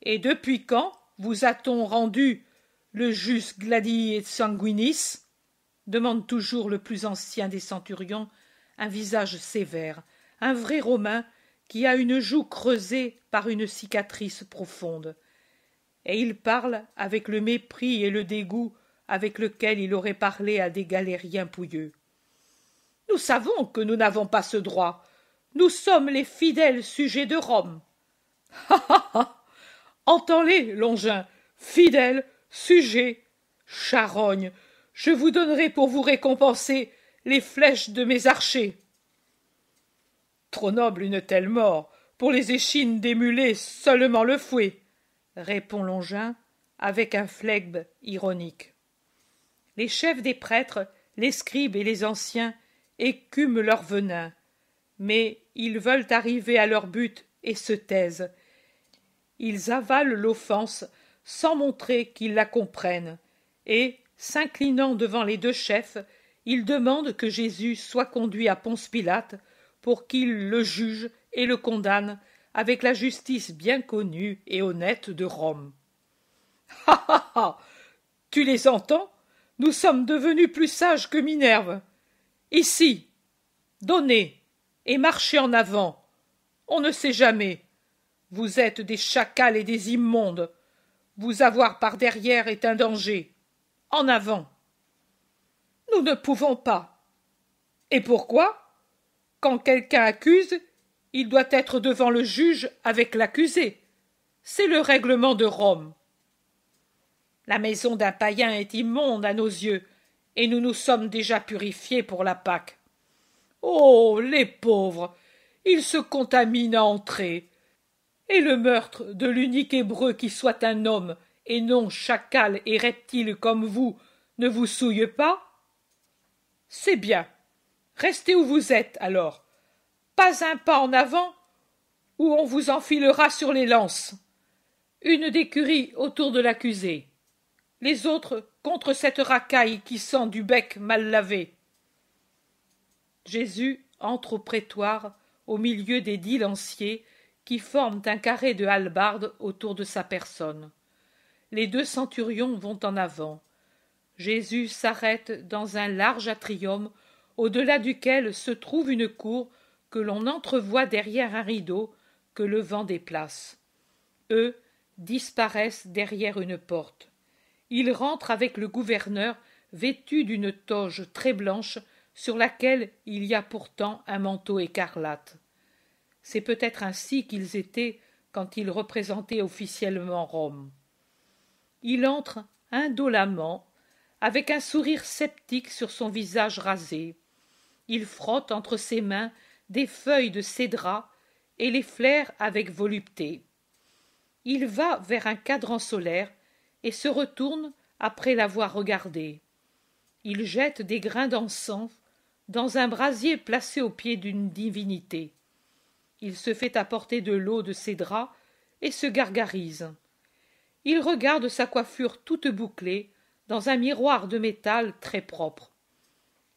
Et depuis quand vous a-t-on rendu le jus gladi et sanguinis demande toujours le plus ancien des centurions, un visage sévère, un vrai romain qui a une joue creusée par une cicatrice profonde, et il parle avec le mépris et le dégoût avec lequel il aurait parlé à des galériens pouilleux. Nous savons que nous n'avons pas ce droit. Nous sommes les fidèles sujets de Rome. Ha ha ha Entends-les, Longin, fidèles, sujets, charogne, je vous donnerai pour vous récompenser les flèches de mes archers. Trop noble une telle mort, pour les échines d'émuler seulement le fouet répond Longin avec un flegme ironique. Les chefs des prêtres, les scribes et les anciens écument leur venin, mais ils veulent arriver à leur but et se taisent. Ils avalent l'offense sans montrer qu'ils la comprennent, et, s'inclinant devant les deux chefs, ils demandent que Jésus soit conduit à Ponce Pilate pour qu'il le juge et le condamne avec la justice bien connue et honnête de Rome. Ha ha ha Tu les entends Nous sommes devenus plus sages que Minerve. Ici Donnez et marchez en avant. On ne sait jamais. Vous êtes des chacals et des immondes. Vous avoir par derrière est un danger. En avant. Nous ne pouvons pas. Et pourquoi Quand quelqu'un accuse, il doit être devant le juge avec l'accusé. C'est le règlement de Rome. La maison d'un païen est immonde à nos yeux, et nous nous sommes déjà purifiés pour la Pâque. Oh. Les pauvres. Ils se contaminent à entrer. Et le meurtre de l'unique Hébreu qui soit un homme, et non chacal et reptile comme vous, ne vous souille pas? C'est bien. Restez où vous êtes, alors pas un pas en avant, ou on vous enfilera sur les lances. Une d'écurie autour de l'accusé, les autres contre cette racaille qui sent du bec mal lavé. Jésus entre au prétoire, au milieu des dix lanciers, qui forment un carré de hallebardes autour de sa personne. Les deux centurions vont en avant. Jésus s'arrête dans un large atrium, au delà duquel se trouve une cour que l'on entrevoit derrière un rideau que le vent déplace. Eux disparaissent derrière une porte. Ils rentrent avec le gouverneur vêtu d'une toge très blanche sur laquelle il y a pourtant un manteau écarlate. C'est peut-être ainsi qu'ils étaient quand ils représentaient officiellement Rome. Il entre indolemment, avec un sourire sceptique sur son visage rasé. Il frotte entre ses mains des feuilles de cédrat et les flaire avec volupté. Il va vers un cadran solaire et se retourne après l'avoir regardé. Il jette des grains d'encens dans un brasier placé au pied d'une divinité. Il se fait apporter de l'eau de draps et se gargarise. Il regarde sa coiffure toute bouclée dans un miroir de métal très propre.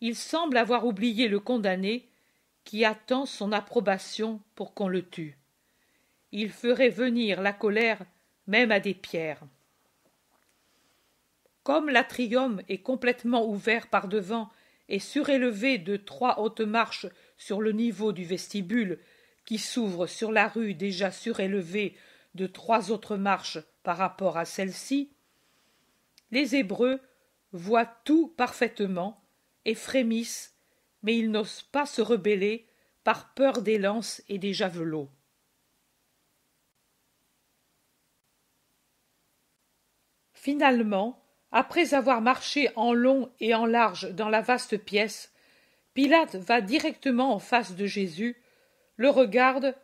Il semble avoir oublié le condamné qui attend son approbation pour qu'on le tue. Il ferait venir la colère même à des pierres. Comme l'atrium est complètement ouvert par devant et surélevé de trois hautes marches sur le niveau du vestibule, qui s'ouvre sur la rue déjà surélevée de trois autres marches par rapport à celle-ci, les Hébreux voient tout parfaitement et frémissent mais ils n'osent pas se rebeller par peur des lances et des javelots. Finalement, après avoir marché en long et en large dans la vaste pièce, Pilate va directement en face de Jésus, le regarde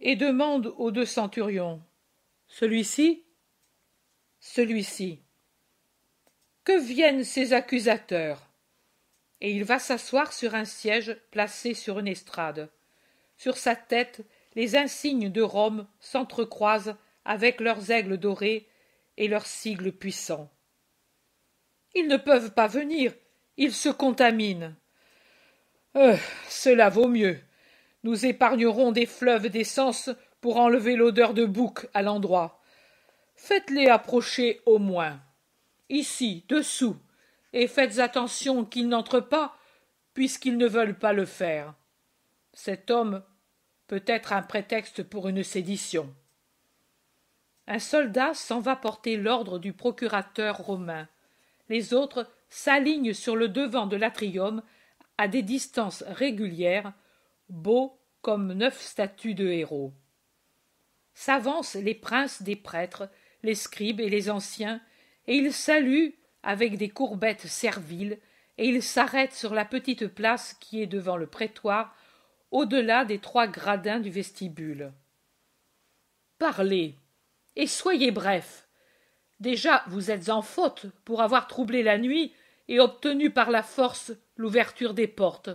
et demande aux deux centurions Celui-ci Celui-ci. Que viennent ces accusateurs et il va s'asseoir sur un siège placé sur une estrade. Sur sa tête, les insignes de Rome s'entrecroisent avec leurs aigles dorés et leurs sigles puissants. Ils ne peuvent pas venir, ils se contaminent. Euh, cela vaut mieux. Nous épargnerons des fleuves d'essence pour enlever l'odeur de bouc à l'endroit. Faites-les approcher au moins. Ici, dessous, et faites attention qu'ils n'entrent pas, puisqu'ils ne veulent pas le faire. Cet homme peut être un prétexte pour une sédition. Un soldat s'en va porter l'ordre du procurateur romain. Les autres s'alignent sur le devant de l'atrium à des distances régulières, beaux comme neuf statues de héros. S'avancent les princes des prêtres, les scribes et les anciens, et ils saluent avec des courbettes serviles, et il s'arrête sur la petite place qui est devant le prétoire, au-delà des trois gradins du vestibule. Parlez, et soyez bref. Déjà, vous êtes en faute pour avoir troublé la nuit et obtenu par la force l'ouverture des portes.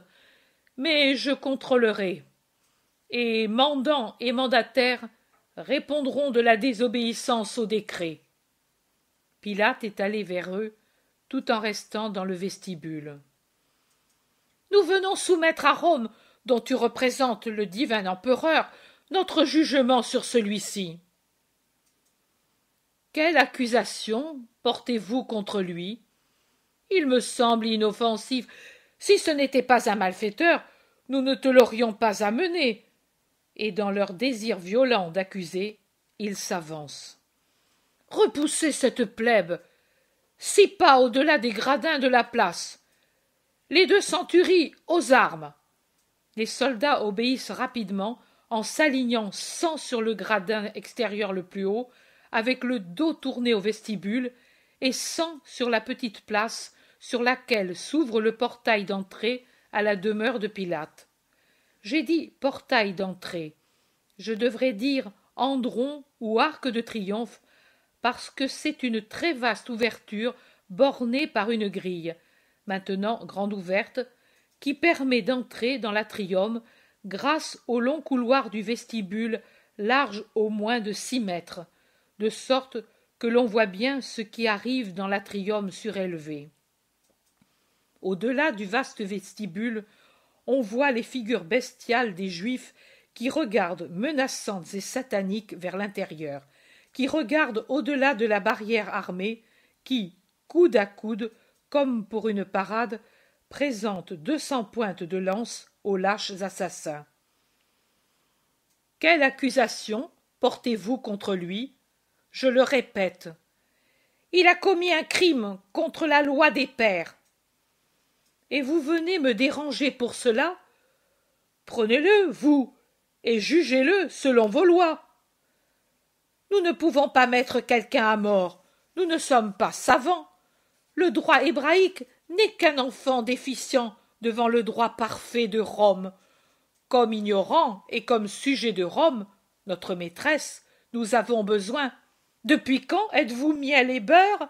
Mais je contrôlerai. Et mandants et mandataires répondront de la désobéissance au décret. Pilate est allé vers eux tout en restant dans le vestibule. Nous venons soumettre à Rome, dont tu représentes le divin empereur, notre jugement sur celui-ci. Quelle accusation portez-vous contre lui Il me semble inoffensif. Si ce n'était pas un malfaiteur, nous ne te l'aurions pas amené. Et dans leur désir violent d'accuser, ils s'avancent. Repoussez cette plèbe six pas au-delà des gradins de la place. Les deux centuries aux armes. Les soldats obéissent rapidement en s'alignant cent sur le gradin extérieur le plus haut, avec le dos tourné au vestibule, et cent sur la petite place sur laquelle s'ouvre le portail d'entrée à la demeure de Pilate. J'ai dit portail d'entrée. Je devrais dire andron ou arc de triomphe parce que c'est une très vaste ouverture bornée par une grille, maintenant grande ouverte, qui permet d'entrer dans l'atrium grâce au long couloir du vestibule large au moins de six mètres, de sorte que l'on voit bien ce qui arrive dans l'atrium surélevé. Au-delà du vaste vestibule, on voit les figures bestiales des Juifs qui regardent menaçantes et sataniques vers l'intérieur, qui regarde au-delà de la barrière armée, qui, coude à coude, comme pour une parade, présente deux cents pointes de lance aux lâches assassins. Quelle accusation portez-vous contre lui Je le répète. Il a commis un crime contre la loi des pères. Et vous venez me déranger pour cela Prenez-le, vous, et jugez-le selon vos lois. Nous ne pouvons pas mettre quelqu'un à mort. Nous ne sommes pas savants. Le droit hébraïque n'est qu'un enfant déficient devant le droit parfait de Rome. Comme ignorant et comme sujet de Rome, notre maîtresse, nous avons besoin. Depuis quand êtes-vous miel et beurre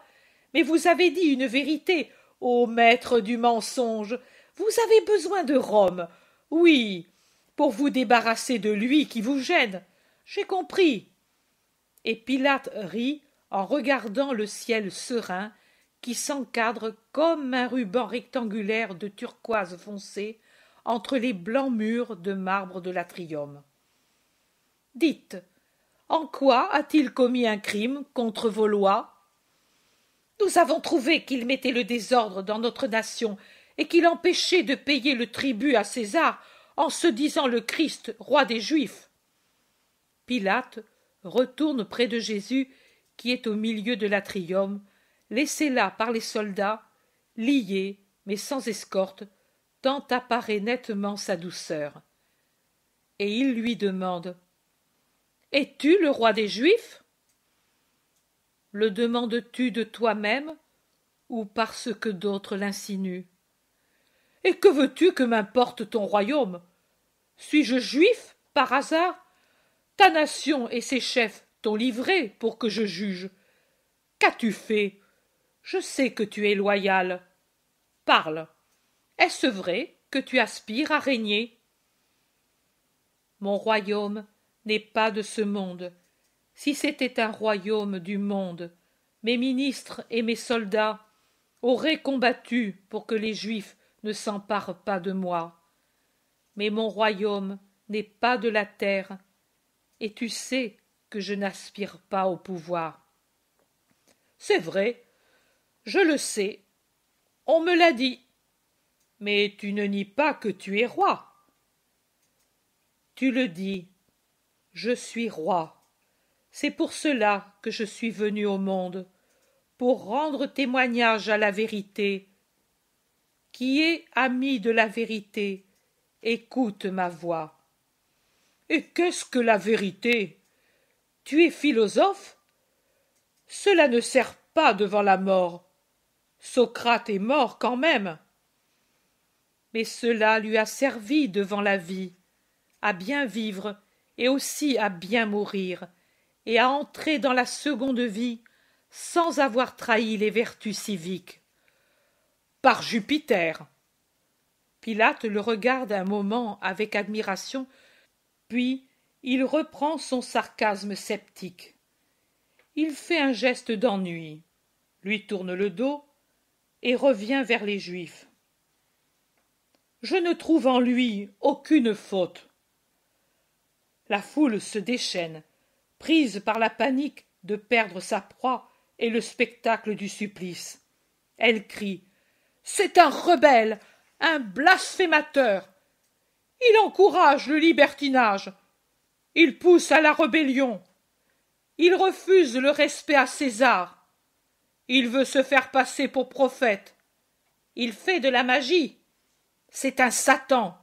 Mais vous avez dit une vérité, ô maître du mensonge. Vous avez besoin de Rome. Oui, pour vous débarrasser de lui qui vous gêne. J'ai compris et Pilate rit en regardant le ciel serein qui s'encadre comme un ruban rectangulaire de turquoise foncée entre les blancs murs de marbre de l'atrium. Dites, en quoi a-t-il commis un crime contre vos lois Nous avons trouvé qu'il mettait le désordre dans notre nation et qu'il empêchait de payer le tribut à César en se disant le Christ, roi des Juifs. Pilate retourne près de Jésus qui est au milieu de l'atrium, laissé là par les soldats, lié mais sans escorte, tant apparaît nettement sa douceur. Et il lui demande Es-tu le roi des Juifs Le demandes-tu de toi-même ou parce que d'autres l'insinuent Et que veux-tu que m'importe ton royaume Suis-je juif par hasard ta nation et ses chefs t'ont livré pour que je juge. Qu'as-tu fait Je sais que tu es loyal. Parle. Est-ce vrai que tu aspires à régner Mon royaume n'est pas de ce monde. Si c'était un royaume du monde, mes ministres et mes soldats auraient combattu pour que les Juifs ne s'emparent pas de moi. Mais mon royaume n'est pas de la terre, et tu sais que je n'aspire pas au pouvoir. C'est vrai, je le sais. On me l'a dit. Mais tu ne nie pas que tu es roi. Tu le dis. Je suis roi. C'est pour cela que je suis venu au monde, pour rendre témoignage à la vérité. Qui est ami de la vérité, écoute ma voix. Et qu'est-ce que la vérité Tu es philosophe Cela ne sert pas devant la mort. Socrate est mort quand même. Mais cela lui a servi devant la vie, à bien vivre et aussi à bien mourir, et à entrer dans la seconde vie sans avoir trahi les vertus civiques. Par Jupiter Pilate le regarde un moment avec admiration puis il reprend son sarcasme sceptique il fait un geste d'ennui lui tourne le dos et revient vers les juifs je ne trouve en lui aucune faute la foule se déchaîne prise par la panique de perdre sa proie et le spectacle du supplice elle crie c'est un rebelle un blasphémateur il encourage le libertinage. Il pousse à la rébellion. Il refuse le respect à César. Il veut se faire passer pour prophète. Il fait de la magie. C'est un Satan.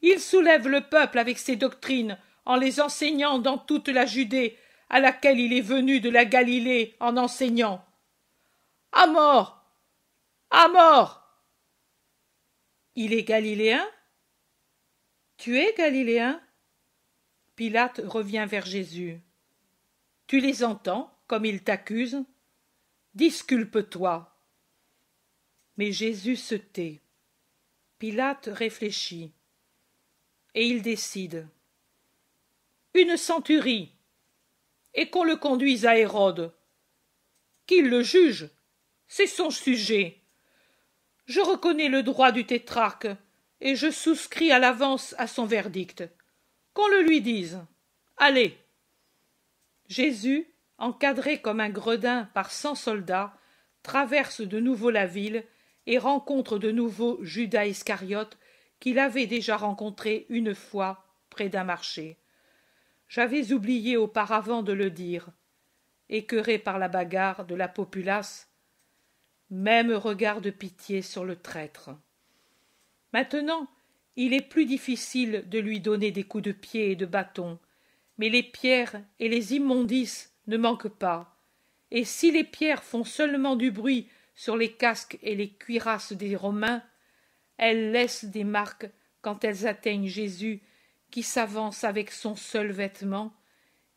Il soulève le peuple avec ses doctrines en les enseignant dans toute la Judée à laquelle il est venu de la Galilée en enseignant. À mort. À mort. Il est galiléen? Tu es galiléen Pilate revient vers Jésus. Tu les entends comme ils t'accusent Disculpe-toi. Mais Jésus se tait. Pilate réfléchit. Et il décide. Une centurie. Et qu'on le conduise à Hérode. Qu'il le juge. C'est son sujet. Je reconnais le droit du tétrarque et je souscris à l'avance à son verdict. Qu'on le lui dise. Allez. Jésus, encadré comme un gredin par cent soldats, traverse de nouveau la ville et rencontre de nouveau Judas Iscariote qu'il avait déjà rencontré une fois près d'un marché. J'avais oublié auparavant de le dire. Écœuré par la bagarre de la populace, même regard de pitié sur le traître. Maintenant, il est plus difficile de lui donner des coups de pied et de bâton, mais les pierres et les immondices ne manquent pas. Et si les pierres font seulement du bruit sur les casques et les cuirasses des Romains, elles laissent des marques quand elles atteignent Jésus, qui s'avance avec son seul vêtement,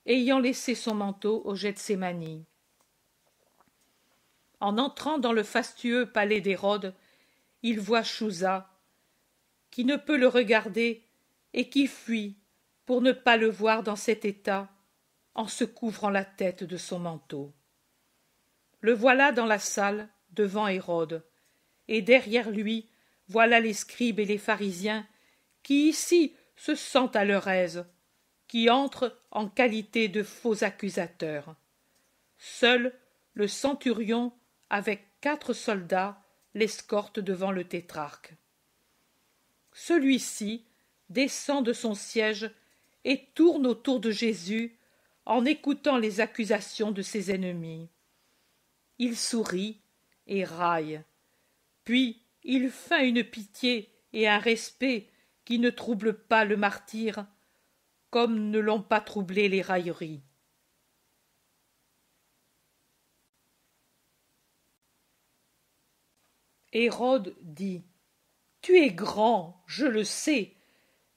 ayant laissé son manteau au manies. En entrant dans le fastueux palais d'Hérode, il voit qui ne peut le regarder et qui fuit pour ne pas le voir dans cet état en se couvrant la tête de son manteau. Le voilà dans la salle devant Hérode, et derrière lui voilà les scribes et les pharisiens qui ici se sentent à leur aise, qui entrent en qualité de faux accusateurs. Seul le centurion avec quatre soldats l'escorte devant le tétrarque celui-ci descend de son siège et tourne autour de Jésus en écoutant les accusations de ses ennemis. Il sourit et raille. Puis il feint une pitié et un respect qui ne troublent pas le martyr comme ne l'ont pas troublé les railleries. Hérode dit tu es grand, je le sais,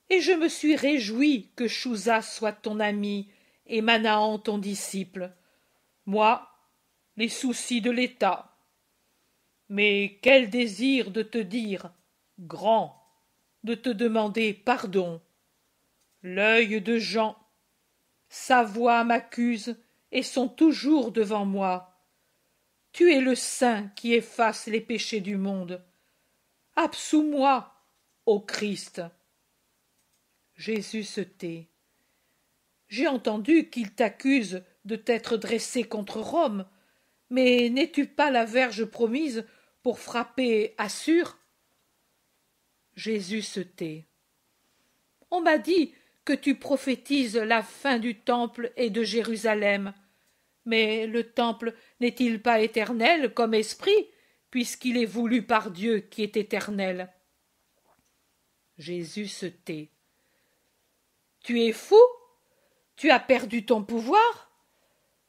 et je me suis réjoui que Chouza soit ton ami et Manahan ton disciple. Moi, les soucis de l'État. Mais quel désir de te dire, grand, de te demander pardon. L'œil de Jean, sa voix m'accuse et sont toujours devant moi. Tu es le saint qui efface les péchés du monde. Absous-moi, ô Christ. Jésus se tait. J'ai entendu qu'il t'accuse de t'être dressé contre Rome, mais n'es-tu pas la verge promise pour frapper Assur Jésus se tait. On m'a dit que tu prophétises la fin du temple et de Jérusalem. Mais le temple n'est-il pas éternel comme esprit puisqu'il est voulu par Dieu qui est éternel. Jésus se tait. Tu es fou? Tu as perdu ton pouvoir?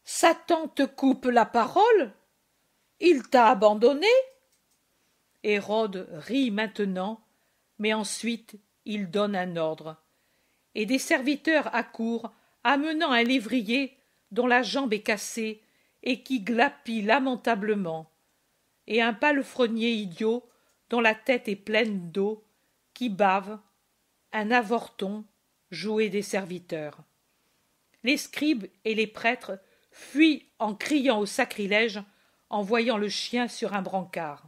Satan te coupe la parole? Il t'a abandonné? Hérode rit maintenant, mais ensuite il donne un ordre. Et des serviteurs accourent, amenant un lévrier dont la jambe est cassée et qui glapit lamentablement et un palefrenier idiot dont la tête est pleine d'eau, qui bave, un avorton, joué des serviteurs. Les scribes et les prêtres fuient en criant au sacrilège en voyant le chien sur un brancard.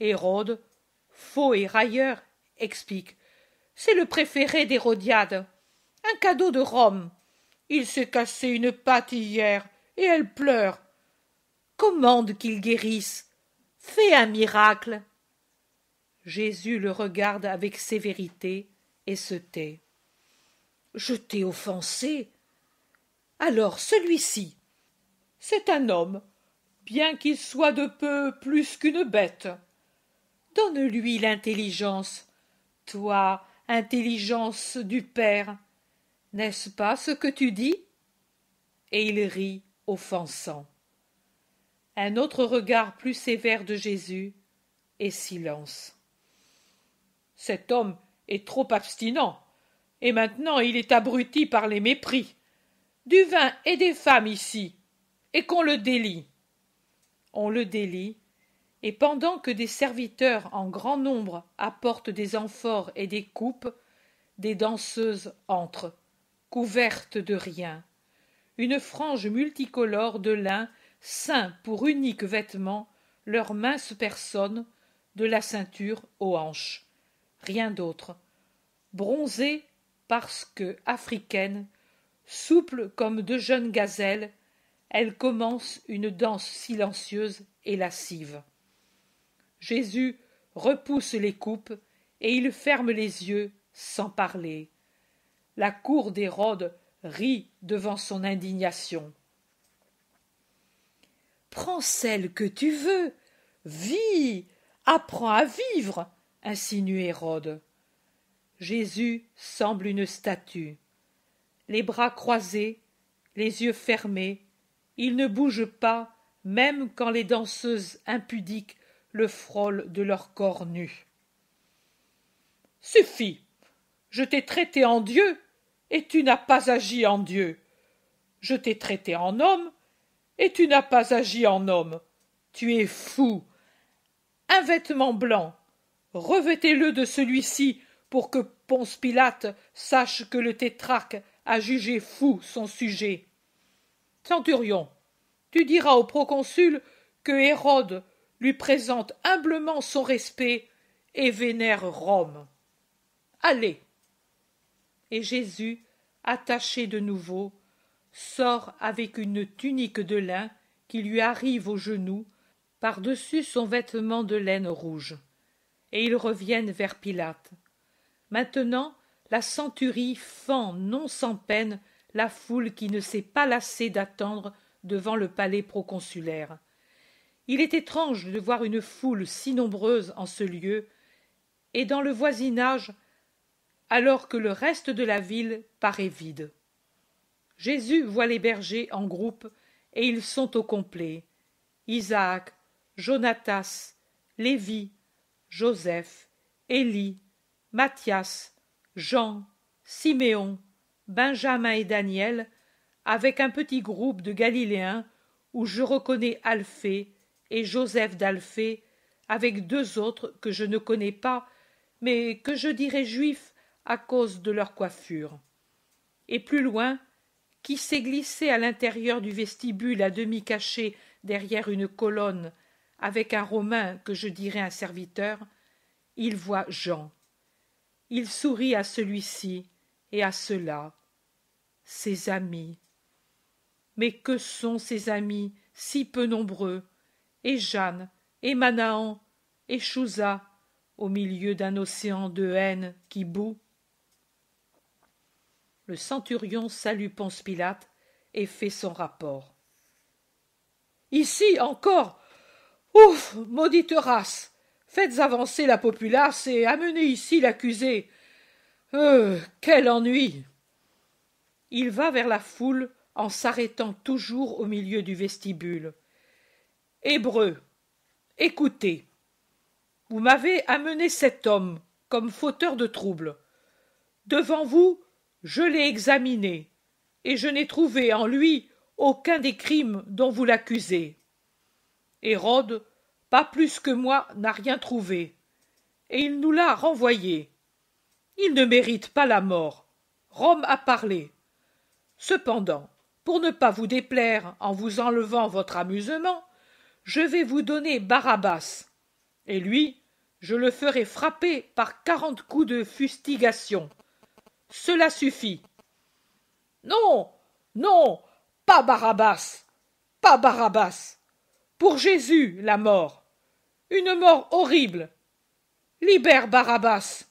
Hérode, faux et railleur, explique. C'est le préféré d'Hérodiade. Un cadeau de Rome. Il s'est cassé une patte hier, et elle pleure commande qu'il guérisse. Fais un miracle. Jésus le regarde avec sévérité et se tait. Je t'ai offensé. Alors celui-ci. C'est un homme, bien qu'il soit de peu plus qu'une bête. Donne-lui l'intelligence. Toi, intelligence du Père, n'est-ce pas ce que tu dis Et il rit, offensant un autre regard plus sévère de Jésus, et silence. Cet homme est trop abstinent, et maintenant il est abruti par les mépris. Du vin et des femmes ici, et qu'on le délie. On le délie, et pendant que des serviteurs en grand nombre apportent des amphores et des coupes, des danseuses entrent, couvertes de rien. Une frange multicolore de lin ceint pour unique vêtement leur mince personne de la ceinture aux hanches. Rien d'autre. Bronzées parce que africaine souples comme deux jeunes gazelles, elles commencent une danse silencieuse et lascive. Jésus repousse les coupes et il ferme les yeux sans parler. La cour d'Hérode rit devant son indignation prends celle que tu veux. Vis. Apprends à vivre. insinue Hérode. Jésus semble une statue. Les bras croisés, les yeux fermés, il ne bouge pas, même quand les danseuses impudiques le frôlent de leur corps nu. Suffit. Je t'ai traité en Dieu, et tu n'as pas agi en Dieu. Je t'ai traité en homme, et tu n'as pas agi en homme. Tu es fou. Un vêtement blanc. Revêtez-le de celui-ci pour que Ponce Pilate sache que le tétraque a jugé fou son sujet. Centurion, tu diras au proconsul que Hérode lui présente humblement son respect et vénère Rome. Allez. Et Jésus, attaché de nouveau, sort avec une tunique de lin qui lui arrive aux genoux, par-dessus son vêtement de laine rouge. Et ils reviennent vers Pilate. Maintenant, la centurie fend non sans peine la foule qui ne s'est pas lassée d'attendre devant le palais proconsulaire. Il est étrange de voir une foule si nombreuse en ce lieu, et dans le voisinage, alors que le reste de la ville paraît vide. Jésus voit les bergers en groupe, et ils sont au complet. Isaac, Jonatas, Lévi, Joseph, Élie, Matthias, Jean, Siméon, Benjamin et Daniel, avec un petit groupe de Galiléens où je reconnais Alphée et Joseph d'Alphée, avec deux autres que je ne connais pas, mais que je dirais juifs à cause de leur coiffure. Et plus loin, qui s'est glissé à l'intérieur du vestibule à demi caché derrière une colonne avec un Romain que je dirais un serviteur, il voit Jean. Il sourit à celui-ci et à cela, ses amis. Mais que sont ces amis si peu nombreux Et Jeanne, et Manahan, et Chouza, au milieu d'un océan de haine qui bout le centurion salue Ponce Pilate et fait son rapport. Ici encore Ouf Maudite race Faites avancer la populace et amenez ici l'accusé. Euh, quel ennui Il va vers la foule en s'arrêtant toujours au milieu du vestibule. Hébreu, écoutez. Vous m'avez amené cet homme comme fauteur de troubles. Devant vous, je l'ai examiné, et je n'ai trouvé en lui aucun des crimes dont vous l'accusez. Hérode, pas plus que moi, n'a rien trouvé, et il nous l'a renvoyé. Il ne mérite pas la mort. Rome a parlé. Cependant, pour ne pas vous déplaire en vous enlevant votre amusement, je vais vous donner Barabbas, et lui, je le ferai frapper par quarante coups de fustigation cela suffit. Non, non, pas Barabbas, pas Barabbas. Pour Jésus, la mort. Une mort horrible. Libère Barabbas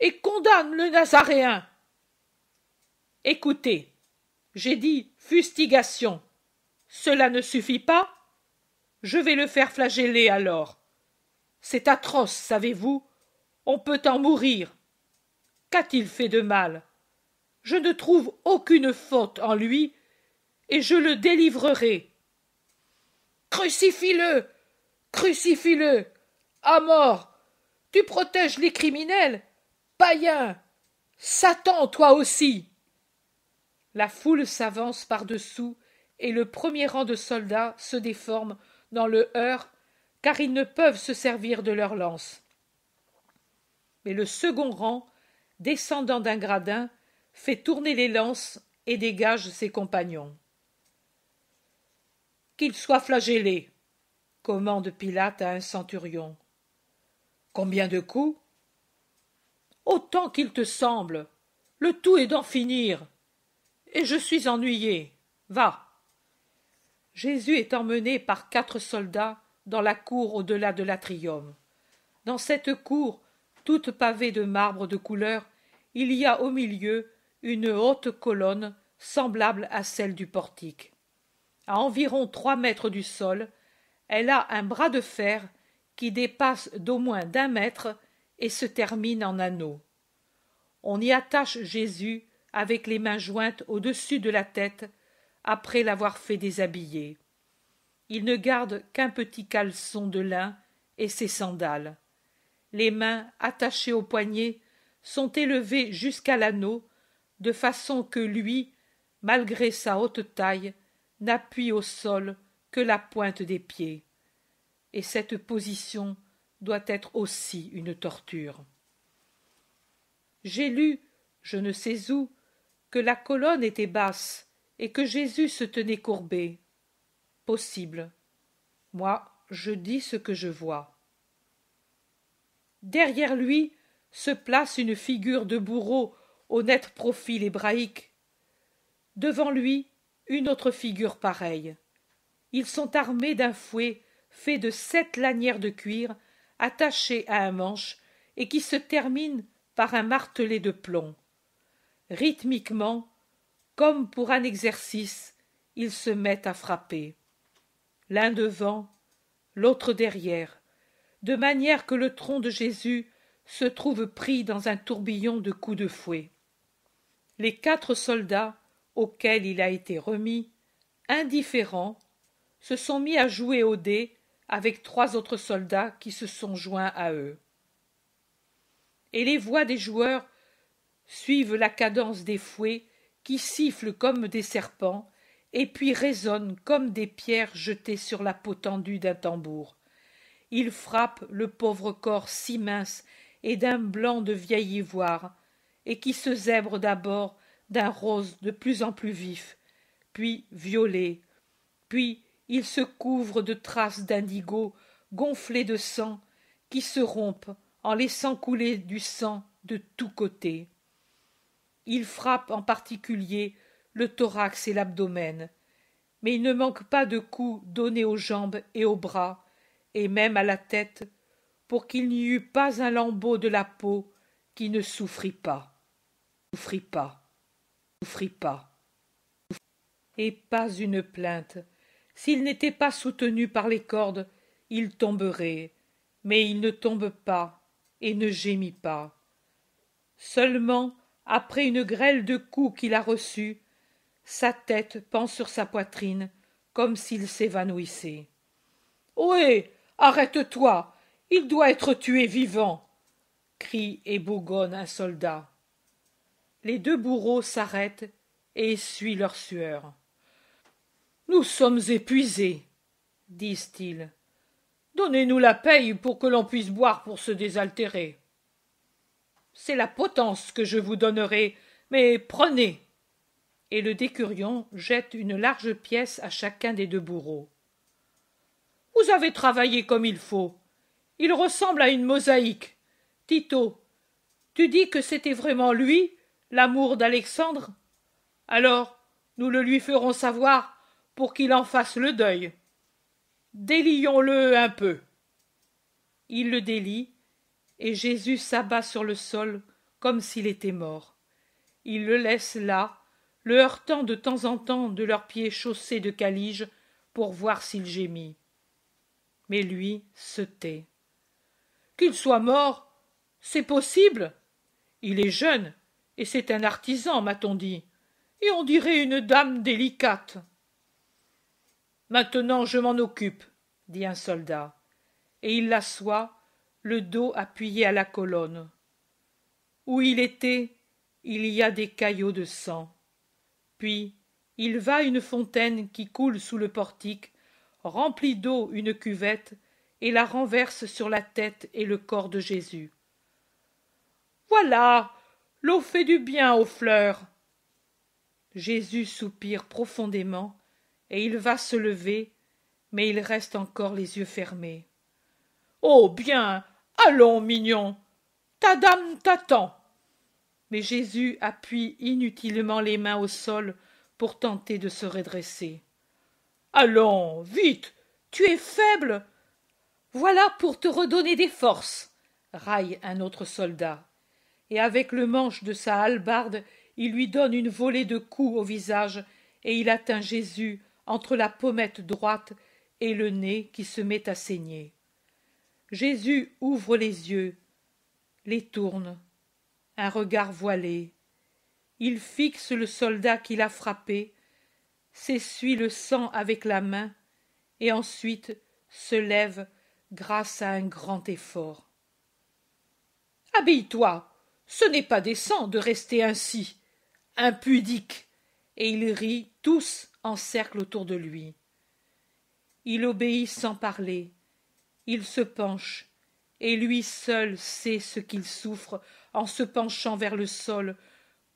et condamne le Nazaréen. Écoutez, j'ai dit fustigation. Cela ne suffit pas Je vais le faire flageller alors. C'est atroce, savez-vous. On peut en mourir. Qu'a-t-il fait de mal je ne trouve aucune faute en lui, et je le délivrerai. Crucifie-le Crucifie-le À mort Tu protèges les criminels Païen Satan, toi aussi La foule s'avance par-dessous, et le premier rang de soldats se déforme dans le heurt, car ils ne peuvent se servir de leurs lances. Mais le second rang, descendant d'un gradin, fait tourner les lances et dégage ses compagnons. Qu'il soit flagellé, commande Pilate à un centurion. Combien de coups Autant qu'il te semble. Le tout est d'en finir. Et je suis ennuyé. Va. Jésus est emmené par quatre soldats dans la cour au-delà de l'atrium. Dans cette cour, toute pavée de marbre de couleur, il y a au milieu une haute colonne semblable à celle du portique. À environ trois mètres du sol, elle a un bras de fer qui dépasse d'au moins d'un mètre et se termine en anneau. On y attache Jésus avec les mains jointes au-dessus de la tête après l'avoir fait déshabiller. Il ne garde qu'un petit caleçon de lin et ses sandales. Les mains attachées au poignet sont élevées jusqu'à l'anneau de façon que lui, malgré sa haute taille, n'appuie au sol que la pointe des pieds. Et cette position doit être aussi une torture. J'ai lu, je ne sais où, que la colonne était basse et que Jésus se tenait courbé. Possible. Moi, je dis ce que je vois. Derrière lui se place une figure de bourreau Honnête profil hébraïque. Devant lui, une autre figure pareille. Ils sont armés d'un fouet fait de sept lanières de cuir attachées à un manche et qui se termine par un martelet de plomb. Rythmiquement, comme pour un exercice, ils se mettent à frapper. L'un devant, l'autre derrière, de manière que le tronc de Jésus se trouve pris dans un tourbillon de coups de fouet les quatre soldats auxquels il a été remis, indifférents, se sont mis à jouer au dés avec trois autres soldats qui se sont joints à eux. Et les voix des joueurs suivent la cadence des fouets qui sifflent comme des serpents et puis résonnent comme des pierres jetées sur la peau tendue d'un tambour. Ils frappent le pauvre corps si mince et d'un blanc de vieil ivoire et qui se zèbre d'abord d'un rose de plus en plus vif, puis violet, puis il se couvre de traces d'indigo gonflées de sang qui se rompent en laissant couler du sang de tous côtés. Il frappe en particulier le thorax et l'abdomen, mais il ne manque pas de coups donnés aux jambes et aux bras, et même à la tête, pour qu'il n'y eût pas un lambeau de la peau qui ne souffrit pas souffrit pas, souffrit pas. Et pas une plainte. S'il n'était pas soutenu par les cordes, il tomberait. Mais il ne tombe pas et ne gémit pas. Seulement, après une grêle de coups qu'il a reçus, sa tête pend sur sa poitrine comme s'il s'évanouissait. Ohé Arrête-toi Il doit être tué vivant crie et bougonne un soldat les deux bourreaux s'arrêtent et essuient leur sueur. Nous sommes épuisés, disent-ils. Donnez-nous la paye pour que l'on puisse boire pour se désaltérer. C'est la potence que je vous donnerai, mais prenez. Et le décurion jette une large pièce à chacun des deux bourreaux. Vous avez travaillé comme il faut. Il ressemble à une mosaïque. Tito, tu dis que c'était vraiment lui l'amour d'Alexandre Alors, nous le lui ferons savoir pour qu'il en fasse le deuil. Délions-le un peu. Il le délie, et Jésus s'abat sur le sol comme s'il était mort. Il le laisse là, le heurtant de temps en temps de leurs pieds chaussés de calige pour voir s'il gémit. Mais lui se tait. Qu'il soit mort, c'est possible. Il est jeune, et c'est un artisan, m'a-t-on dit, et on dirait une dame délicate. Maintenant je m'en occupe, dit un soldat, et il l'assoit, le dos appuyé à la colonne. Où il était, il y a des caillots de sang. Puis il va une fontaine qui coule sous le portique, remplit d'eau une cuvette, et la renverse sur la tête et le corps de Jésus. Voilà, l'eau fait du bien aux fleurs. Jésus soupire profondément, et il va se lever, mais il reste encore les yeux fermés. Oh bien. Allons, mignon. Ta dame t'attend. Mais Jésus appuie inutilement les mains au sol pour tenter de se redresser. Allons, vite. Tu es faible. Voilà pour te redonner des forces. Raille un autre soldat et avec le manche de sa halbarde, il lui donne une volée de coups au visage, et il atteint Jésus entre la pommette droite et le nez qui se met à saigner. Jésus ouvre les yeux, les tourne, un regard voilé. Il fixe le soldat qui l'a frappé, s'essuie le sang avec la main, et ensuite se lève grâce à un grand effort. Habille-toi ce n'est pas décent de rester ainsi impudique et ils rient tous en cercle autour de lui il obéit sans parler il se penche et lui seul sait ce qu'il souffre en se penchant vers le sol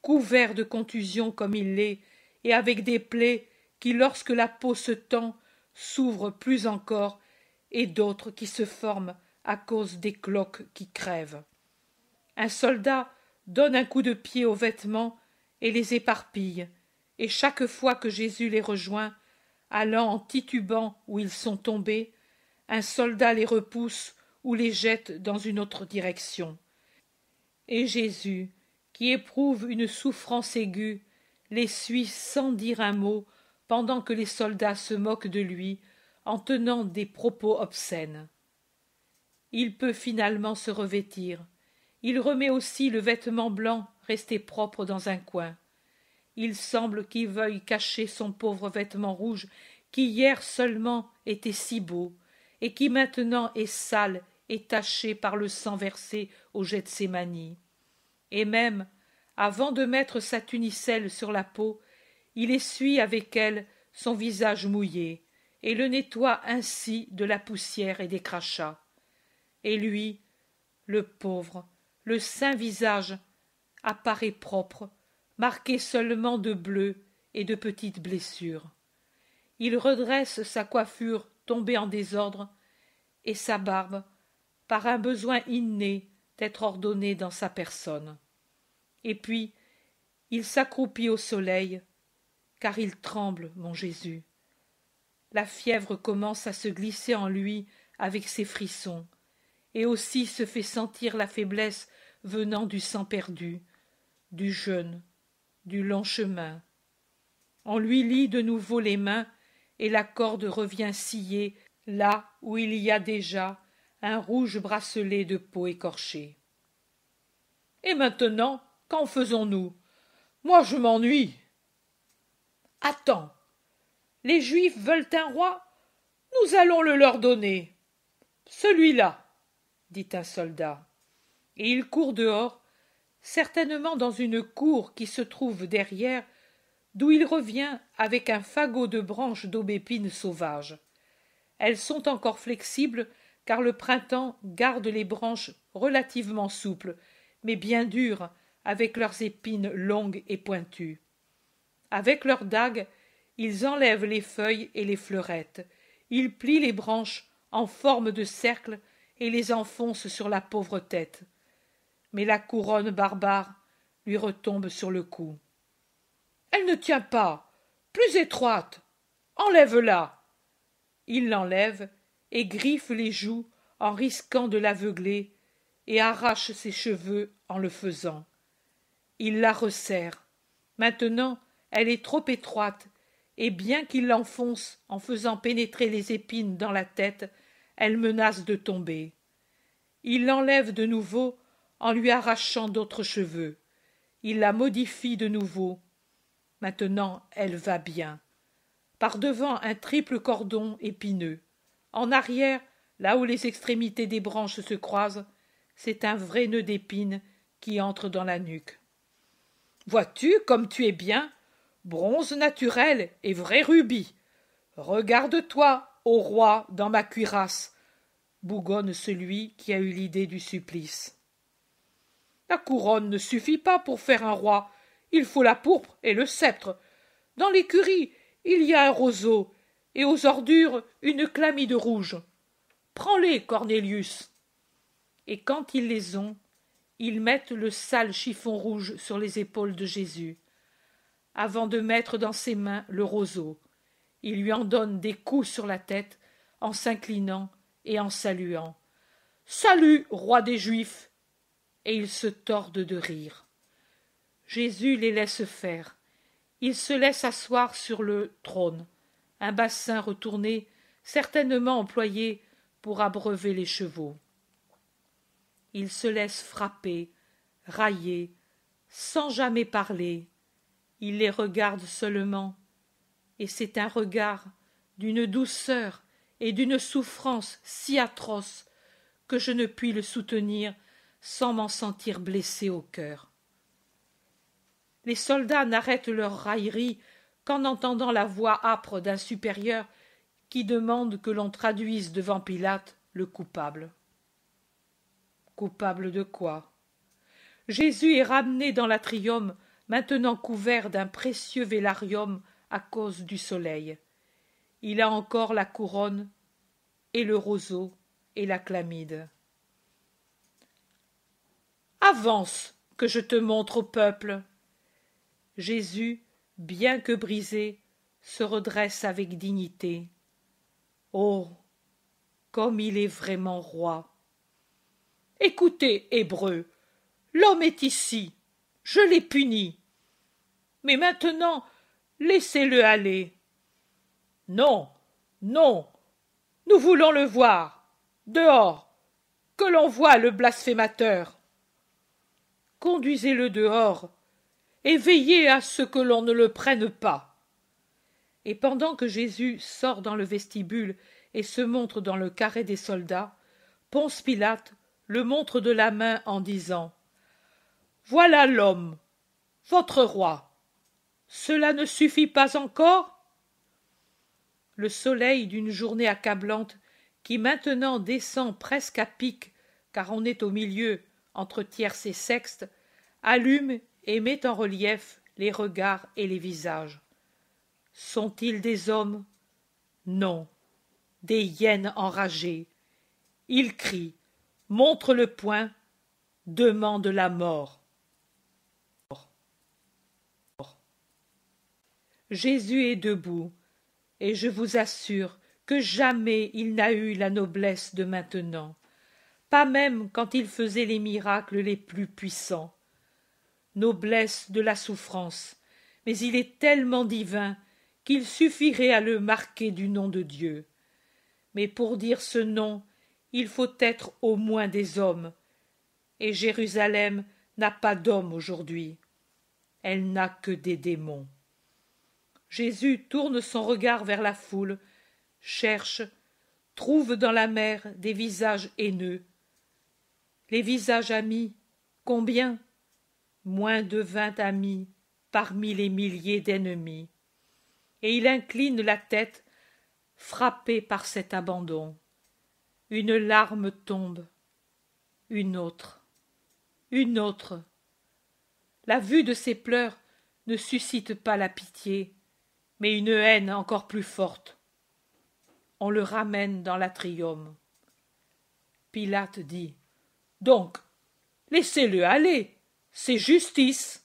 couvert de contusions comme il l'est et avec des plaies qui lorsque la peau se tend s'ouvrent plus encore et d'autres qui se forment à cause des cloques qui crèvent un soldat donne un coup de pied aux vêtements et les éparpille, et chaque fois que Jésus les rejoint, allant en titubant où ils sont tombés, un soldat les repousse ou les jette dans une autre direction. Et Jésus, qui éprouve une souffrance aiguë, les suit sans dire un mot pendant que les soldats se moquent de lui en tenant des propos obscènes. Il peut finalement se revêtir, il remet aussi le vêtement blanc resté propre dans un coin. Il semble qu'il veuille cacher son pauvre vêtement rouge qui hier seulement était si beau et qui maintenant est sale et taché par le sang versé au manies. Et même, avant de mettre sa tunicelle sur la peau, il essuie avec elle son visage mouillé et le nettoie ainsi de la poussière et des crachats. Et lui, le pauvre, le saint visage apparaît propre, marqué seulement de bleu et de petites blessures. Il redresse sa coiffure tombée en désordre et sa barbe par un besoin inné d'être ordonné dans sa personne. Et puis, il s'accroupit au soleil, car il tremble, mon Jésus. La fièvre commence à se glisser en lui avec ses frissons, et aussi se fait sentir la faiblesse venant du sang perdu, du jeûne, du long chemin. On lui lit de nouveau les mains, et la corde revient scier là où il y a déjà un rouge bracelet de peau écorchée. Et maintenant, qu'en faisons-nous Moi, je m'ennuie. Attends. Les Juifs veulent un roi Nous allons le leur donner. Celui-là, dit un soldat et il court dehors, certainement dans une cour qui se trouve derrière, d'où il revient avec un fagot de branches d'aubépines sauvages. Elles sont encore flexibles, car le printemps garde les branches relativement souples, mais bien dures, avec leurs épines longues et pointues. Avec leurs dagues, ils enlèvent les feuilles et les fleurettes, ils plient les branches en forme de cercle et les enfoncent sur la pauvre tête mais la couronne barbare lui retombe sur le cou. Elle ne tient pas. Plus étroite. Enlève-la. Il l'enlève et griffe les joues en risquant de l'aveugler et arrache ses cheveux en le faisant. Il la resserre. Maintenant, elle est trop étroite et bien qu'il l'enfonce en faisant pénétrer les épines dans la tête, elle menace de tomber. Il l'enlève de nouveau en lui arrachant d'autres cheveux. Il la modifie de nouveau. Maintenant elle va bien. Par devant un triple cordon épineux. En arrière, là où les extrémités des branches se croisent, c'est un vrai nœud d'épines qui entre dans la nuque. Vois-tu comme tu es bien Bronze naturel et vrai rubis. Regarde-toi, ô roi, dans ma cuirasse bougonne celui qui a eu l'idée du supplice. La couronne ne suffit pas pour faire un roi. Il faut la pourpre et le sceptre. Dans l'écurie, il y a un roseau, et aux ordures, une clamide rouge. Prends-les, Cornelius. Et quand ils les ont, ils mettent le sale chiffon rouge sur les épaules de Jésus, avant de mettre dans ses mains le roseau. Ils lui en donnent des coups sur la tête, en s'inclinant et en saluant. Salut, roi des Juifs et ils se tordent de rire. Jésus les laisse faire. Il se laisse asseoir sur le trône, un bassin retourné, certainement employé pour abreuver les chevaux. Il se laisse frapper, railler, sans jamais parler. Il les regarde seulement, et c'est un regard d'une douceur et d'une souffrance si atroce que je ne puis le soutenir sans m'en sentir blessé au cœur. Les soldats n'arrêtent leur raillerie qu'en entendant la voix âpre d'un supérieur qui demande que l'on traduise devant Pilate le coupable. Coupable de quoi Jésus est ramené dans l'atrium, maintenant couvert d'un précieux vélarium à cause du soleil. Il a encore la couronne et le roseau et la clamide avance que je te montre au peuple jésus bien que brisé se redresse avec dignité oh comme il est vraiment roi écoutez hébreu, l'homme est ici je l'ai puni mais maintenant laissez-le aller non non nous voulons le voir dehors que l'on voie le blasphémateur conduisez-le dehors, et veillez à ce que l'on ne le prenne pas. Et pendant que Jésus sort dans le vestibule et se montre dans le carré des soldats, Ponce Pilate le montre de la main en disant Voilà l'homme, votre roi. Cela ne suffit pas encore Le soleil d'une journée accablante qui maintenant descend presque à pic, car on est au milieu entre tierces et sextes, allume et met en relief les regards et les visages. Sont-ils des hommes Non, des hyènes enragées. Ils crient, montrent le poing, demandent la mort. Jésus est debout, et je vous assure que jamais il n'a eu la noblesse de maintenant pas même quand il faisait les miracles les plus puissants. Noblesse de la souffrance, mais il est tellement divin qu'il suffirait à le marquer du nom de Dieu. Mais pour dire ce nom, il faut être au moins des hommes, et Jérusalem n'a pas d'hommes aujourd'hui. Elle n'a que des démons. Jésus tourne son regard vers la foule, cherche, trouve dans la mer des visages haineux, les visages amis, combien Moins de vingt amis parmi les milliers d'ennemis. Et il incline la tête, frappé par cet abandon. Une larme tombe, une autre, une autre. La vue de ses pleurs ne suscite pas la pitié, mais une haine encore plus forte. On le ramène dans l'atrium. Pilate dit donc, laissez-le aller. C'est justice.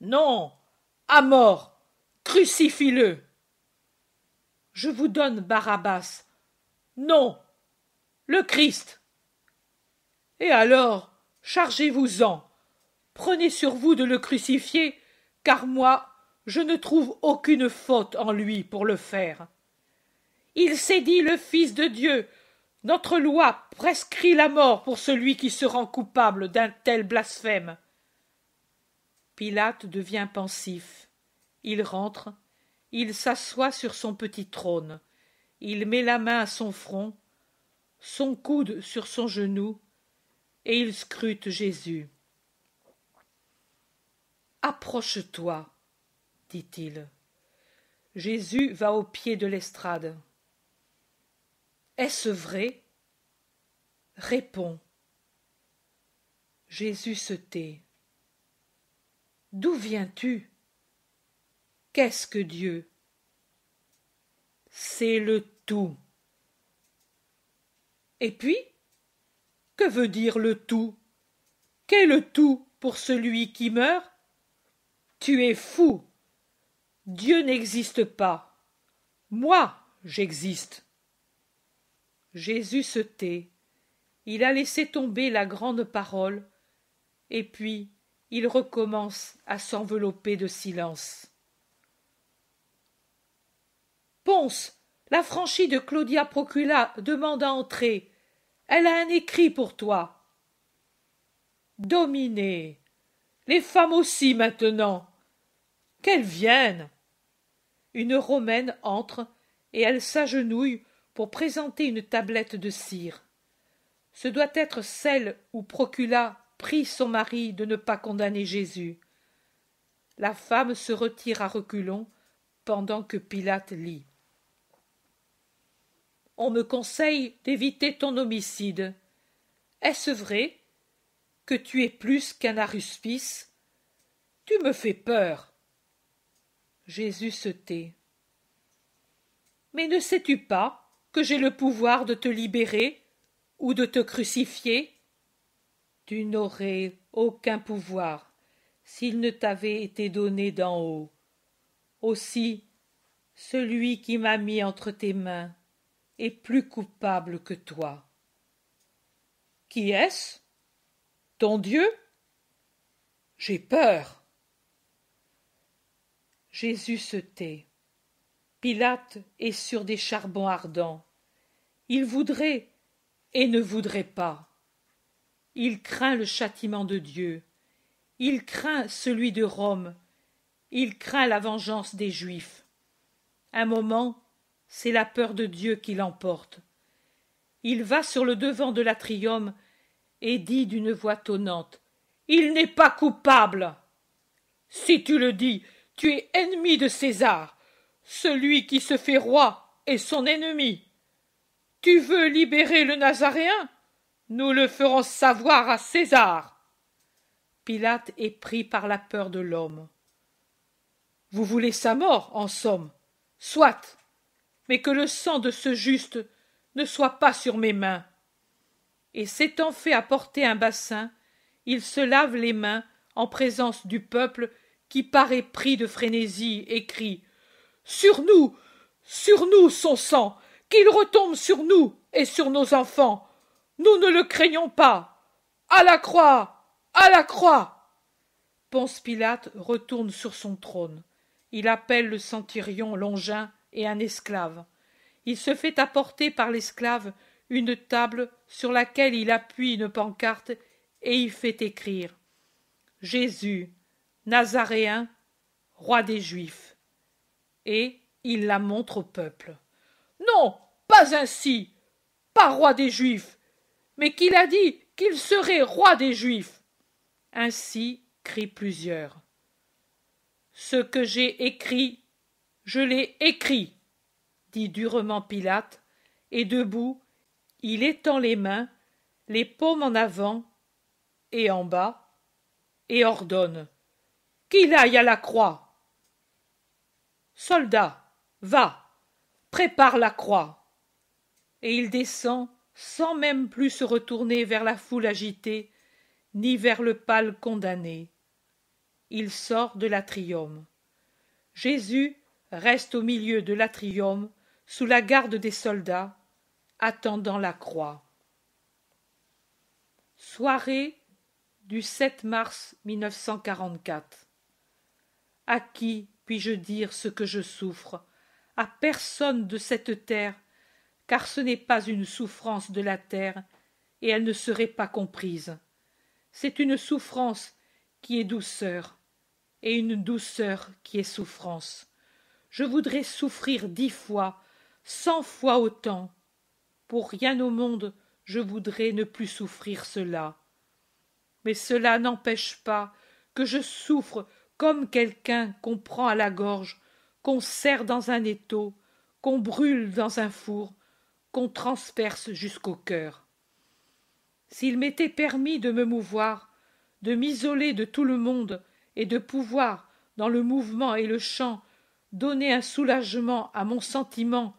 Non, à mort. Crucifie-le. Je vous donne Barabbas. Non, le Christ. Et alors, chargez-vous-en. Prenez sur vous de le crucifier, car moi, je ne trouve aucune faute en lui pour le faire. Il s'est dit le Fils de Dieu, notre loi prescrit la mort pour celui qui se rend coupable d'un tel blasphème. Pilate devient pensif. Il rentre, il s'assoit sur son petit trône, il met la main à son front, son coude sur son genou, et il scrute Jésus. Approche-toi, dit-il. Jésus va au pied de l'estrade. Est-ce vrai Réponds. Jésus se tait. D'où viens-tu Qu'est-ce que Dieu C'est le tout. Et puis Que veut dire le tout Qu'est le tout pour celui qui meurt Tu es fou. Dieu n'existe pas. Moi, j'existe. Jésus se tait. Il a laissé tomber la grande parole, et puis il recommence à s'envelopper de silence. Ponce, la franchie de Claudia Procula demande à entrer. Elle a un écrit pour toi. Dominez Les femmes aussi maintenant. Qu'elles viennent. Une romaine entre, et elle s'agenouille pour présenter une tablette de cire. Ce doit être celle où Procula prie son mari de ne pas condamner Jésus. La femme se retire à reculons pendant que Pilate lit. On me conseille d'éviter ton homicide. Est-ce vrai que tu es plus qu'un aruspice Tu me fais peur. Jésus se tait. Mais ne sais-tu pas que j'ai le pouvoir de te libérer ou de te crucifier Tu n'aurais aucun pouvoir s'il ne t'avait été donné d'en haut. Aussi, celui qui m'a mis entre tes mains est plus coupable que toi. Qui est-ce Ton Dieu J'ai peur. Jésus se tait. Pilate est sur des charbons ardents. Il voudrait et ne voudrait pas. Il craint le châtiment de Dieu. Il craint celui de Rome. Il craint la vengeance des Juifs. Un moment, c'est la peur de Dieu qui l'emporte. Il va sur le devant de l'atrium et dit d'une voix tonnante Il n'est pas coupable. Si tu le dis, tu es ennemi de César. Celui qui se fait roi est son ennemi. Tu veux libérer le Nazaréen Nous le ferons savoir à César. Pilate est pris par la peur de l'homme. Vous voulez sa mort, en somme. Soit, mais que le sang de ce juste ne soit pas sur mes mains. Et s'étant fait apporter un bassin, il se lave les mains en présence du peuple qui paraît pris de frénésie et crie sur nous sur nous son sang qu'il retombe sur nous et sur nos enfants nous ne le craignons pas à la croix à la croix ponce pilate retourne sur son trône il appelle le centurion longin et un esclave il se fait apporter par l'esclave une table sur laquelle il appuie une pancarte et y fait écrire Jésus, Nazaréen, roi des Juifs et il la montre au peuple. Non, pas ainsi, pas roi des Juifs, mais qu'il a dit qu'il serait roi des Juifs. Ainsi crient plusieurs. Ce que j'ai écrit, je l'ai écrit, dit durement Pilate, et debout, il étend les mains, les paumes en avant et en bas, et ordonne qu'il aille à la croix. Soldat, va, prépare la croix. Et il descend sans même plus se retourner vers la foule agitée, ni vers le pâle condamné. Il sort de l'atrium. Jésus reste au milieu de l'atrium, sous la garde des soldats, attendant la croix. Soirée du 7 mars 1944. À qui puis-je dire ce que je souffre à personne de cette terre car ce n'est pas une souffrance de la terre et elle ne serait pas comprise c'est une souffrance qui est douceur et une douceur qui est souffrance je voudrais souffrir dix fois cent fois autant pour rien au monde je voudrais ne plus souffrir cela mais cela n'empêche pas que je souffre comme quelqu'un qu'on prend à la gorge, qu'on serre dans un étau, qu'on brûle dans un four, qu'on transperce jusqu'au cœur. S'il m'était permis de me mouvoir, de m'isoler de tout le monde et de pouvoir, dans le mouvement et le chant, donner un soulagement à mon sentiment,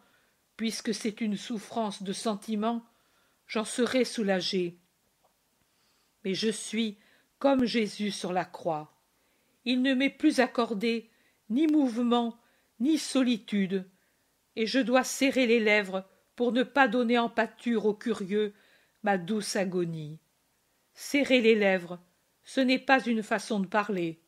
puisque c'est une souffrance de sentiment, j'en serais soulagé. Mais je suis comme Jésus sur la croix il ne m'est plus accordé ni mouvement ni solitude et je dois serrer les lèvres pour ne pas donner en pâture aux curieux ma douce agonie serrer les lèvres ce n'est pas une façon de parler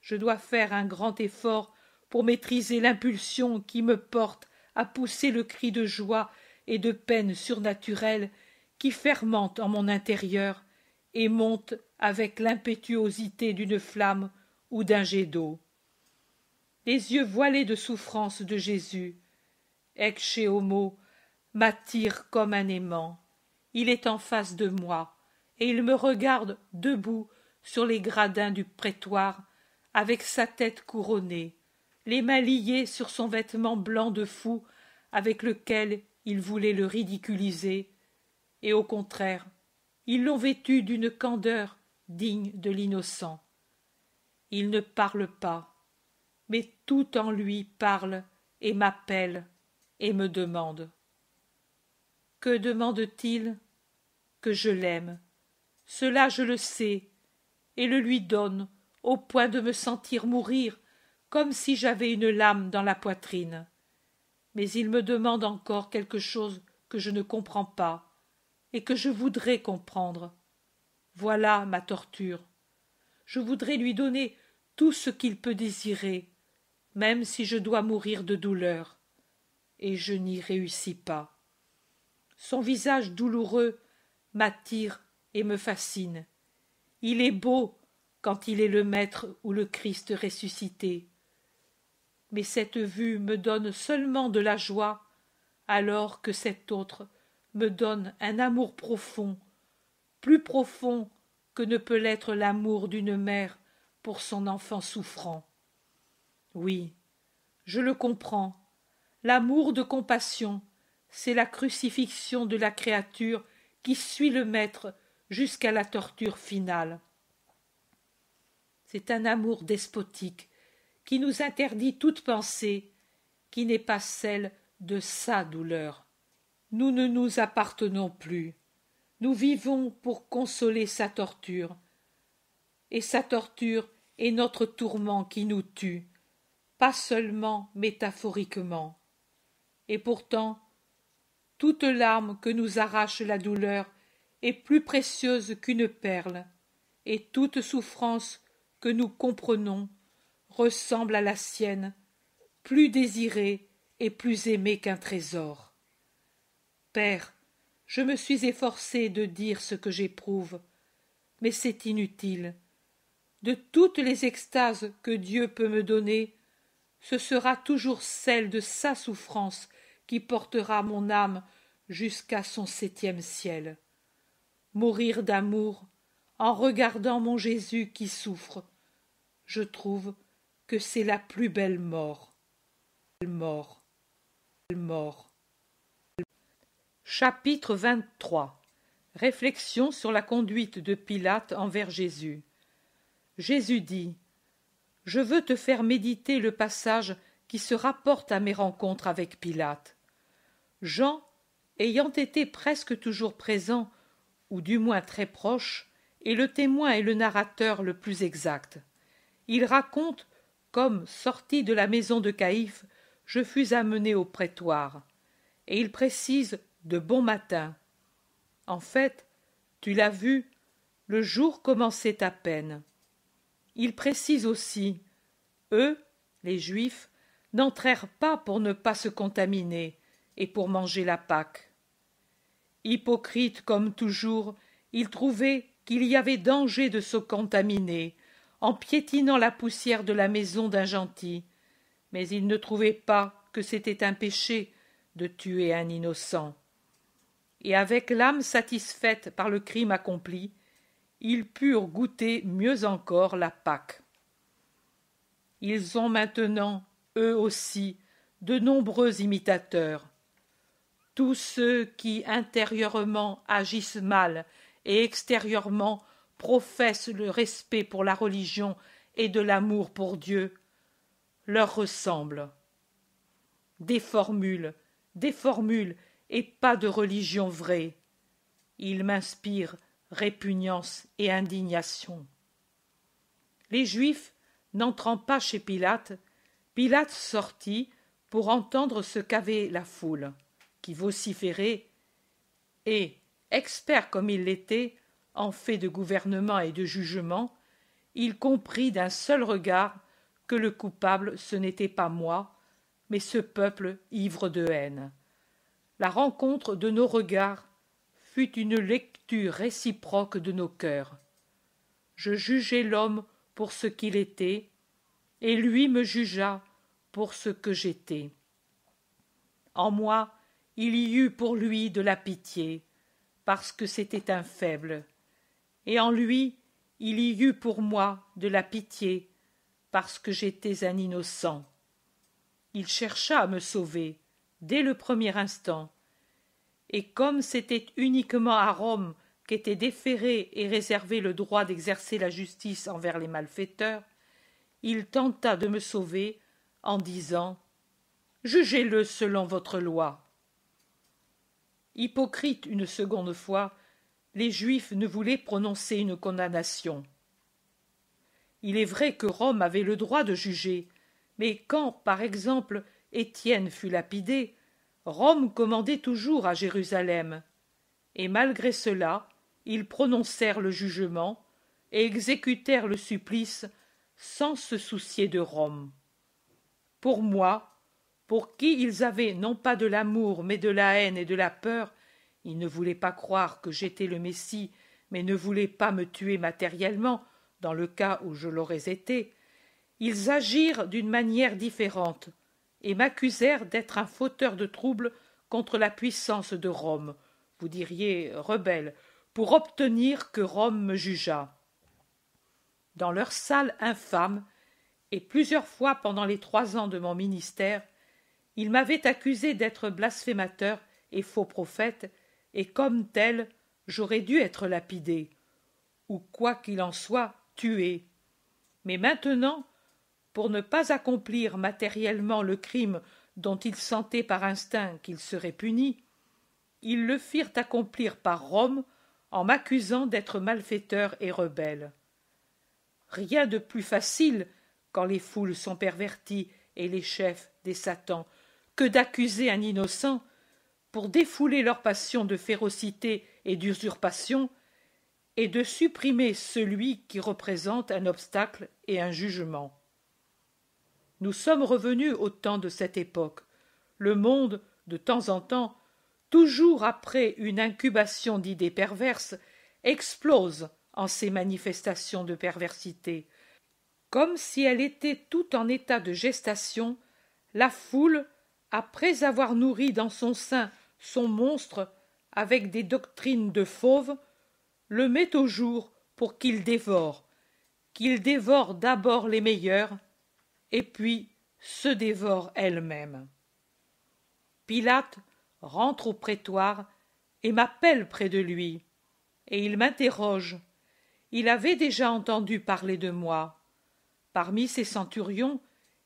je dois faire un grand effort pour maîtriser l'impulsion qui me porte à pousser le cri de joie et de peine surnaturelle qui fermente en mon intérieur et monte avec l'impétuosité d'une flamme ou d'un jet d'eau. Les yeux voilés de souffrance de Jésus, Ecce homo, m'attire comme un aimant. Il est en face de moi, et il me regarde debout sur les gradins du prétoire, avec sa tête couronnée, les mains liées sur son vêtement blanc de fou avec lequel il voulait le ridiculiser, et au contraire, ils l'ont vêtu d'une candeur digne de l'innocent. Il ne parle pas, mais tout en lui parle et m'appelle et me demande. Que demande-t-il Que je l'aime. Cela je le sais, et le lui donne au point de me sentir mourir comme si j'avais une lame dans la poitrine. Mais il me demande encore quelque chose que je ne comprends pas et que je voudrais comprendre. Voilà ma torture. Je voudrais lui donner tout ce qu'il peut désirer, même si je dois mourir de douleur. Et je n'y réussis pas. Son visage douloureux m'attire et me fascine. Il est beau quand il est le Maître ou le Christ ressuscité. Mais cette vue me donne seulement de la joie, alors que cet autre me donne un amour profond, plus profond que ne peut l'être l'amour d'une mère pour son enfant souffrant. Oui, je le comprends. L'amour de compassion, c'est la crucifixion de la créature qui suit le Maître jusqu'à la torture finale. C'est un amour despotique qui nous interdit toute pensée qui n'est pas celle de sa douleur. Nous ne nous appartenons plus. Nous vivons pour consoler sa torture. Et sa torture et notre tourment qui nous tue, pas seulement métaphoriquement. Et pourtant, toute larme que nous arrache la douleur est plus précieuse qu'une perle, et toute souffrance que nous comprenons ressemble à la sienne, plus désirée et plus aimée qu'un trésor. Père, je me suis efforcé de dire ce que j'éprouve, mais c'est inutile de toutes les extases que Dieu peut me donner, ce sera toujours celle de sa souffrance qui portera mon âme jusqu'à son septième ciel. Mourir d'amour en regardant mon Jésus qui souffre, je trouve que c'est la plus belle mort. Mort. Mort. Chapitre 23 Réflexion sur la conduite de Pilate envers Jésus. Jésus dit Je veux te faire méditer le passage qui se rapporte à mes rencontres avec Pilate. Jean, ayant été presque toujours présent, ou du moins très proche, est le témoin et le narrateur le plus exact. Il raconte comme, sorti de la maison de Caïphe, je fus amené au prétoire. Et il précise de bon matin. En fait, tu l'as vu, le jour commençait à peine. Il précise aussi Eux, les Juifs, n'entrèrent pas pour ne pas se contaminer et pour manger la Pâque. Hypocrite comme toujours, ils trouvaient qu'il y avait danger de se contaminer en piétinant la poussière de la maison d'un gentil, mais ils ne trouvaient pas que c'était un péché de tuer un innocent. Et avec l'âme satisfaite par le crime accompli, ils purent goûter mieux encore la Pâque. Ils ont maintenant, eux aussi, de nombreux imitateurs. Tous ceux qui intérieurement agissent mal et extérieurement professent le respect pour la religion et de l'amour pour Dieu, leur ressemblent. Des formules, des formules et pas de religion vraie. Ils m'inspirent répugnance et indignation. Les Juifs n'entrant pas chez Pilate, Pilate sortit pour entendre ce qu'avait la foule, qui vociférait, et, expert comme il l'était en fait de gouvernement et de jugement, il comprit d'un seul regard que le coupable ce n'était pas moi, mais ce peuple ivre de haine. La rencontre de nos regards fut une lecture réciproque de nos cœurs. Je jugeai l'homme pour ce qu'il était, et lui me jugea pour ce que j'étais. En moi, il y eut pour lui de la pitié, parce que c'était un faible, et en lui, il y eut pour moi de la pitié, parce que j'étais un innocent. Il chercha à me sauver, dès le premier instant, et comme c'était uniquement à Rome qu'était déféré et réservé le droit d'exercer la justice envers les malfaiteurs, il tenta de me sauver en disant Jugez-le selon votre loi. Hypocrite une seconde fois, les Juifs ne voulaient prononcer une condamnation. Il est vrai que Rome avait le droit de juger, mais quand, par exemple, Étienne fut lapidé, Rome commandait toujours à Jérusalem. Et malgré cela, ils prononcèrent le jugement et exécutèrent le supplice sans se soucier de Rome. Pour moi, pour qui ils avaient non pas de l'amour, mais de la haine et de la peur, ils ne voulaient pas croire que j'étais le Messie, mais ne voulaient pas me tuer matériellement, dans le cas où je l'aurais été, ils agirent d'une manière différente, et m'accusèrent d'être un fauteur de troubles contre la puissance de Rome, vous diriez rebelle, pour obtenir que Rome me jugeât. Dans leur salle infâme, et plusieurs fois pendant les trois ans de mon ministère, ils m'avaient accusé d'être blasphémateur et faux prophète, et comme tel, j'aurais dû être lapidé, ou quoi qu'il en soit, tué. Mais maintenant, pour ne pas accomplir matériellement le crime dont ils sentaient par instinct qu'ils seraient punis, ils le firent accomplir par Rome en m'accusant d'être malfaiteur et rebelle. Rien de plus facile, quand les foules sont perverties et les chefs des satans, que d'accuser un innocent pour défouler leur passion de férocité et d'usurpation, et de supprimer celui qui représente un obstacle et un jugement. Nous sommes revenus au temps de cette époque. Le monde, de temps en temps, toujours après une incubation d'idées perverses, explose en ces manifestations de perversité. Comme si elle était tout en état de gestation, la foule, après avoir nourri dans son sein son monstre avec des doctrines de fauve, le met au jour pour qu'il dévore, qu'il dévore d'abord les meilleurs, et puis se dévore elle-même. Pilate rentre au prétoire et m'appelle près de lui, et il m'interroge. Il avait déjà entendu parler de moi. Parmi ces centurions,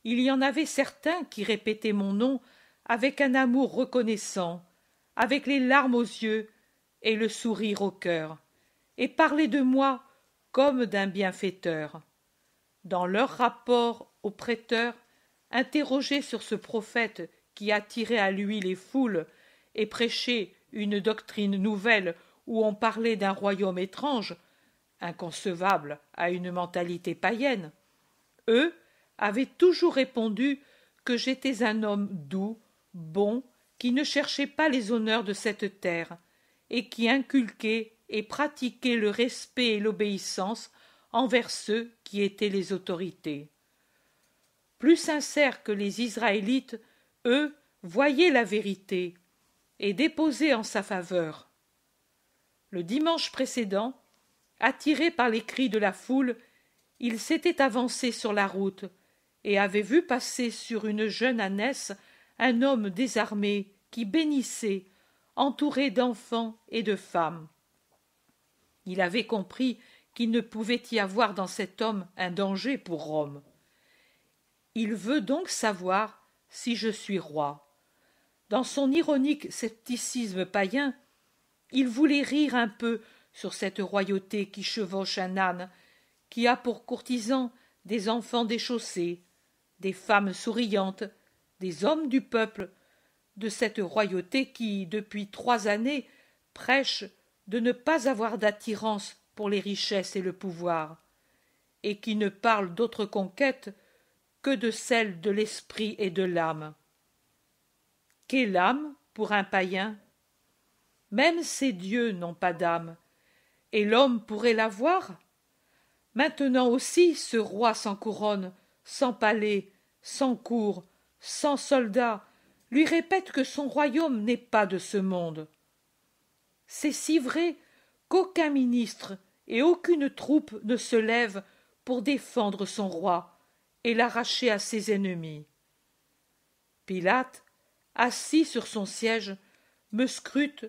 il y en avait certains qui répétaient mon nom avec un amour reconnaissant, avec les larmes aux yeux et le sourire au cœur, et parlaient de moi comme d'un bienfaiteur. Dans leur rapport prêteurs, interrogé sur ce prophète qui attirait à lui les foules et prêchait une doctrine nouvelle où on parlait d'un royaume étrange, inconcevable à une mentalité païenne, eux avaient toujours répondu que j'étais un homme doux, bon, qui ne cherchait pas les honneurs de cette terre, et qui inculquait et pratiquait le respect et l'obéissance envers ceux qui étaient les autorités plus sincères que les Israélites, eux, voyaient la vérité et déposaient en sa faveur. Le dimanche précédent, attiré par les cris de la foule, il s'était avancé sur la route et avait vu passer sur une jeune ânesse un homme désarmé qui bénissait, entouré d'enfants et de femmes. Il avait compris qu'il ne pouvait y avoir dans cet homme un danger pour Rome. Il veut donc savoir si je suis roi. Dans son ironique scepticisme païen, il voulait rire un peu sur cette royauté qui chevauche un âne, qui a pour courtisans des enfants déchaussés, des femmes souriantes, des hommes du peuple, de cette royauté qui, depuis trois années, prêche de ne pas avoir d'attirance pour les richesses et le pouvoir, et qui ne parle d'autre conquête de celle de l'esprit et de l'âme. Qu'est l'âme pour un païen Même ces dieux n'ont pas d'âme, et l'homme pourrait l'avoir Maintenant aussi ce roi sans couronne, sans palais, sans cour, sans soldats, lui répète que son royaume n'est pas de ce monde. C'est si vrai qu'aucun ministre et aucune troupe ne se lève pour défendre son roi, et l'arracher à ses ennemis. Pilate, assis sur son siège, me scrute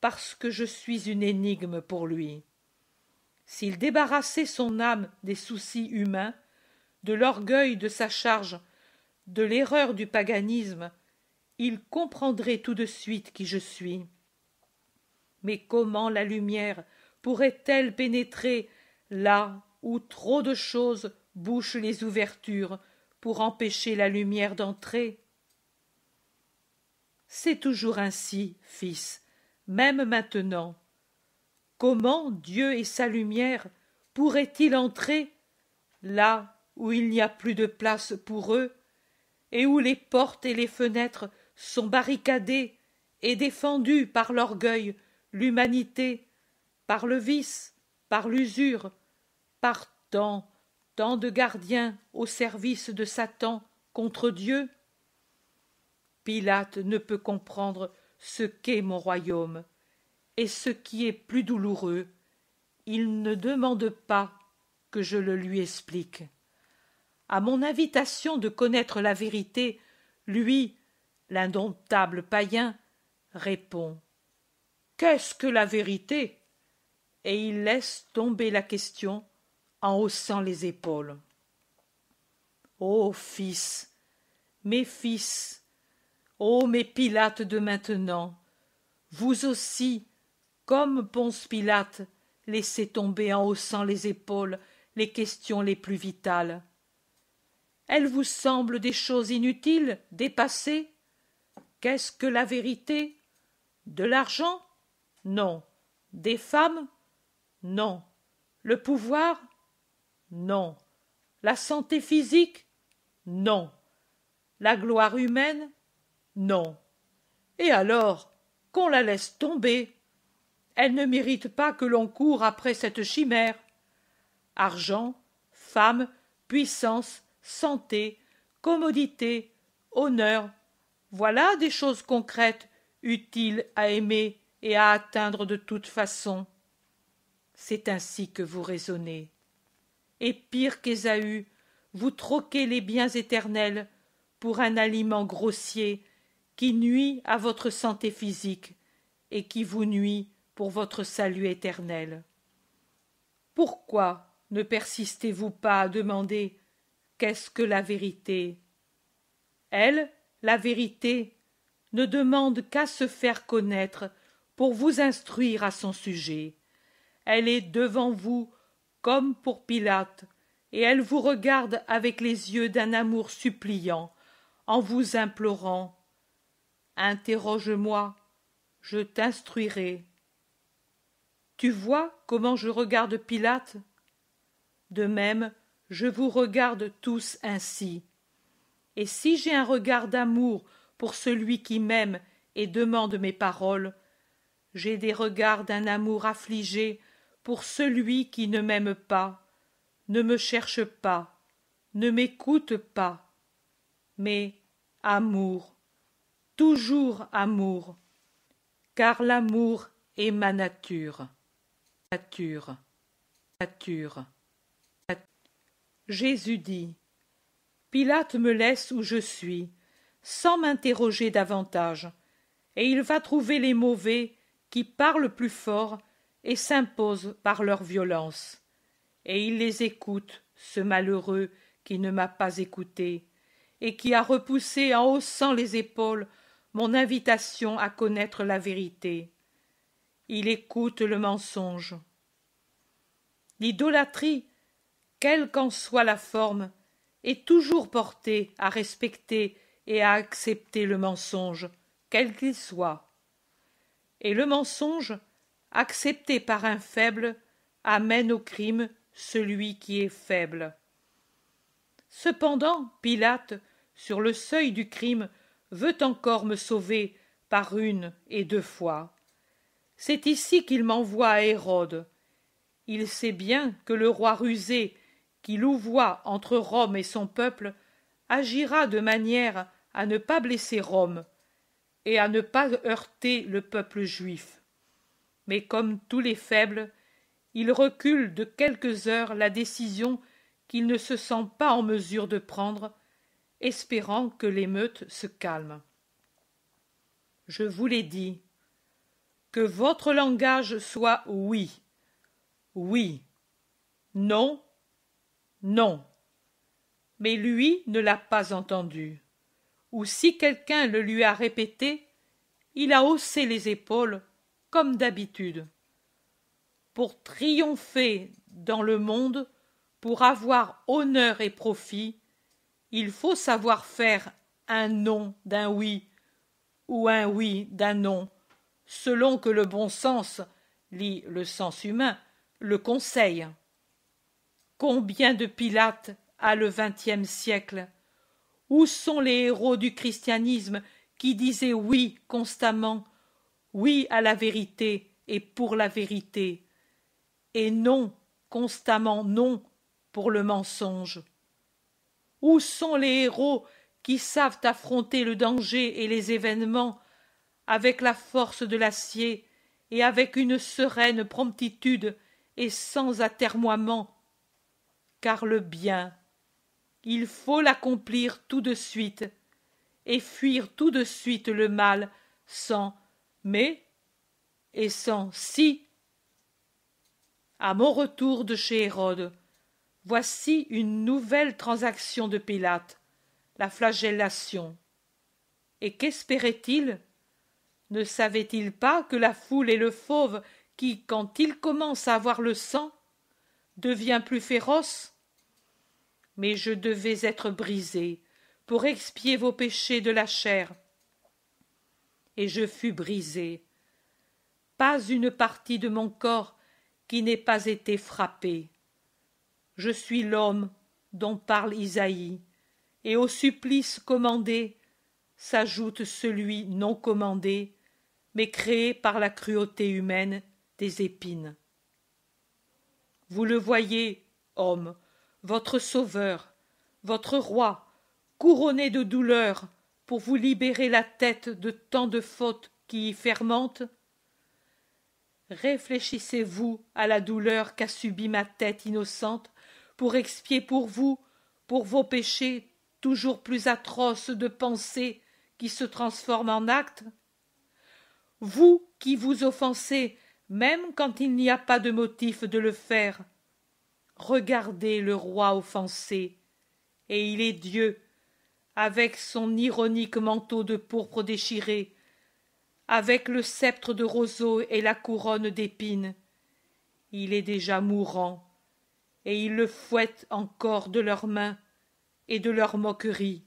parce que je suis une énigme pour lui. S'il débarrassait son âme des soucis humains, de l'orgueil de sa charge, de l'erreur du paganisme, il comprendrait tout de suite qui je suis. Mais comment la lumière pourrait-elle pénétrer là où trop de choses bouche les ouvertures pour empêcher la lumière d'entrer. C'est toujours ainsi, fils, même maintenant. Comment Dieu et sa lumière pourraient-ils entrer là où il n'y a plus de place pour eux et où les portes et les fenêtres sont barricadées et défendues par l'orgueil, l'humanité, par le vice, par l'usure, par tant tant de gardiens au service de Satan contre Dieu Pilate ne peut comprendre ce qu'est mon royaume, et ce qui est plus douloureux, il ne demande pas que je le lui explique. À mon invitation de connaître la vérité, lui, l'indomptable païen, répond Qu'est-ce que la vérité et il laisse tomber la question en haussant les épaules. Ô fils, mes fils, ô mes Pilates de maintenant, vous aussi, comme Ponce Pilate, laissez tomber en haussant les épaules les questions les plus vitales. Elles vous semblent des choses inutiles, dépassées Qu'est-ce que la vérité De l'argent Non. Des femmes Non. Le pouvoir non la santé physique non la gloire humaine non et alors qu'on la laisse tomber elle ne mérite pas que l'on court après cette chimère argent femme puissance santé commodité honneur voilà des choses concrètes utiles à aimer et à atteindre de toute façon c'est ainsi que vous raisonnez et pire qu'Ésaü, vous troquez les biens éternels pour un aliment grossier qui nuit à votre santé physique et qui vous nuit pour votre salut éternel. Pourquoi ne persistez-vous pas à demander qu'est-ce que la vérité Elle, la vérité, ne demande qu'à se faire connaître pour vous instruire à son sujet. Elle est devant vous comme pour Pilate, et elle vous regarde avec les yeux d'un amour suppliant, en vous implorant. Interroge-moi, je t'instruirai. Tu vois comment je regarde Pilate De même, je vous regarde tous ainsi. Et si j'ai un regard d'amour pour celui qui m'aime et demande mes paroles, j'ai des regards d'un amour affligé pour celui qui ne m'aime pas, ne me cherche pas, ne m'écoute pas. Mais amour, toujours amour, car l'amour est ma nature. Nature. Nature. nature. Jésus dit Pilate me laisse où je suis, sans m'interroger davantage, et il va trouver les mauvais qui parlent plus fort et s'imposent par leur violence. Et il les écoute, ce malheureux qui ne m'a pas écouté, et qui a repoussé en haussant les épaules mon invitation à connaître la vérité. Il écoute le mensonge. L'idolâtrie, quelle qu'en soit la forme, est toujours portée à respecter et à accepter le mensonge, quel qu'il soit. Et le mensonge, accepté par un faible amène au crime celui qui est faible. Cependant, Pilate, sur le seuil du crime, veut encore me sauver par une et deux fois. C'est ici qu'il m'envoie à Hérode. Il sait bien que le roi rusé, qui louvoie entre Rome et son peuple, agira de manière à ne pas blesser Rome et à ne pas heurter le peuple juif mais comme tous les faibles, il recule de quelques heures la décision qu'il ne se sent pas en mesure de prendre, espérant que l'émeute se calme. Je vous l'ai dit, que votre langage soit oui, oui, non, non. Mais lui ne l'a pas entendu. Ou si quelqu'un le lui a répété, il a haussé les épaules comme d'habitude. Pour triompher dans le monde, pour avoir honneur et profit, il faut savoir faire un non d'un oui ou un oui d'un non, selon que le bon sens, lit le sens humain, le conseille. Combien de Pilates a le vingtième siècle Où sont les héros du christianisme qui disaient oui constamment oui à la vérité et pour la vérité, et non, constamment non, pour le mensonge. Où sont les héros qui savent affronter le danger et les événements avec la force de l'acier et avec une sereine promptitude et sans atermoiement car le bien il faut l'accomplir tout de suite et fuir tout de suite le mal sans mais et sans si. À mon retour de chez Hérode, voici une nouvelle transaction de Pilate, la flagellation. Et qu'espérait-il Ne savait-il pas que la foule est le fauve qui, quand il commence à avoir le sang, devient plus féroce Mais je devais être brisé pour expier vos péchés de la chair, et je fus brisé. Pas une partie de mon corps qui n'ait pas été frappée. Je suis l'homme dont parle Isaïe, et au supplice commandé s'ajoute celui non commandé, mais créé par la cruauté humaine des épines. Vous le voyez, homme, votre sauveur, votre roi, couronné de douleur, pour vous libérer la tête de tant de fautes qui y fermentent Réfléchissez-vous à la douleur qu'a subie ma tête innocente pour expier pour vous, pour vos péchés toujours plus atroces de pensées qui se transforment en actes Vous qui vous offensez, même quand il n'y a pas de motif de le faire, regardez le roi offensé, et il est Dieu avec son ironique manteau de pourpre déchiré, avec le sceptre de roseau et la couronne d'épines. Il est déjà mourant, et ils le fouettent encore de leurs mains et de leurs moqueries.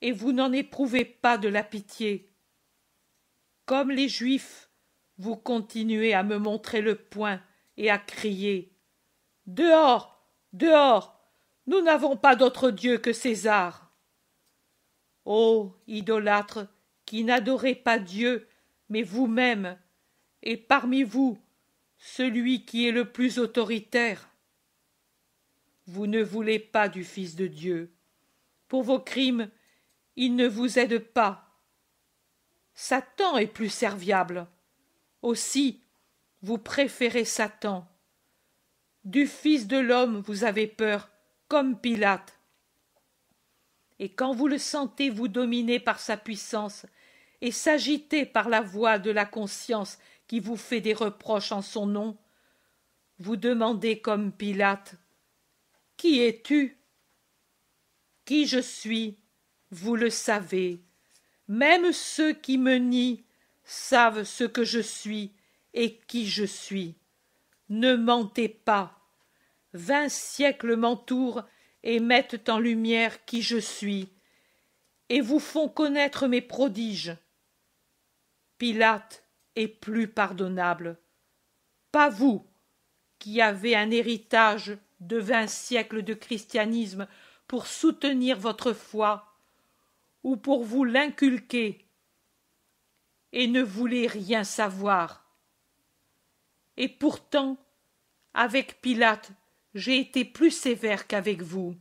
Et vous n'en éprouvez pas de la pitié. Comme les Juifs, vous continuez à me montrer le poing et à crier. Dehors. Dehors. Nous n'avons pas d'autre Dieu que César ô idolâtres qui n'adorez pas Dieu, mais vous-même, et parmi vous, celui qui est le plus autoritaire. Vous ne voulez pas du Fils de Dieu. Pour vos crimes, il ne vous aide pas. Satan est plus serviable. Aussi, vous préférez Satan. Du Fils de l'homme vous avez peur, comme Pilate et quand vous le sentez vous dominer par sa puissance et s'agiter par la voix de la conscience qui vous fait des reproches en son nom, vous demandez comme Pilate Qui es-tu Qui je suis Vous le savez. Même ceux qui me nient savent ce que je suis et qui je suis. Ne mentez pas. Vingt siècles m'entourent et mettent en lumière qui je suis, et vous font connaître mes prodiges. Pilate est plus pardonnable. Pas vous, qui avez un héritage de vingt siècles de christianisme pour soutenir votre foi, ou pour vous l'inculquer, et ne voulez rien savoir. Et pourtant, avec Pilate, j'ai été plus sévère qu'avec vous.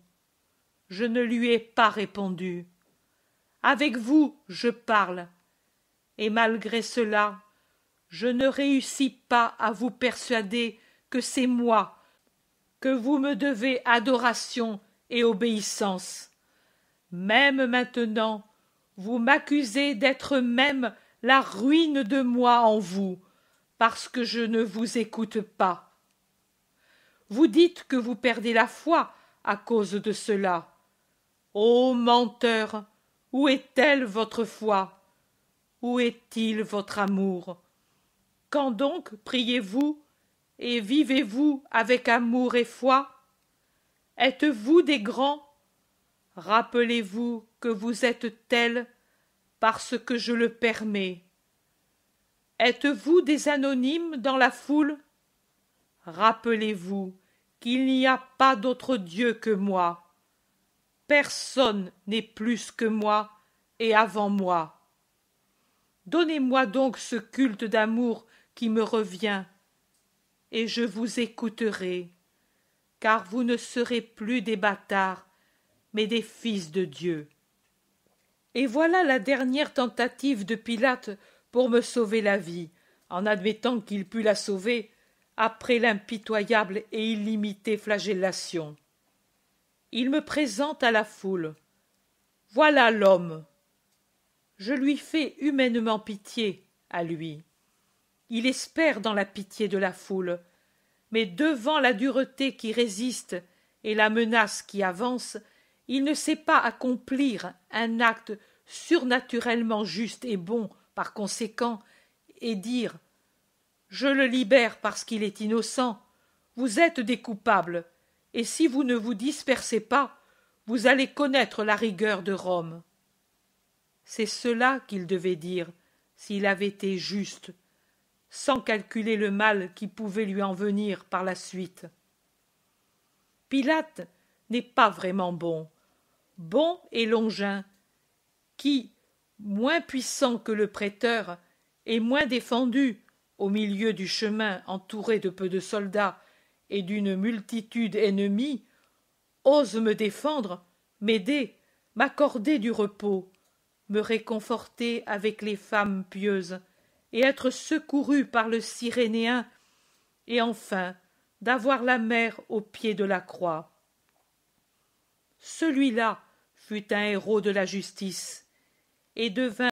Je ne lui ai pas répondu. Avec vous, je parle. Et malgré cela, je ne réussis pas à vous persuader que c'est moi, que vous me devez adoration et obéissance. Même maintenant, vous m'accusez d'être même la ruine de moi en vous, parce que je ne vous écoute pas. Vous dites que vous perdez la foi à cause de cela. Ô menteur, où est-elle votre foi Où est-il votre amour Quand donc priez-vous et vivez-vous avec amour et foi Êtes-vous des grands Rappelez-vous que vous êtes tels parce que je le permets. Êtes-vous des anonymes dans la foule rappelez-vous qu'il n'y a pas d'autre Dieu que moi. Personne n'est plus que moi et avant moi. Donnez-moi donc ce culte d'amour qui me revient, et je vous écouterai, car vous ne serez plus des bâtards, mais des fils de Dieu. Et voilà la dernière tentative de Pilate pour me sauver la vie, en admettant qu'il pût la sauver après l'impitoyable et illimitée flagellation. Il me présente à la foule. Voilà l'homme. Je lui fais humainement pitié à lui. Il espère dans la pitié de la foule, mais devant la dureté qui résiste et la menace qui avance, il ne sait pas accomplir un acte surnaturellement juste et bon par conséquent, et dire je le libère parce qu'il est innocent. Vous êtes des coupables, et si vous ne vous dispersez pas, vous allez connaître la rigueur de Rome. C'est cela qu'il devait dire, s'il avait été juste, sans calculer le mal qui pouvait lui en venir par la suite. Pilate n'est pas vraiment bon. Bon est Longin, qui, moins puissant que le prêteur, est moins défendu au milieu du chemin entouré de peu de soldats et d'une multitude ennemie, ose me défendre, m'aider, m'accorder du repos, me réconforter avec les femmes pieuses, et être secouru par le Cyrénéen, et enfin d'avoir la mère au pied de la croix. Celui-là fut un héros de la justice, et devint